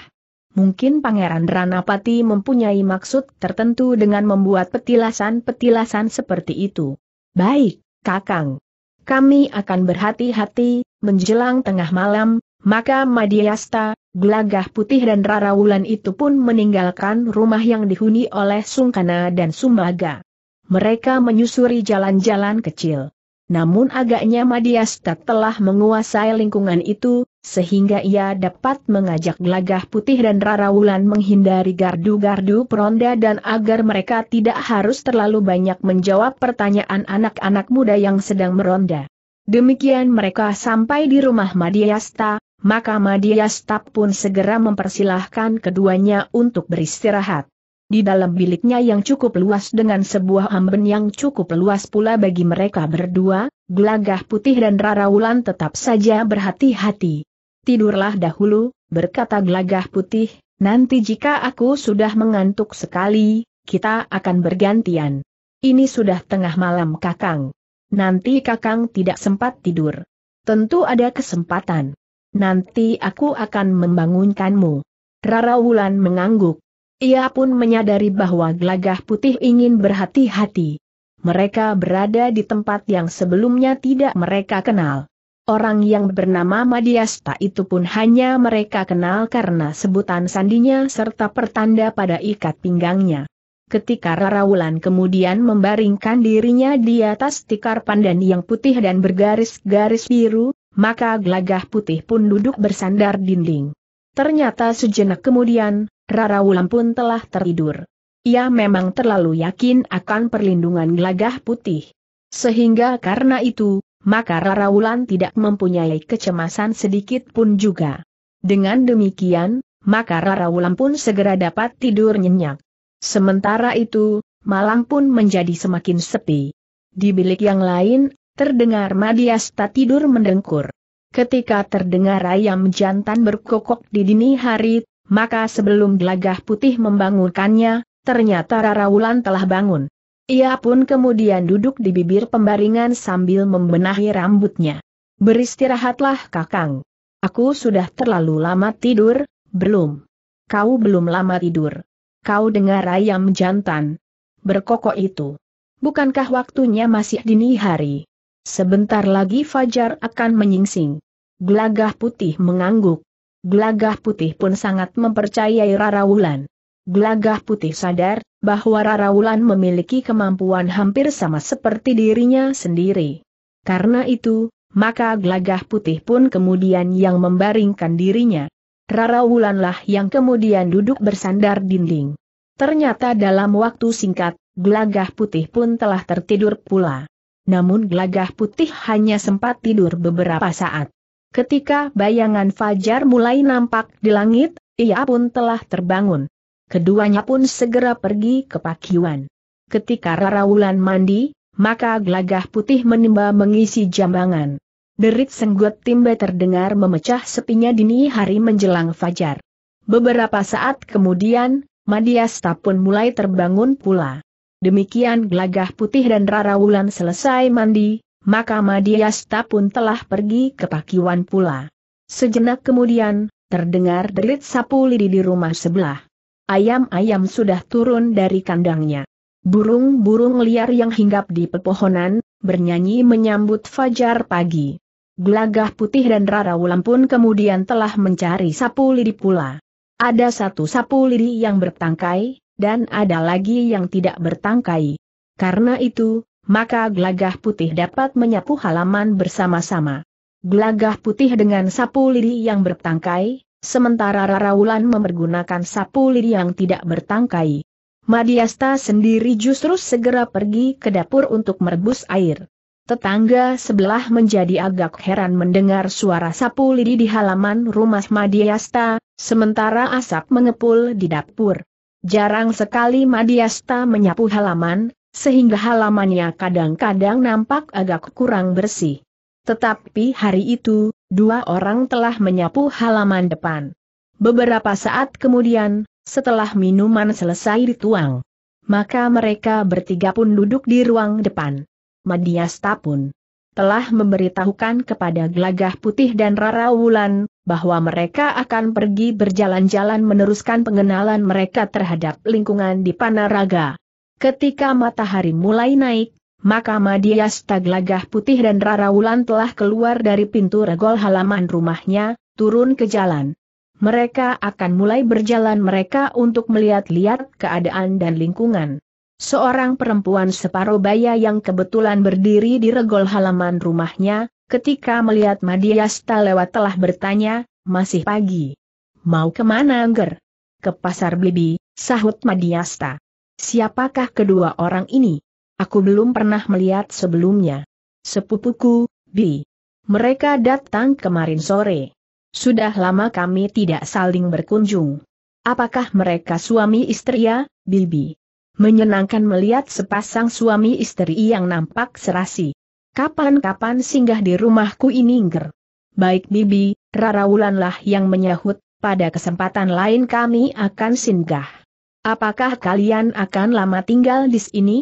A: Mungkin Pangeran Ranapati mempunyai maksud tertentu dengan membuat petilasan-petilasan seperti itu. Baik, Kakang. Kami akan berhati-hati, menjelang tengah malam, maka Madiasta, Gelagah Putih dan Rarawulan itu pun meninggalkan rumah yang dihuni oleh Sungkana dan Sumbaga. Mereka menyusuri jalan-jalan kecil. Namun agaknya Madiasta telah menguasai lingkungan itu, sehingga ia dapat mengajak Gelagah Putih dan Rarawulan menghindari gardu-gardu peronda dan agar mereka tidak harus terlalu banyak menjawab pertanyaan anak-anak muda yang sedang meronda. Demikian mereka sampai di rumah Madiasta, maka Madiastap pun segera mempersilahkan keduanya untuk beristirahat. Di dalam biliknya yang cukup luas dengan sebuah amben yang cukup luas pula bagi mereka berdua, Gelagah Putih dan Raraulan tetap saja berhati-hati. Tidurlah dahulu, berkata Gelagah Putih, nanti jika aku sudah mengantuk sekali, kita akan bergantian. Ini sudah tengah malam kakang. Nanti kakang tidak sempat tidur. Tentu ada kesempatan nanti aku akan membangunkanmu. Rara Wulan mengangguk. Ia pun menyadari bahwa gelagah putih ingin berhati-hati. Mereka berada di tempat yang sebelumnya tidak mereka kenal. Orang yang bernama Madiasta itu pun hanya mereka kenal karena sebutan sandinya serta pertanda pada ikat pinggangnya. Ketika Rarawulan kemudian membaringkan dirinya di atas tikar pandan yang putih dan bergaris-garis biru, maka gelagah putih pun duduk bersandar dinding. Ternyata sejenak kemudian, Rara Wulan pun telah tertidur. Ia memang terlalu yakin akan perlindungan gelagah putih. Sehingga karena itu, maka Rara Wulan tidak mempunyai kecemasan sedikit pun juga. Dengan demikian, maka Rara Wulan pun segera dapat tidur nyenyak. Sementara itu, malang pun menjadi semakin sepi. Di bilik yang lain, Terdengar Madiasta tidur mendengkur. Ketika terdengar ayam jantan berkokok di dini hari, maka sebelum gelagah putih membangunkannya, ternyata Rara Wulan telah bangun. Ia pun kemudian duduk di bibir pembaringan sambil membenahi rambutnya. Beristirahatlah kakang. Aku sudah terlalu lama tidur, belum. Kau belum lama tidur. Kau dengar ayam jantan. Berkokok itu. Bukankah waktunya masih dini hari? Sebentar lagi Fajar akan menyingsing. Glagah putih mengangguk. Glagah putih pun sangat mempercayai Rara Wulan. Gelagah putih sadar bahwa Rara Wulan memiliki kemampuan hampir sama seperti dirinya sendiri. Karena itu, maka gelagah putih pun kemudian yang membaringkan dirinya. Rara Wulanlah yang kemudian duduk bersandar dinding. Ternyata dalam waktu singkat, gelagah putih pun telah tertidur pula namun Glagah putih hanya sempat tidur beberapa saat. Ketika bayangan Fajar mulai nampak di langit, ia pun telah terbangun. Keduanya pun segera pergi ke pakiwan. Ketika Rara Wulan mandi, maka Glagah putih menimba mengisi jambangan. Derit senggut timba terdengar memecah sepinya dini hari menjelang fajar. Beberapa saat kemudian, Madiasta pun mulai terbangun pula. Demikian gelagah putih dan Rara Wulan selesai mandi, maka Madiasta pun telah pergi ke pakiwan pula. Sejenak kemudian, terdengar derit sapu lidi di rumah sebelah. Ayam-ayam sudah turun dari kandangnya. Burung-burung liar yang hinggap di pepohonan, bernyanyi menyambut fajar pagi. Gelagah putih dan Rara Wulan pun kemudian telah mencari sapu lidi pula. Ada satu sapu lidi yang bertangkai, dan ada lagi yang tidak bertangkai. Karena itu, maka gelagah putih dapat menyapu halaman bersama-sama. Gelagah putih dengan sapu lidi yang bertangkai, sementara Raraulan mempergunakan sapu lidi yang tidak bertangkai. Madiasta sendiri justru segera pergi ke dapur untuk merebus air. Tetangga sebelah menjadi agak heran mendengar suara sapu lidi di halaman rumah Madiasta, sementara asap mengepul di dapur. Jarang sekali Madiasta menyapu halaman, sehingga halamannya kadang-kadang nampak agak kurang bersih. Tetapi hari itu, dua orang telah menyapu halaman depan. Beberapa saat kemudian, setelah minuman selesai dituang, maka mereka bertiga pun duduk di ruang depan. Madiasta pun telah memberitahukan kepada Glagah Putih dan Rara Wulan bahwa mereka akan pergi berjalan-jalan meneruskan pengenalan mereka terhadap lingkungan di Panaraga. Ketika matahari mulai naik, maka Madias Taglagah Putih dan Rara Wulan telah keluar dari pintu regol halaman rumahnya, turun ke jalan. Mereka akan mulai berjalan mereka untuk melihat-lihat keadaan dan lingkungan. Seorang perempuan separuh baya yang kebetulan berdiri di regol halaman rumahnya, Ketika melihat Madiasta lewat telah bertanya, masih pagi. Mau kemana Angger? Ke pasar Bibi, sahut Madiasta. Siapakah kedua orang ini? Aku belum pernah melihat sebelumnya. Sepupuku, Bi. Mereka datang kemarin sore. Sudah lama kami tidak saling berkunjung. Apakah mereka suami istri ya, Bibi? Menyenangkan melihat sepasang suami istri yang nampak serasi kapan-kapan singgah di rumahku ini ngger. Baik Bibi, Rara Wulanlah yang menyahut, pada kesempatan lain kami akan singgah. Apakah kalian akan lama tinggal di sini?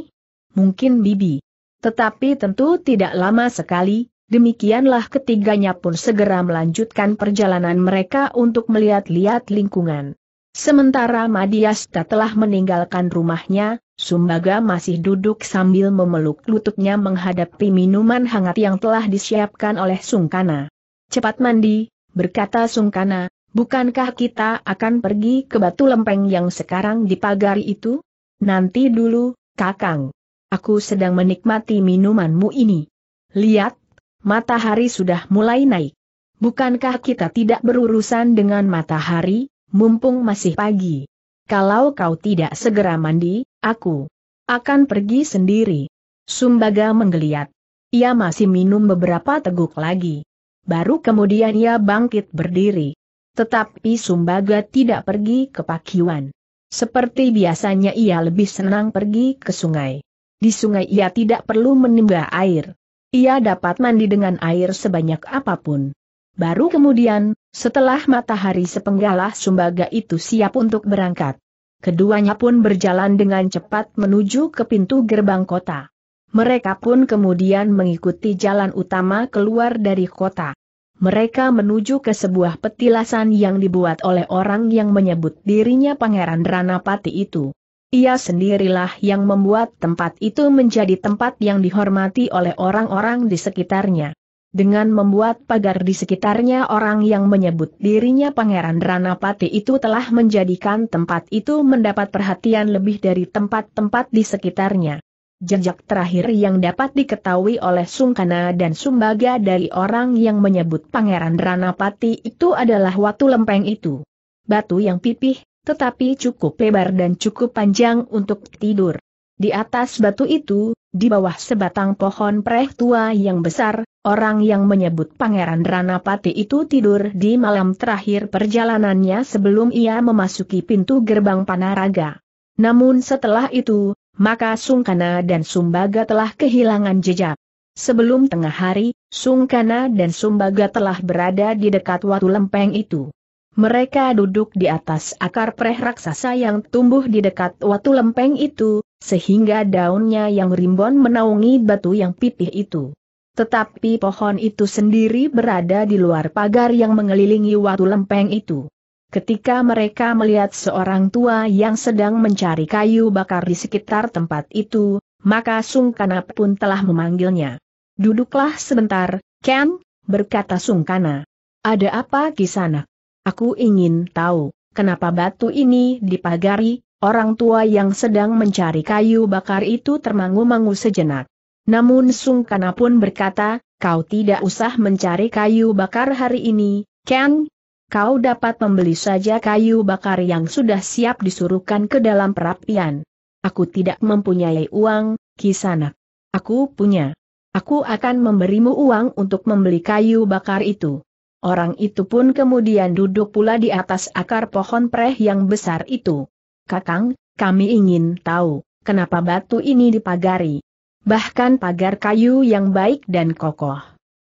A: Mungkin Bibi. Tetapi tentu tidak lama sekali, demikianlah ketiganya pun segera melanjutkan perjalanan mereka untuk melihat-lihat lingkungan. Sementara Madiasta telah meninggalkan rumahnya, Sumbaga masih duduk sambil memeluk lututnya menghadapi minuman hangat yang telah disiapkan oleh Sungkana. Cepat mandi, berkata Sungkana, bukankah kita akan pergi ke batu lempeng yang sekarang dipagari itu? Nanti dulu, Kakang. Aku sedang menikmati minumanmu ini. Lihat, matahari sudah mulai naik. Bukankah kita tidak berurusan dengan matahari, mumpung masih pagi? Kalau kau tidak segera mandi, aku akan pergi sendiri. Sumbaga menggeliat. Ia masih minum beberapa teguk lagi. Baru kemudian ia bangkit berdiri. Tetapi Sumbaga tidak pergi ke Pakiwan. Seperti biasanya ia lebih senang pergi ke sungai. Di sungai ia tidak perlu menimba air. Ia dapat mandi dengan air sebanyak apapun. Baru kemudian, setelah matahari sepenggalah sumbaga itu siap untuk berangkat. Keduanya pun berjalan dengan cepat menuju ke pintu gerbang kota. Mereka pun kemudian mengikuti jalan utama keluar dari kota. Mereka menuju ke sebuah petilasan yang dibuat oleh orang yang menyebut dirinya Pangeran Ranapati itu. Ia sendirilah yang membuat tempat itu menjadi tempat yang dihormati oleh orang-orang di sekitarnya dengan membuat pagar di sekitarnya orang yang menyebut dirinya Pangeran Ranapati itu telah menjadikan tempat itu mendapat perhatian lebih dari tempat-tempat di sekitarnya. Jejak terakhir yang dapat diketahui oleh Sungkana dan Sumbaga dari orang yang menyebut Pangeran Ranapati itu adalah watu lempeng itu. Batu yang pipih, tetapi cukup lebar dan cukup panjang untuk tidur. Di atas batu itu, di bawah sebatang pohon preh tua yang besar, orang yang menyebut Pangeran Ranapati itu tidur di malam terakhir perjalanannya sebelum ia memasuki pintu gerbang Panaraga. Namun setelah itu, maka Sungkana dan Sumbaga telah kehilangan jejak. Sebelum tengah hari, Sungkana dan Sumbaga telah berada di dekat watu lempeng itu. Mereka duduk di atas akar preh raksasa yang tumbuh di dekat watu lempeng itu, sehingga daunnya yang rimbun menaungi batu yang pipih itu. Tetapi pohon itu sendiri berada di luar pagar yang mengelilingi watu lempeng itu. Ketika mereka melihat seorang tua yang sedang mencari kayu bakar di sekitar tempat itu, maka Sungkana pun telah memanggilnya. Duduklah sebentar, Ken, berkata Sungkana. Ada apa di sana? Aku ingin tahu, kenapa batu ini dipagari, Orang tua yang sedang mencari kayu bakar itu termangu-mangu sejenak. Namun Sungkana pun berkata, kau tidak usah mencari kayu bakar hari ini, Ken. Kau dapat membeli saja kayu bakar yang sudah siap disuruhkan ke dalam perapian. Aku tidak mempunyai uang, Kisanak. Aku punya. Aku akan memberimu uang untuk membeli kayu bakar itu. Orang itu pun kemudian duduk pula di atas akar pohon preh yang besar itu. Kakang, kami ingin tahu, kenapa batu ini dipagari. Bahkan pagar kayu yang baik dan kokoh.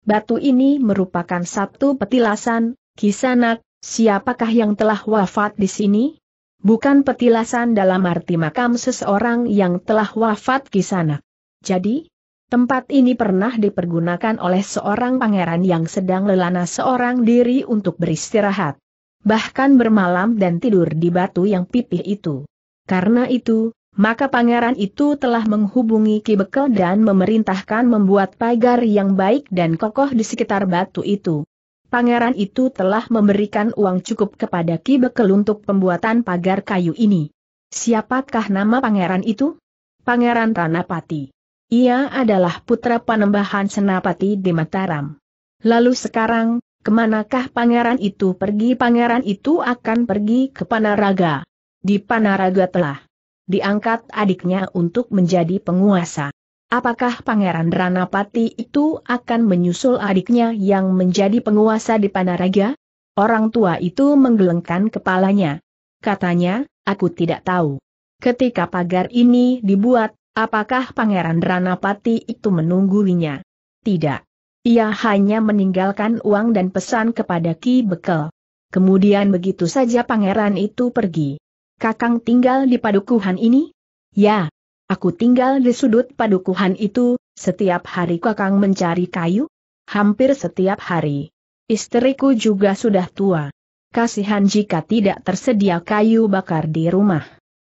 A: Batu ini merupakan satu petilasan, kisanak, siapakah yang telah wafat di sini? Bukan petilasan dalam arti makam seseorang yang telah wafat kisanak. Jadi, tempat ini pernah dipergunakan oleh seorang pangeran yang sedang lelana seorang diri untuk beristirahat bahkan bermalam dan tidur di batu yang pipih itu. Karena itu, maka pangeran itu telah menghubungi Kibekel dan memerintahkan membuat pagar yang baik dan kokoh di sekitar batu itu. Pangeran itu telah memberikan uang cukup kepada Kibekel untuk pembuatan pagar kayu ini. Siapakah nama pangeran itu? Pangeran Ranapati. Ia adalah putra panembahan Senapati di Mataram. Lalu sekarang, Kemanakah pangeran itu pergi? Pangeran itu akan pergi ke Panaraga. Di Panaraga telah diangkat adiknya untuk menjadi penguasa. Apakah Pangeran Ranapati itu akan menyusul adiknya yang menjadi penguasa di Panaraga? Orang tua itu menggelengkan kepalanya. Katanya, aku tidak tahu. Ketika pagar ini dibuat, apakah Pangeran Ranapati itu menungguinya? Tidak. Ia hanya meninggalkan uang dan pesan kepada Ki Bekel. Kemudian begitu saja pangeran itu pergi. Kakang tinggal di padukuhan ini? Ya. Aku tinggal di sudut padukuhan itu, setiap hari kakang mencari kayu? Hampir setiap hari. Istriku juga sudah tua. Kasihan jika tidak tersedia kayu bakar di rumah.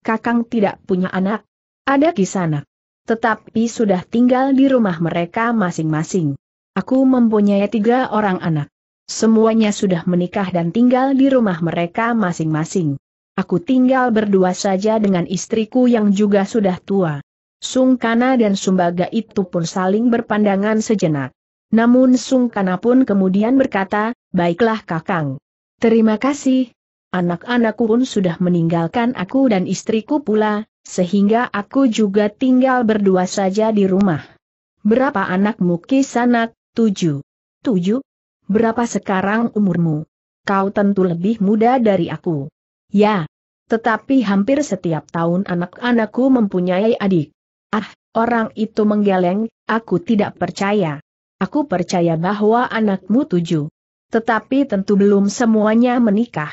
A: Kakang tidak punya anak. Ada anak. Tetapi sudah tinggal di rumah mereka masing-masing. Aku mempunyai tiga orang anak. Semuanya sudah menikah dan tinggal di rumah mereka masing-masing. Aku tinggal berdua saja dengan istriku yang juga sudah tua. Sungkana dan Sumbaga itu pun saling berpandangan sejenak. Namun Sungkana pun kemudian berkata, baiklah kakang. Terima kasih. Anak-anakku pun sudah meninggalkan aku dan istriku pula, sehingga aku juga tinggal berdua saja di rumah. Berapa anakmu kisanak? Tujuh. Tujuh? Berapa sekarang umurmu? Kau tentu lebih muda dari aku. Ya. Tetapi hampir setiap tahun anak-anakku mempunyai adik. Ah, orang itu menggeleng, aku tidak percaya. Aku percaya bahwa anakmu tujuh. Tetapi tentu belum semuanya menikah.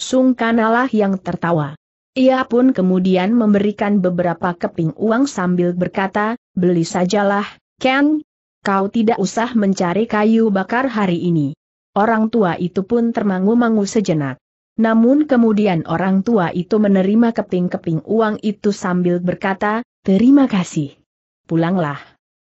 A: Sungkanalah yang tertawa. Ia pun kemudian memberikan beberapa keping uang sambil berkata, beli sajalah, Ken, kau tidak usah mencari kayu bakar hari ini. Orang tua itu pun termangu-mangu sejenak. Namun kemudian orang tua itu menerima keping-keping uang itu sambil berkata, terima kasih. Pulanglah.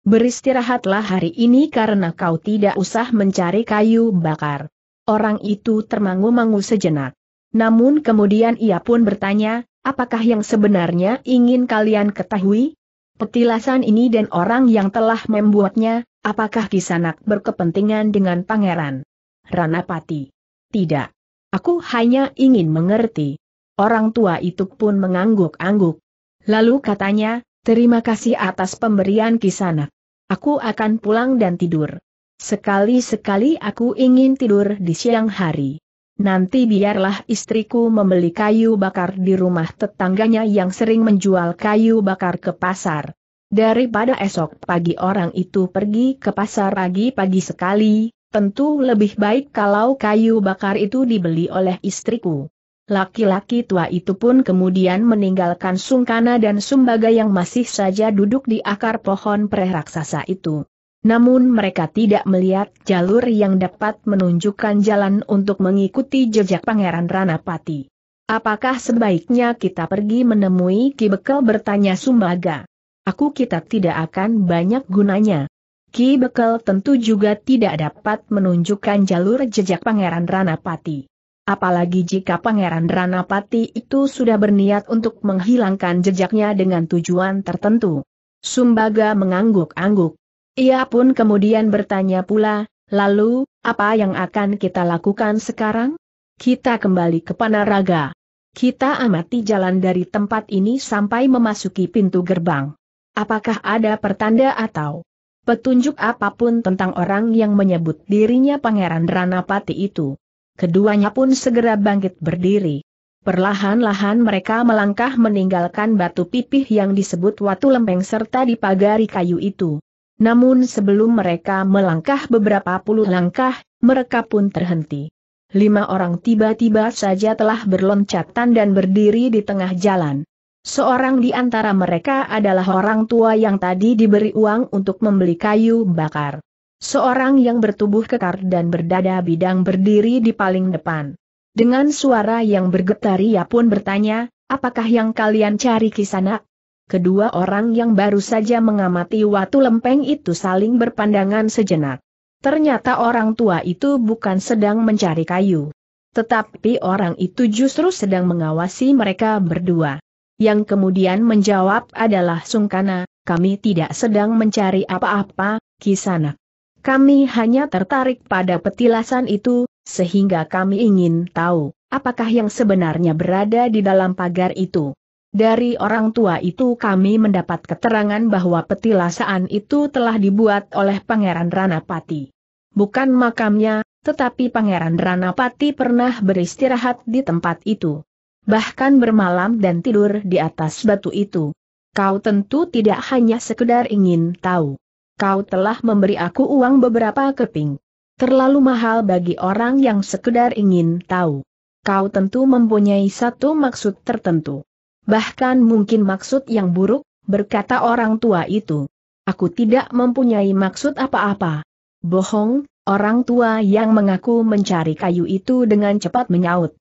A: Beristirahatlah hari ini karena kau tidak usah mencari kayu bakar. Orang itu termangu-mangu sejenak. Namun kemudian ia pun bertanya, apakah yang sebenarnya ingin kalian ketahui? petilasan ini dan orang yang telah membuatnya, apakah Kisanak berkepentingan dengan pangeran? Ranapati. Tidak. Aku hanya ingin mengerti. Orang tua itu pun mengangguk-angguk. Lalu katanya, terima kasih atas pemberian Kisanak. Aku akan pulang dan tidur. Sekali-sekali aku ingin tidur di siang hari nanti biarlah istriku membeli kayu bakar di rumah tetangganya yang sering menjual kayu bakar ke pasar. Daripada esok pagi orang itu pergi ke pasar pagi-pagi sekali, tentu lebih baik kalau kayu bakar itu dibeli oleh istriku. Laki-laki tua itu pun kemudian meninggalkan Sungkana dan Sumbaga yang masih saja duduk di akar pohon preraksasa itu. Namun mereka tidak melihat jalur yang dapat menunjukkan jalan untuk mengikuti jejak Pangeran Ranapati. Apakah sebaiknya kita pergi menemui Ki Bekel bertanya Sumbaga? Aku kita tidak akan banyak gunanya. Ki Bekel tentu juga tidak dapat menunjukkan jalur jejak Pangeran Ranapati. Apalagi jika Pangeran Ranapati itu sudah berniat untuk menghilangkan jejaknya dengan tujuan tertentu. Sumbaga mengangguk-angguk. Ia pun kemudian bertanya pula, lalu, apa yang akan kita lakukan sekarang? Kita kembali ke Panaraga. Kita amati jalan dari tempat ini sampai memasuki pintu gerbang. Apakah ada pertanda atau petunjuk apapun tentang orang yang menyebut dirinya Pangeran Ranapati itu? Keduanya pun segera bangkit berdiri. Perlahan-lahan mereka melangkah meninggalkan batu pipih yang disebut Watu Lempeng serta dipagari kayu itu. Namun sebelum mereka melangkah beberapa puluh langkah, mereka pun terhenti. Lima orang tiba-tiba saja telah berloncatan dan berdiri di tengah jalan. Seorang di antara mereka adalah orang tua yang tadi diberi uang untuk membeli kayu bakar. Seorang yang bertubuh kekar dan berdada bidang berdiri di paling depan. Dengan suara yang bergetar ia pun bertanya, apakah yang kalian cari kisanak? kedua orang yang baru saja mengamati watu lempeng itu saling berpandangan sejenak. Ternyata orang tua itu bukan sedang mencari kayu. Tetapi orang itu justru sedang mengawasi mereka berdua. Yang kemudian menjawab adalah Sungkana, kami tidak sedang mencari apa-apa, Kisana. Kami hanya tertarik pada petilasan itu, sehingga kami ingin tahu, apakah yang sebenarnya berada di dalam pagar itu. Dari orang tua itu kami mendapat keterangan bahwa petilasaan itu telah dibuat oleh Pangeran Ranapati. Bukan makamnya, tetapi Pangeran Ranapati pernah beristirahat di tempat itu. Bahkan bermalam dan tidur di atas batu itu. Kau tentu tidak hanya sekedar ingin tahu. Kau telah memberi aku uang beberapa keping. Terlalu mahal bagi orang yang sekedar ingin tahu. Kau tentu mempunyai satu maksud tertentu bahkan mungkin maksud yang buruk, berkata orang tua itu. Aku tidak mempunyai maksud apa-apa. Bohong, orang tua yang mengaku mencari kayu itu dengan cepat menyaut.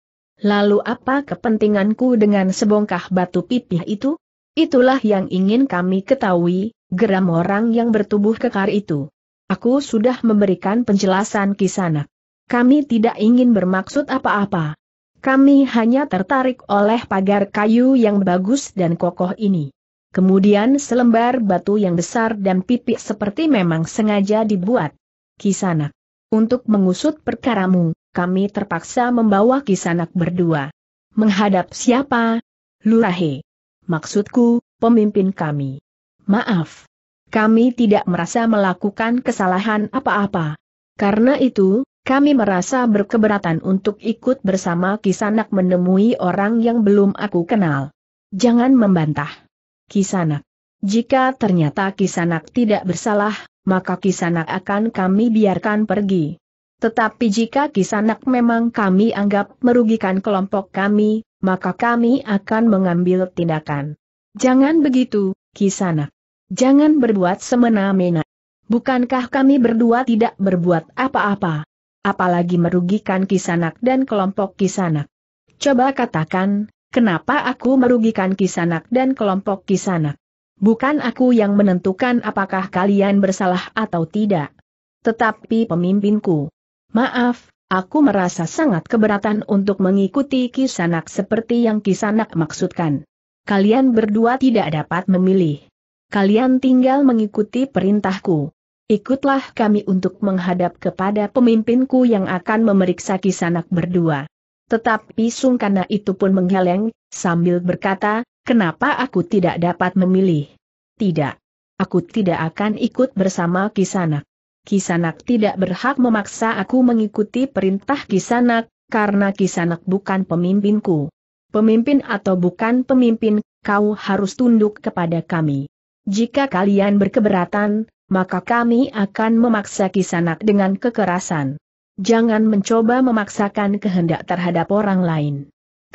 A: Lalu apa kepentinganku dengan sebongkah batu pipih itu? Itulah yang ingin kami ketahui, geram orang yang bertubuh kekar itu. Aku sudah memberikan penjelasan kisana. Kami tidak ingin bermaksud apa-apa. Kami hanya tertarik oleh pagar kayu yang bagus dan kokoh ini. Kemudian selembar batu yang besar dan pipih seperti memang sengaja dibuat. Kisanak. Untuk mengusut perkaramu, kami terpaksa membawa kisanak berdua. Menghadap siapa? Lurahe. Maksudku, pemimpin kami. Maaf. Kami tidak merasa melakukan kesalahan apa-apa. Karena itu, kami merasa berkeberatan untuk ikut bersama Kisanak menemui orang yang belum aku kenal. Jangan membantah. Kisanak. Jika ternyata Kisanak tidak bersalah, maka Kisanak akan kami biarkan pergi. Tetapi jika Kisanak memang kami anggap merugikan kelompok kami, maka kami akan mengambil tindakan. Jangan begitu, Kisanak. Jangan berbuat semena-mena. Bukankah kami berdua tidak berbuat apa-apa? apalagi merugikan kisanak dan kelompok kisanak. Coba katakan, kenapa aku merugikan kisanak dan kelompok kisanak? Bukan aku yang menentukan apakah kalian bersalah atau tidak. Tetapi pemimpinku. Maaf, aku merasa sangat keberatan untuk mengikuti kisanak seperti yang kisanak maksudkan. Kalian berdua tidak dapat memilih. Kalian tinggal mengikuti perintahku. Ikutlah kami untuk menghadap kepada pemimpinku yang akan memeriksa kisanak berdua. Tetapi Sungkana itu pun menggeleng, sambil berkata, kenapa aku tidak dapat memilih? Tidak. Aku tidak akan ikut bersama Kisanak. Kisanak tidak berhak memaksa aku mengikuti perintah Kisanak, karena Kisanak bukan pemimpinku. Pemimpin atau bukan pemimpin, kau harus tunduk kepada kami. Jika kalian berkeberatan, maka kami akan memaksa kisanak dengan kekerasan. Jangan mencoba memaksakan kehendak terhadap orang lain.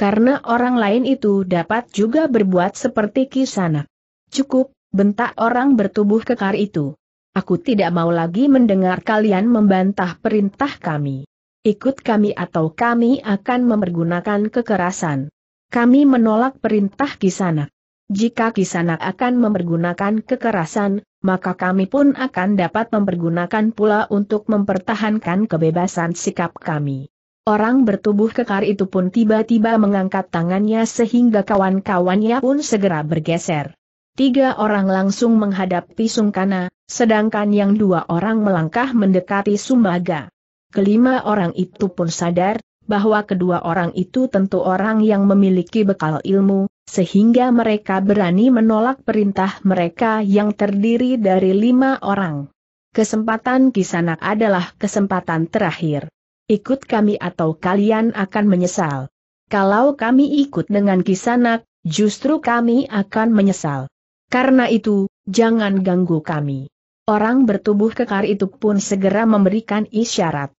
A: Karena orang lain itu dapat juga berbuat seperti kisanak. Cukup, bentak orang bertubuh kekar itu. Aku tidak mau lagi mendengar kalian membantah perintah kami. Ikut kami atau kami akan mempergunakan kekerasan. Kami menolak perintah kisanak. Jika Kisanak akan mempergunakan kekerasan, maka kami pun akan dapat mempergunakan pula untuk mempertahankan kebebasan sikap kami. Orang bertubuh kekar itu pun tiba-tiba mengangkat tangannya sehingga kawan-kawannya pun segera bergeser. Tiga orang langsung menghadapi Sungkana, sedangkan yang dua orang melangkah mendekati Sumbaga. Kelima orang itu pun sadar bahwa kedua orang itu tentu orang yang memiliki bekal ilmu, sehingga mereka berani menolak perintah mereka yang terdiri dari lima orang. Kesempatan kisanak adalah kesempatan terakhir. Ikut kami atau kalian akan menyesal. Kalau kami ikut dengan kisanak, justru kami akan menyesal. Karena itu, jangan ganggu kami. Orang bertubuh kekar itu pun segera memberikan isyarat.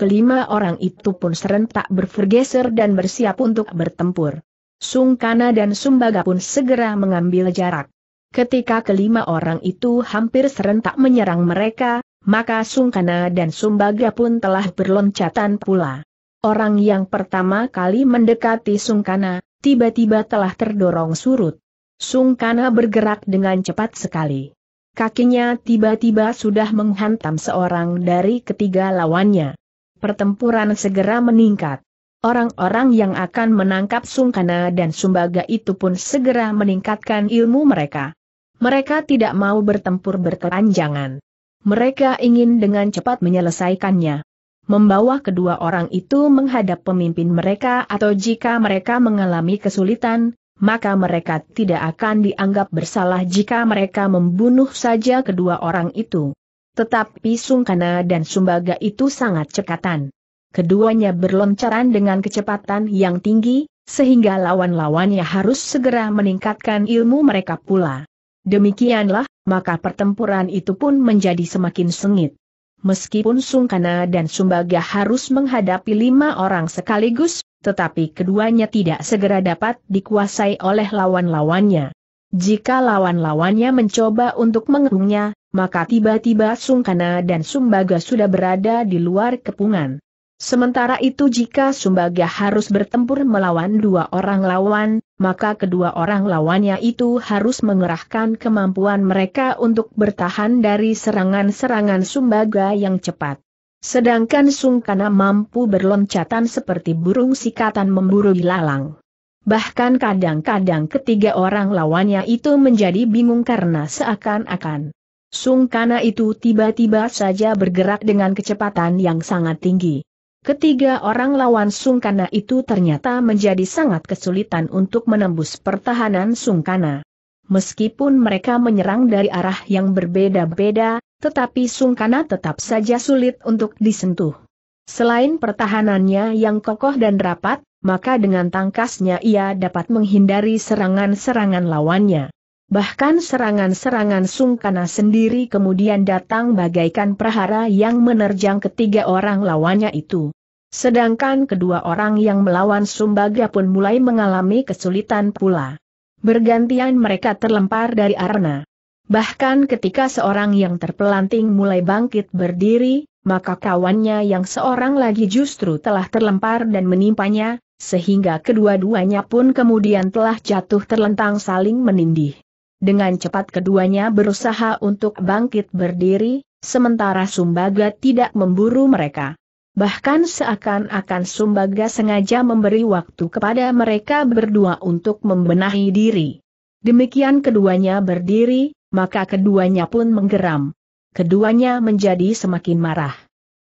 A: Kelima orang itu pun serentak bergeser dan bersiap untuk bertempur. Sungkana dan Sumbaga pun segera mengambil jarak. Ketika kelima orang itu hampir serentak menyerang mereka, maka Sungkana dan Sumbaga pun telah berloncatan pula. Orang yang pertama kali mendekati Sungkana, tiba-tiba telah terdorong surut. Sungkana bergerak dengan cepat sekali. Kakinya tiba-tiba sudah menghantam seorang dari ketiga lawannya pertempuran segera meningkat. Orang-orang yang akan menangkap Sungkana dan Sumbaga itu pun segera meningkatkan ilmu mereka. Mereka tidak mau bertempur berkeranjangan. Mereka ingin dengan cepat menyelesaikannya. Membawa kedua orang itu menghadap pemimpin mereka atau jika mereka mengalami kesulitan, maka mereka tidak akan dianggap bersalah jika mereka membunuh saja kedua orang itu. Tetapi Sungkana dan Sumbaga itu sangat cekatan. Keduanya berloncaran dengan kecepatan yang tinggi, sehingga lawan-lawannya harus segera meningkatkan ilmu mereka pula. Demikianlah, maka pertempuran itu pun menjadi semakin sengit. Meskipun Sungkana dan Sumbaga harus menghadapi lima orang sekaligus, tetapi keduanya tidak segera dapat dikuasai oleh lawan-lawannya. Jika lawan-lawannya mencoba untuk mengehungnya, maka tiba-tiba Sungkana dan Sumbaga sudah berada di luar kepungan. Sementara itu jika Sumbaga harus bertempur melawan dua orang lawan, maka kedua orang lawannya itu harus mengerahkan kemampuan mereka untuk bertahan dari serangan-serangan Sumbaga yang cepat. Sedangkan Sungkana mampu berloncatan seperti burung sikatan memburu lalang. Bahkan kadang-kadang ketiga orang lawannya itu menjadi bingung karena seakan-akan Sungkana itu tiba-tiba saja bergerak dengan kecepatan yang sangat tinggi. Ketiga orang lawan Sungkana itu ternyata menjadi sangat kesulitan untuk menembus pertahanan Sungkana. Meskipun mereka menyerang dari arah yang berbeda-beda, tetapi Sungkana tetap saja sulit untuk disentuh. Selain pertahanannya yang kokoh dan rapat, maka dengan tangkasnya ia dapat menghindari serangan-serangan lawannya. Bahkan serangan-serangan sungkana sendiri kemudian datang bagaikan prahara yang menerjang ketiga orang lawannya itu. Sedangkan kedua orang yang melawan Sumbaga pun mulai mengalami kesulitan pula. Bergantian mereka terlempar dari arena. Bahkan ketika seorang yang terpelanting mulai bangkit berdiri, maka kawannya yang seorang lagi justru telah terlempar dan menimpanya, sehingga kedua-duanya pun kemudian telah jatuh terlentang saling menindih. Dengan cepat keduanya berusaha untuk bangkit berdiri, sementara Sumbaga tidak memburu mereka. Bahkan seakan-akan Sumbaga sengaja memberi waktu kepada mereka berdua untuk membenahi diri. Demikian keduanya berdiri, maka keduanya pun menggeram. Keduanya menjadi semakin marah.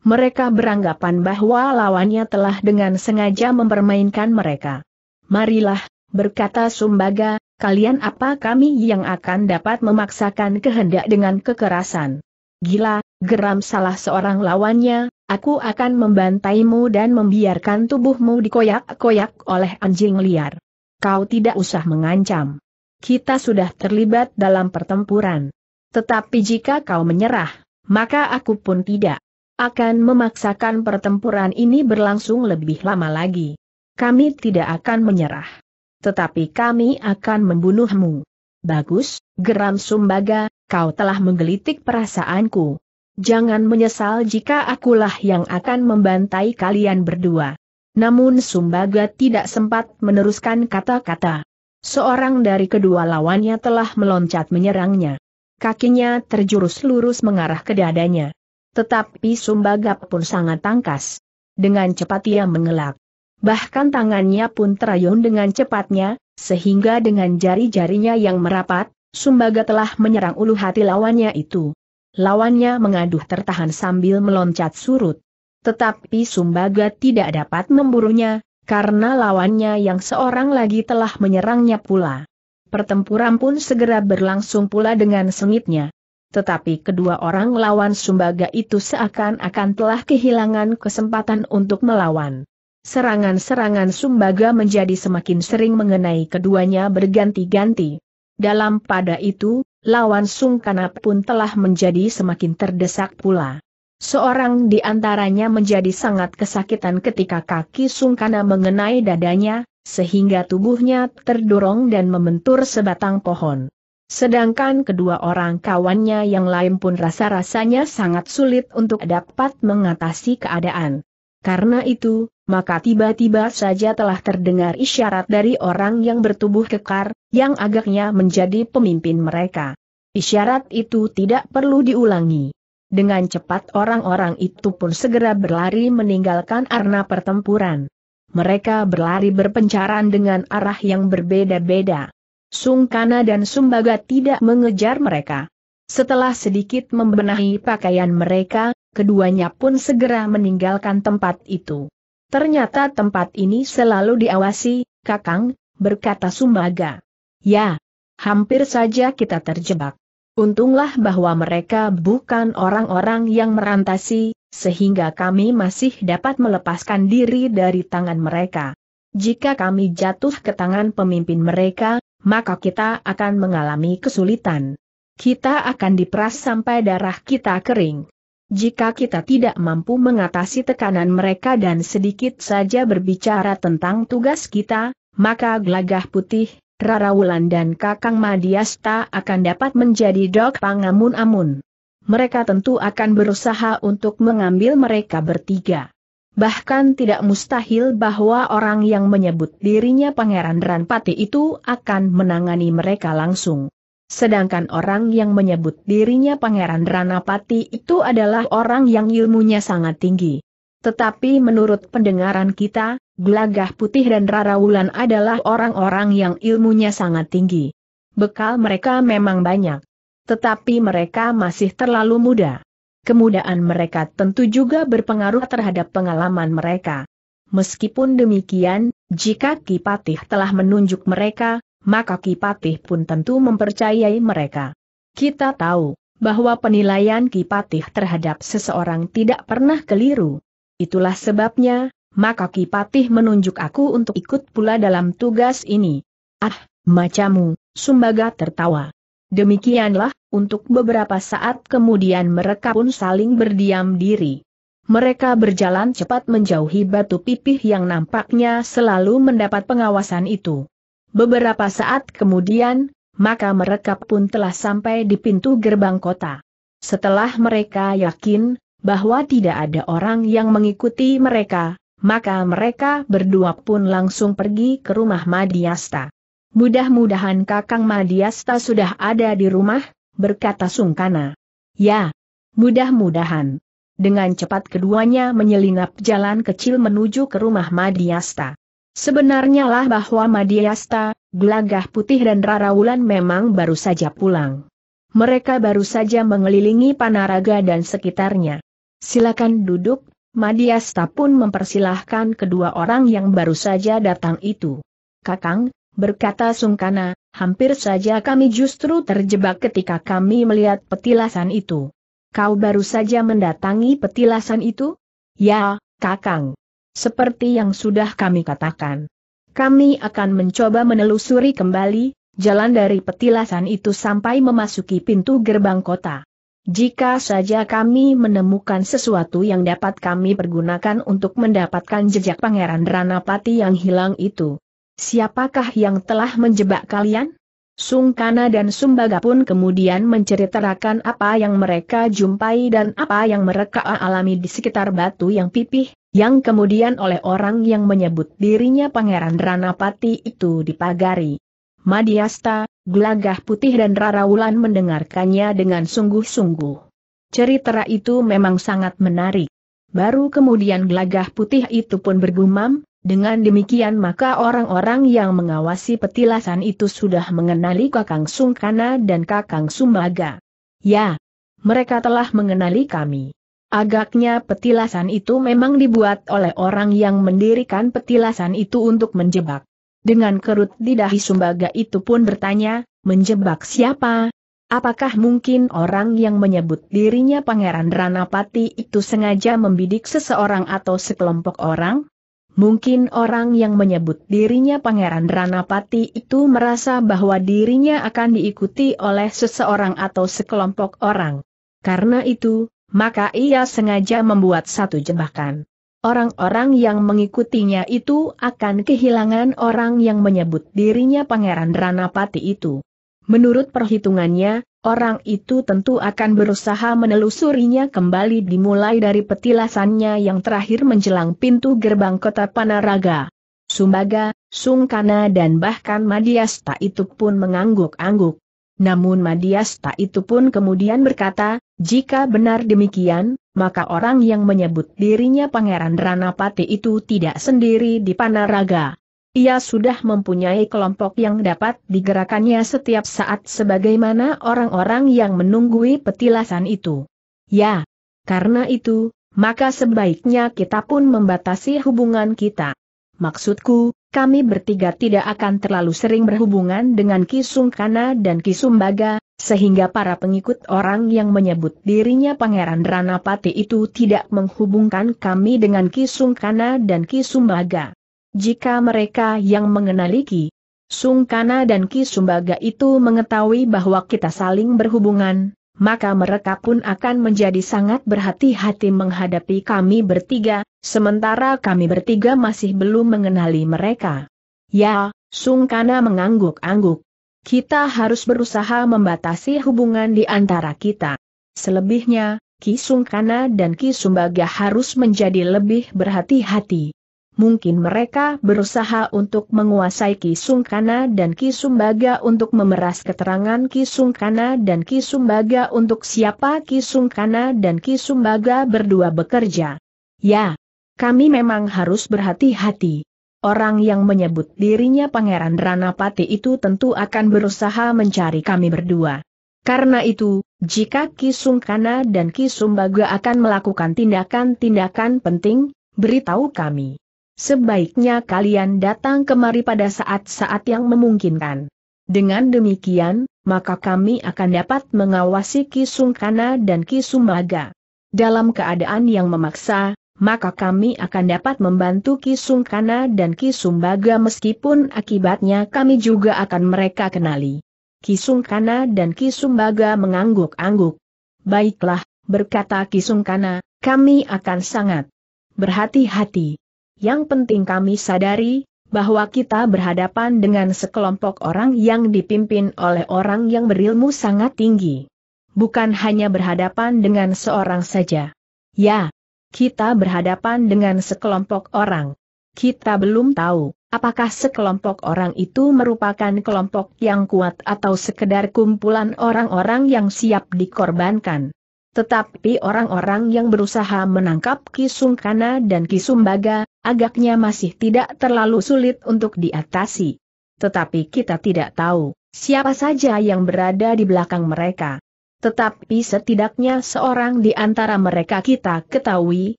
A: Mereka beranggapan bahwa lawannya telah dengan sengaja mempermainkan mereka. Marilah, berkata Sumbaga, kalian apa kami yang akan dapat memaksakan kehendak dengan kekerasan? Gila, geram salah seorang lawannya, aku akan membantaimu dan membiarkan tubuhmu dikoyak-koyak oleh anjing liar. Kau tidak usah mengancam. Kita sudah terlibat dalam pertempuran. Tetapi jika kau menyerah, maka aku pun tidak akan memaksakan pertempuran ini berlangsung lebih lama lagi. Kami tidak akan menyerah tetapi kami akan membunuhmu. Bagus, geram Sumbaga, kau telah menggelitik perasaanku. Jangan menyesal jika akulah yang akan membantai kalian berdua. Namun Sumbaga tidak sempat meneruskan kata-kata. Seorang dari kedua lawannya telah meloncat menyerangnya. Kakinya terjurus lurus mengarah ke dadanya. Tetapi Sumbaga pun sangat tangkas. Dengan cepat ia mengelak bahkan tangannya pun terayun dengan cepatnya, sehingga dengan jari-jarinya yang merapat, Sumbaga telah menyerang ulu hati lawannya itu. Lawannya mengaduh tertahan sambil meloncat surut. Tetapi Sumbaga tidak dapat memburunya, karena lawannya yang seorang lagi telah menyerangnya pula. Pertempuran pun segera berlangsung pula dengan sengitnya. Tetapi kedua orang lawan Sumbaga itu seakan-akan telah kehilangan kesempatan untuk melawan. Serangan-serangan Sumbaga menjadi semakin sering mengenai keduanya berganti-ganti. Dalam pada itu, lawan Sungkana pun telah menjadi semakin terdesak pula. Seorang di antaranya menjadi sangat kesakitan ketika kaki Sungkana mengenai dadanya, sehingga tubuhnya terdorong dan membentur sebatang pohon. Sedangkan kedua orang kawannya yang lain pun rasa-rasanya sangat sulit untuk dapat mengatasi keadaan. Karena itu, maka tiba-tiba saja telah terdengar isyarat dari orang yang bertubuh kekar, yang agaknya menjadi pemimpin mereka. Isyarat itu tidak perlu diulangi. Dengan cepat orang-orang itu pun segera berlari meninggalkan arena pertempuran. Mereka berlari berpencaran dengan arah yang berbeda-beda. Sungkana dan Sumbaga tidak mengejar mereka. Setelah sedikit membenahi pakaian mereka, keduanya pun segera meninggalkan tempat itu. Ternyata tempat ini selalu diawasi, Kakang, berkata Sumbaga. Ya, hampir saja kita terjebak. Untunglah bahwa mereka bukan orang-orang yang merantasi, sehingga kami masih dapat melepaskan diri dari tangan mereka. Jika kami jatuh ke tangan pemimpin mereka, maka kita akan mengalami kesulitan. Kita akan diperas sampai darah kita kering. Jika kita tidak mampu mengatasi tekanan mereka dan sedikit saja berbicara tentang tugas kita, maka gelagah putih, Rarawulan dan Kakang Madiasta akan dapat menjadi dok pangamun-amun. Mereka tentu akan berusaha untuk mengambil mereka bertiga. Bahkan tidak mustahil bahwa orang yang menyebut dirinya Pangeran Ranpati itu akan menangani mereka langsung. Sedangkan orang yang menyebut dirinya Pangeran Ranapati itu adalah orang yang ilmunya sangat tinggi. Tetapi menurut pendengaran kita, Gelagah Putih dan Rara Wulan adalah orang-orang yang ilmunya sangat tinggi. Bekal mereka memang banyak. Tetapi mereka masih terlalu muda. Kemudaan mereka tentu juga berpengaruh terhadap pengalaman mereka. Meskipun demikian, jika Kipatih telah menunjuk mereka, maka Kipatih pun tentu mempercayai mereka. Kita tahu bahwa penilaian Kipatih terhadap seseorang tidak pernah keliru. Itulah sebabnya, maka Kipatih menunjuk aku untuk ikut pula dalam tugas ini. Ah, macamu, Sumbaga tertawa. Demikianlah, untuk beberapa saat kemudian mereka pun saling berdiam diri. Mereka berjalan cepat menjauhi batu pipih yang nampaknya selalu mendapat pengawasan itu. Beberapa saat kemudian, maka mereka pun telah sampai di pintu gerbang kota. Setelah mereka yakin bahwa tidak ada orang yang mengikuti mereka, maka mereka berdua pun langsung pergi ke rumah Madiasta. Mudah-mudahan Kakang Madiasta sudah ada di rumah, berkata Sungkana. Ya, mudah-mudahan. Dengan cepat keduanya menyelinap jalan kecil menuju ke rumah Madiasta. Sebenarnya lah bahwa Madiasta, Gelagah Putih dan Raraulan memang baru saja pulang. Mereka baru saja mengelilingi Panaraga dan sekitarnya. Silakan duduk, Madiasta pun mempersilahkan kedua orang yang baru saja datang itu. Kakang, berkata Sungkana, hampir saja kami justru terjebak ketika kami melihat petilasan itu. Kau baru saja mendatangi petilasan itu? Ya, Kakang seperti yang sudah kami katakan. Kami akan mencoba menelusuri kembali, jalan dari petilasan itu sampai memasuki pintu gerbang kota. Jika saja kami menemukan sesuatu yang dapat kami pergunakan untuk mendapatkan jejak Pangeran Ranapati yang hilang itu. Siapakah yang telah menjebak kalian? Sungkana dan Sumbaga pun kemudian menceritakan apa yang mereka jumpai dan apa yang mereka alami di sekitar batu yang pipih, yang kemudian oleh orang yang menyebut dirinya Pangeran Ranapati itu dipagari. Madiasta, Gelagah Putih dan Wulan mendengarkannya dengan sungguh-sungguh. Cerita itu memang sangat menarik. Baru kemudian Gelagah Putih itu pun bergumam, dengan demikian maka orang-orang yang mengawasi petilasan itu sudah mengenali Kakang Sungkana dan Kakang Sumbaga. Ya, mereka telah mengenali kami. Agaknya petilasan itu memang dibuat oleh orang yang mendirikan petilasan itu untuk menjebak. Dengan kerut di dahi sumbaga itu pun bertanya, menjebak siapa? Apakah mungkin orang yang menyebut dirinya Pangeran Ranapati itu sengaja membidik seseorang atau sekelompok orang? Mungkin orang yang menyebut dirinya Pangeran Ranapati itu merasa bahwa dirinya akan diikuti oleh seseorang atau sekelompok orang. Karena itu, maka ia sengaja membuat satu jebakan. Orang-orang yang mengikutinya itu akan kehilangan orang yang menyebut dirinya Pangeran Ranapati itu. Menurut perhitungannya, orang itu tentu akan berusaha menelusurinya kembali dimulai dari petilasannya yang terakhir menjelang pintu gerbang kota Panaraga. Sumbaga, Sungkana dan bahkan Madiasta itu pun mengangguk-angguk. Namun Madiasta itu pun kemudian berkata, jika benar demikian, maka orang yang menyebut dirinya Pangeran Ranapati itu tidak sendiri di Panaraga. Ia sudah mempunyai kelompok yang dapat digerakannya setiap saat sebagaimana orang-orang yang menunggui petilasan itu. Ya, karena itu, maka sebaiknya kita pun membatasi hubungan kita. Maksudku, kami bertiga tidak akan terlalu sering berhubungan dengan Kisungkana dan Kisumbaga, sehingga para pengikut orang yang menyebut dirinya Pangeran Ranapati itu tidak menghubungkan kami dengan Kisungkana dan Kisumbaga. Jika mereka yang mengenali Ki Sungkana dan Kisumbaga itu mengetahui bahwa kita saling berhubungan, maka mereka pun akan menjadi sangat berhati-hati menghadapi kami bertiga, sementara kami bertiga masih belum mengenali mereka. Ya, Sungkana mengangguk-angguk. Kita harus berusaha membatasi hubungan di antara kita. Selebihnya, Ki Sungkana dan Ki Sumbaga harus menjadi lebih berhati-hati mungkin mereka berusaha untuk menguasai Ki Sungkana dan Kisumbaga untuk memeras keterangan Ki Sungkana dan Kisumbaga untuk siapa Ki Sungkana dan Kisumbaga berdua bekerja. Ya, kami memang harus berhati-hati. Orang yang menyebut dirinya Pangeran Ranapati itu tentu akan berusaha mencari kami berdua. Karena itu, jika Ki Sungkana dan Kisumbaga akan melakukan tindakan-tindakan penting, beritahu kami. Sebaiknya kalian datang kemari pada saat-saat yang memungkinkan. Dengan demikian, maka kami akan dapat mengawasi Kisungkana dan Kisumaga. Dalam keadaan yang memaksa, maka kami akan dapat membantu Kisungkana dan Kisumbaga meskipun akibatnya kami juga akan mereka kenali. Kisungkana dan Kisumbaga mengangguk-angguk. Baiklah, berkata Kisungkana, kami akan sangat berhati-hati yang penting kami sadari, bahwa kita berhadapan dengan sekelompok orang yang dipimpin oleh orang yang berilmu sangat tinggi. Bukan hanya berhadapan dengan seorang saja. Ya, kita berhadapan dengan sekelompok orang. Kita belum tahu, apakah sekelompok orang itu merupakan kelompok yang kuat atau sekedar kumpulan orang-orang yang siap dikorbankan. Tetapi orang-orang yang berusaha menangkap Kisungkana dan Kisumbaga, agaknya masih tidak terlalu sulit untuk diatasi. Tetapi kita tidak tahu siapa saja yang berada di belakang mereka. Tetapi setidaknya seorang di antara mereka kita ketahui,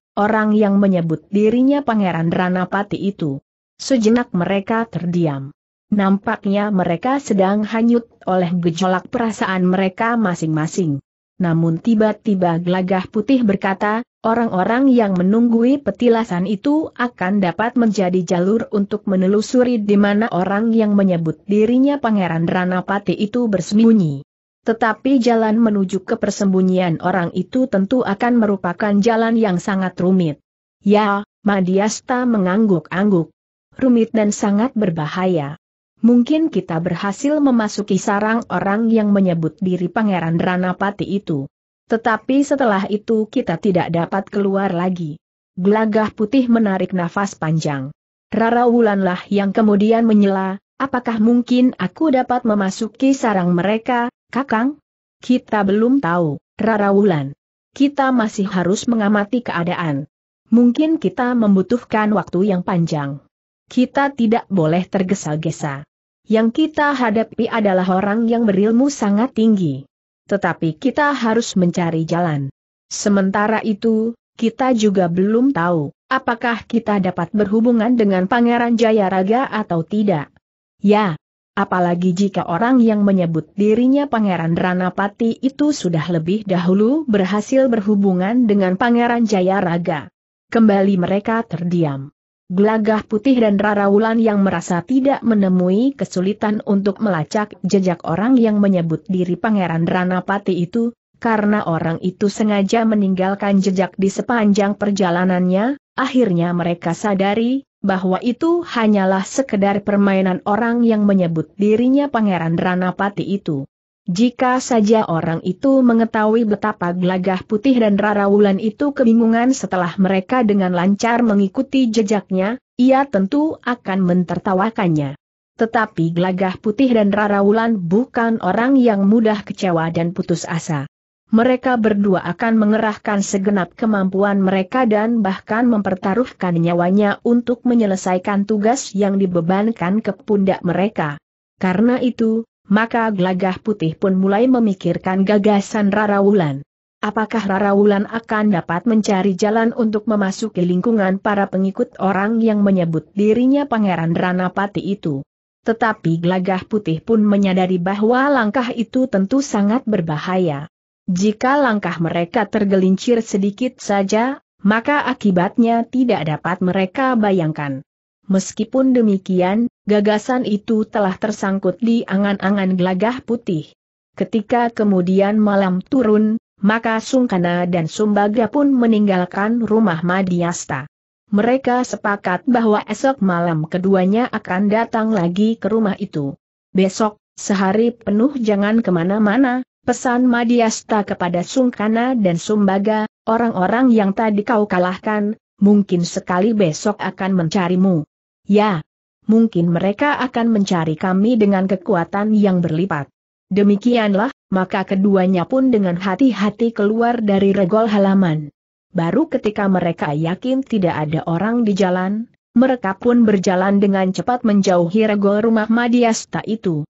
A: orang yang menyebut dirinya Pangeran Ranapati itu. Sejenak mereka terdiam. Nampaknya mereka sedang hanyut oleh gejolak perasaan mereka masing-masing. Namun tiba-tiba gelagah putih berkata, Orang-orang yang menunggui petilasan itu akan dapat menjadi jalur untuk menelusuri di mana orang yang menyebut dirinya Pangeran Ranapati itu bersembunyi. Tetapi jalan menuju ke persembunyian orang itu tentu akan merupakan jalan yang sangat rumit. Ya, Madiasta mengangguk-angguk. Rumit dan sangat berbahaya. Mungkin kita berhasil memasuki sarang orang yang menyebut diri Pangeran Ranapati itu. Tetapi setelah itu kita tidak dapat keluar lagi. Gelagah putih menarik nafas panjang. Rara Wulanlah yang kemudian menyela, apakah mungkin aku dapat memasuki sarang mereka, kakang? Kita belum tahu, Rara Wulan. Kita masih harus mengamati keadaan. Mungkin kita membutuhkan waktu yang panjang. Kita tidak boleh tergesa-gesa. Yang kita hadapi adalah orang yang berilmu sangat tinggi. Tetapi kita harus mencari jalan. Sementara itu, kita juga belum tahu apakah kita dapat berhubungan dengan Pangeran Jayaraga atau tidak. Ya, apalagi jika orang yang menyebut dirinya Pangeran Ranapati itu sudah lebih dahulu berhasil berhubungan dengan Pangeran Jayaraga. Kembali mereka terdiam. Gelagah putih dan rarawulan yang merasa tidak menemui kesulitan untuk melacak jejak orang yang menyebut diri Pangeran Ranapati itu, karena orang itu sengaja meninggalkan jejak di sepanjang perjalanannya, akhirnya mereka sadari, bahwa itu hanyalah sekedar permainan orang yang menyebut dirinya Pangeran Ranapati itu. Jika saja orang itu mengetahui betapa gelagah putih dan wulan itu kebingungan setelah mereka dengan lancar mengikuti jejaknya, ia tentu akan mentertawakannya. Tetapi gelagah putih dan wulan bukan orang yang mudah kecewa dan putus asa. Mereka berdua akan mengerahkan segenap kemampuan mereka dan bahkan mempertaruhkan nyawanya untuk menyelesaikan tugas yang dibebankan ke pundak mereka. Karena itu, maka Glagah putih pun mulai memikirkan gagasan Rara Wulan. Apakah Rara Wulan akan dapat mencari jalan untuk memasuki lingkungan para pengikut orang yang menyebut dirinya Pangeran Ranapati itu? Tetapi Glagah putih pun menyadari bahwa langkah itu tentu sangat berbahaya. Jika langkah mereka tergelincir sedikit saja, maka akibatnya tidak dapat mereka bayangkan. Meskipun demikian, gagasan itu telah tersangkut di angan-angan gelagah putih. Ketika kemudian malam turun, maka Sungkana dan Sumbaga pun meninggalkan rumah Madiasta. Mereka sepakat bahwa esok malam keduanya akan datang lagi ke rumah itu. Besok, sehari penuh jangan kemana-mana, pesan Madiasta kepada Sungkana dan Sumbaga, orang-orang yang tadi kau kalahkan, mungkin sekali besok akan mencarimu. Ya, mungkin mereka akan mencari kami dengan kekuatan yang berlipat. Demikianlah, maka keduanya pun dengan hati-hati keluar dari regol halaman. Baru ketika mereka yakin tidak ada orang di jalan, mereka pun berjalan dengan cepat menjauhi regol rumah Madiasta itu.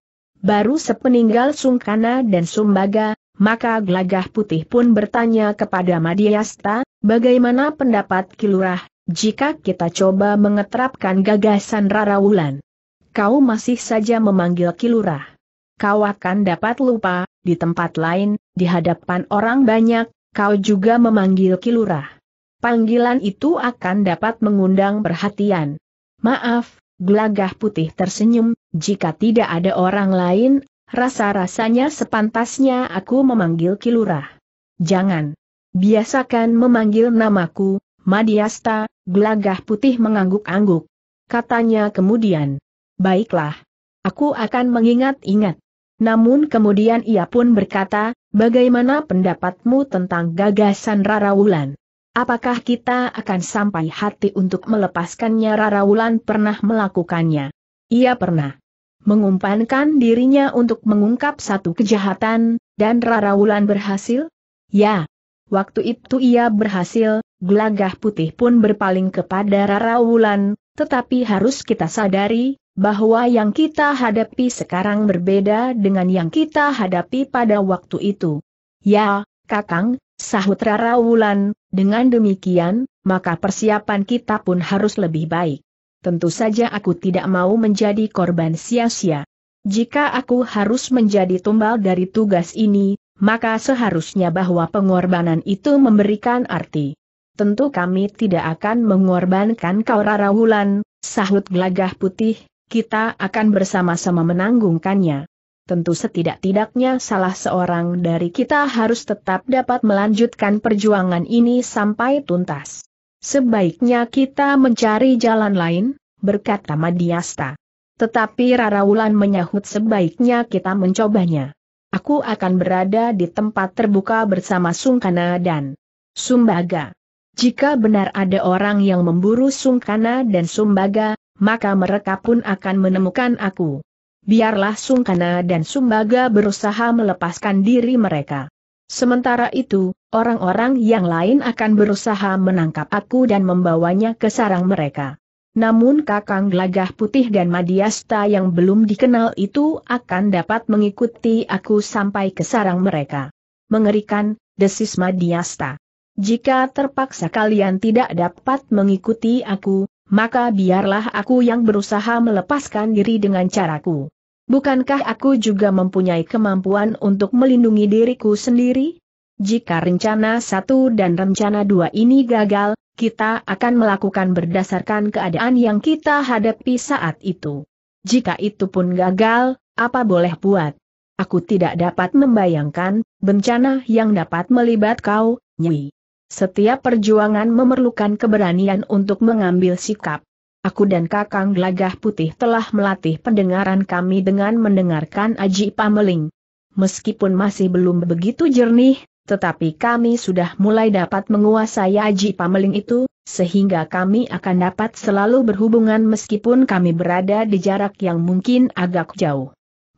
A: Baru sepeninggal Sungkana dan Sumbaga, maka Glagah Putih pun bertanya kepada Madiasta, bagaimana pendapat Kilurah, jika kita coba mengeterapkan gagasan Rara Wulan, kau masih saja memanggil Kilurah. Kau akan dapat lupa, di tempat lain, di hadapan orang banyak, kau juga memanggil Kilurah. Panggilan itu akan dapat mengundang perhatian. Maaf, gelagah putih tersenyum, jika tidak ada orang lain, rasa-rasanya sepantasnya aku memanggil Kilurah. Jangan. Biasakan memanggil namaku, Madiasta, gelagah putih mengangguk-angguk. Katanya kemudian, baiklah, aku akan mengingat-ingat. Namun kemudian ia pun berkata, bagaimana pendapatmu tentang gagasan Rara Wulan? Apakah kita akan sampai hati untuk melepaskannya Rara Wulan pernah melakukannya? Ia pernah mengumpankan dirinya untuk mengungkap satu kejahatan, dan Rara Wulan berhasil? Ya. Waktu itu ia berhasil, Gelagah putih pun berpaling kepada Rara Wulan, tetapi harus kita sadari, bahwa yang kita hadapi sekarang berbeda dengan yang kita hadapi pada waktu itu. Ya, Kakang, sahut Rara Wulan, dengan demikian, maka persiapan kita pun harus lebih baik. Tentu saja aku tidak mau menjadi korban sia-sia. Jika aku harus menjadi tumbal dari tugas ini, maka seharusnya bahwa pengorbanan itu memberikan arti tentu kami tidak akan mengorbankan kau Rara Wulan, sahut gelagah putih, kita akan bersama-sama menanggungkannya. Tentu setidak-tidaknya salah seorang dari kita harus tetap dapat melanjutkan perjuangan ini sampai tuntas. Sebaiknya kita mencari jalan lain, berkata Madiasta. Tetapi Rara Wulan menyahut sebaiknya kita mencobanya. Aku akan berada di tempat terbuka bersama Sungkana dan Sumbaga. Jika benar ada orang yang memburu Sungkana dan Sumbaga, maka mereka pun akan menemukan aku. Biarlah Sungkana dan Sumbaga berusaha melepaskan diri mereka. Sementara itu, orang-orang yang lain akan berusaha menangkap aku dan membawanya ke sarang mereka. Namun Kakang Gelagah Putih dan Madiasta yang belum dikenal itu akan dapat mengikuti aku sampai ke sarang mereka. Mengerikan, desis Madiasta. Jika terpaksa kalian tidak dapat mengikuti aku, maka biarlah aku yang berusaha melepaskan diri dengan caraku. Bukankah aku juga mempunyai kemampuan untuk melindungi diriku sendiri? Jika rencana satu dan rencana dua ini gagal, kita akan melakukan berdasarkan keadaan yang kita hadapi saat itu. Jika itu pun gagal, apa boleh buat? Aku tidak dapat membayangkan bencana yang dapat melibat kau, Nyi. Setiap perjuangan memerlukan keberanian untuk mengambil sikap. Aku dan Kakang Gelagah Putih telah melatih pendengaran kami dengan mendengarkan Aji Pameling. Meskipun masih belum begitu jernih, tetapi kami sudah mulai dapat menguasai Aji Pameling itu, sehingga kami akan dapat selalu berhubungan meskipun kami berada di jarak yang mungkin agak jauh.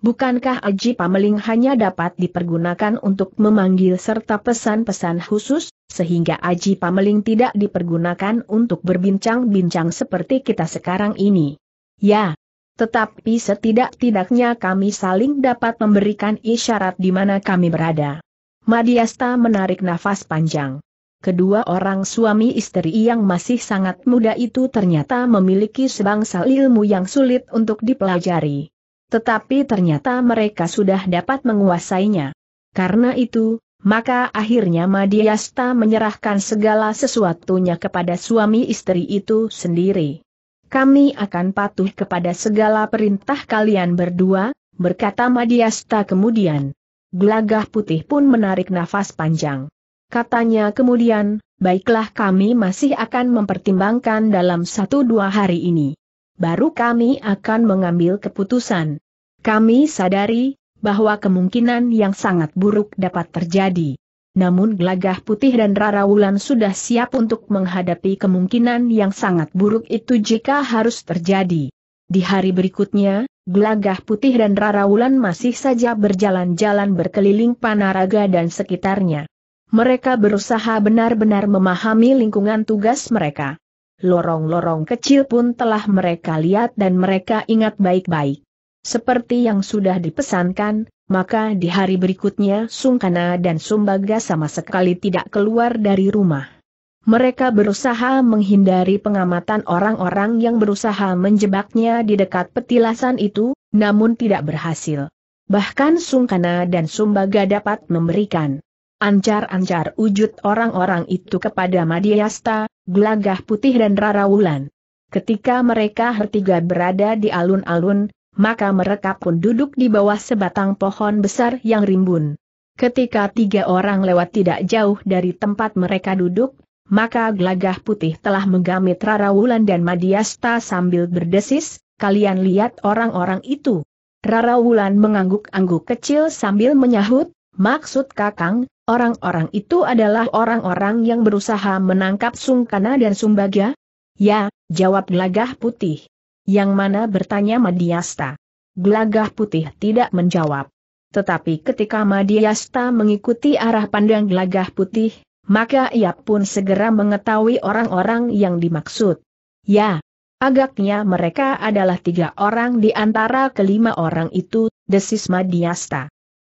A: Bukankah aji pameling hanya dapat dipergunakan untuk memanggil serta pesan-pesan khusus, sehingga aji pameling tidak dipergunakan untuk berbincang-bincang seperti kita sekarang ini? Ya, tetapi setidak-tidaknya kami saling dapat memberikan isyarat di mana kami berada. Madiasta menarik nafas panjang. Kedua orang suami istri yang masih sangat muda itu ternyata memiliki sebangsal ilmu yang sulit untuk dipelajari. Tetapi ternyata mereka sudah dapat menguasainya. Karena itu, maka akhirnya Madiasta menyerahkan segala sesuatunya kepada suami istri itu sendiri. Kami akan patuh kepada segala perintah kalian berdua, berkata Madiasta kemudian. Gelagah putih pun menarik nafas panjang. Katanya kemudian, baiklah kami masih akan mempertimbangkan dalam satu dua hari ini. Baru kami akan mengambil keputusan. Kami sadari, bahwa kemungkinan yang sangat buruk dapat terjadi. Namun gelagah putih dan Rara Wulan sudah siap untuk menghadapi kemungkinan yang sangat buruk itu jika harus terjadi. Di hari berikutnya, gelagah putih dan Rara Wulan masih saja berjalan-jalan berkeliling Panaraga dan sekitarnya. Mereka berusaha benar-benar memahami lingkungan tugas mereka. Lorong-lorong kecil pun telah mereka lihat dan mereka ingat baik-baik. Seperti yang sudah dipesankan, maka di hari berikutnya Sungkana dan Sumbaga sama sekali tidak keluar dari rumah. Mereka berusaha menghindari pengamatan orang-orang yang berusaha menjebaknya di dekat petilasan itu, namun tidak berhasil. Bahkan Sungkana dan Sumbaga dapat memberikan ancar-ancar wujud orang-orang itu kepada Madiasta, Gelagah Putih dan Rara Wulan. Ketika mereka bertiga berada di alun-alun, maka mereka pun duduk di bawah sebatang pohon besar yang rimbun. Ketika tiga orang lewat tidak jauh dari tempat mereka duduk, maka gelagah putih telah menggamit Rara Wulan dan Madiasta sambil berdesis, kalian lihat orang-orang itu. Rara Wulan mengangguk-angguk kecil sambil menyahut, maksud kakang, orang-orang itu adalah orang-orang yang berusaha menangkap Sungkana dan Sumbaga? Ya, jawab gelagah putih. Yang mana bertanya Madiasta. Gelagah putih tidak menjawab. Tetapi ketika Madiasta mengikuti arah pandang gelagah putih, maka ia pun segera mengetahui orang-orang yang dimaksud. Ya, agaknya mereka adalah tiga orang di antara kelima orang itu, desis Madiasta.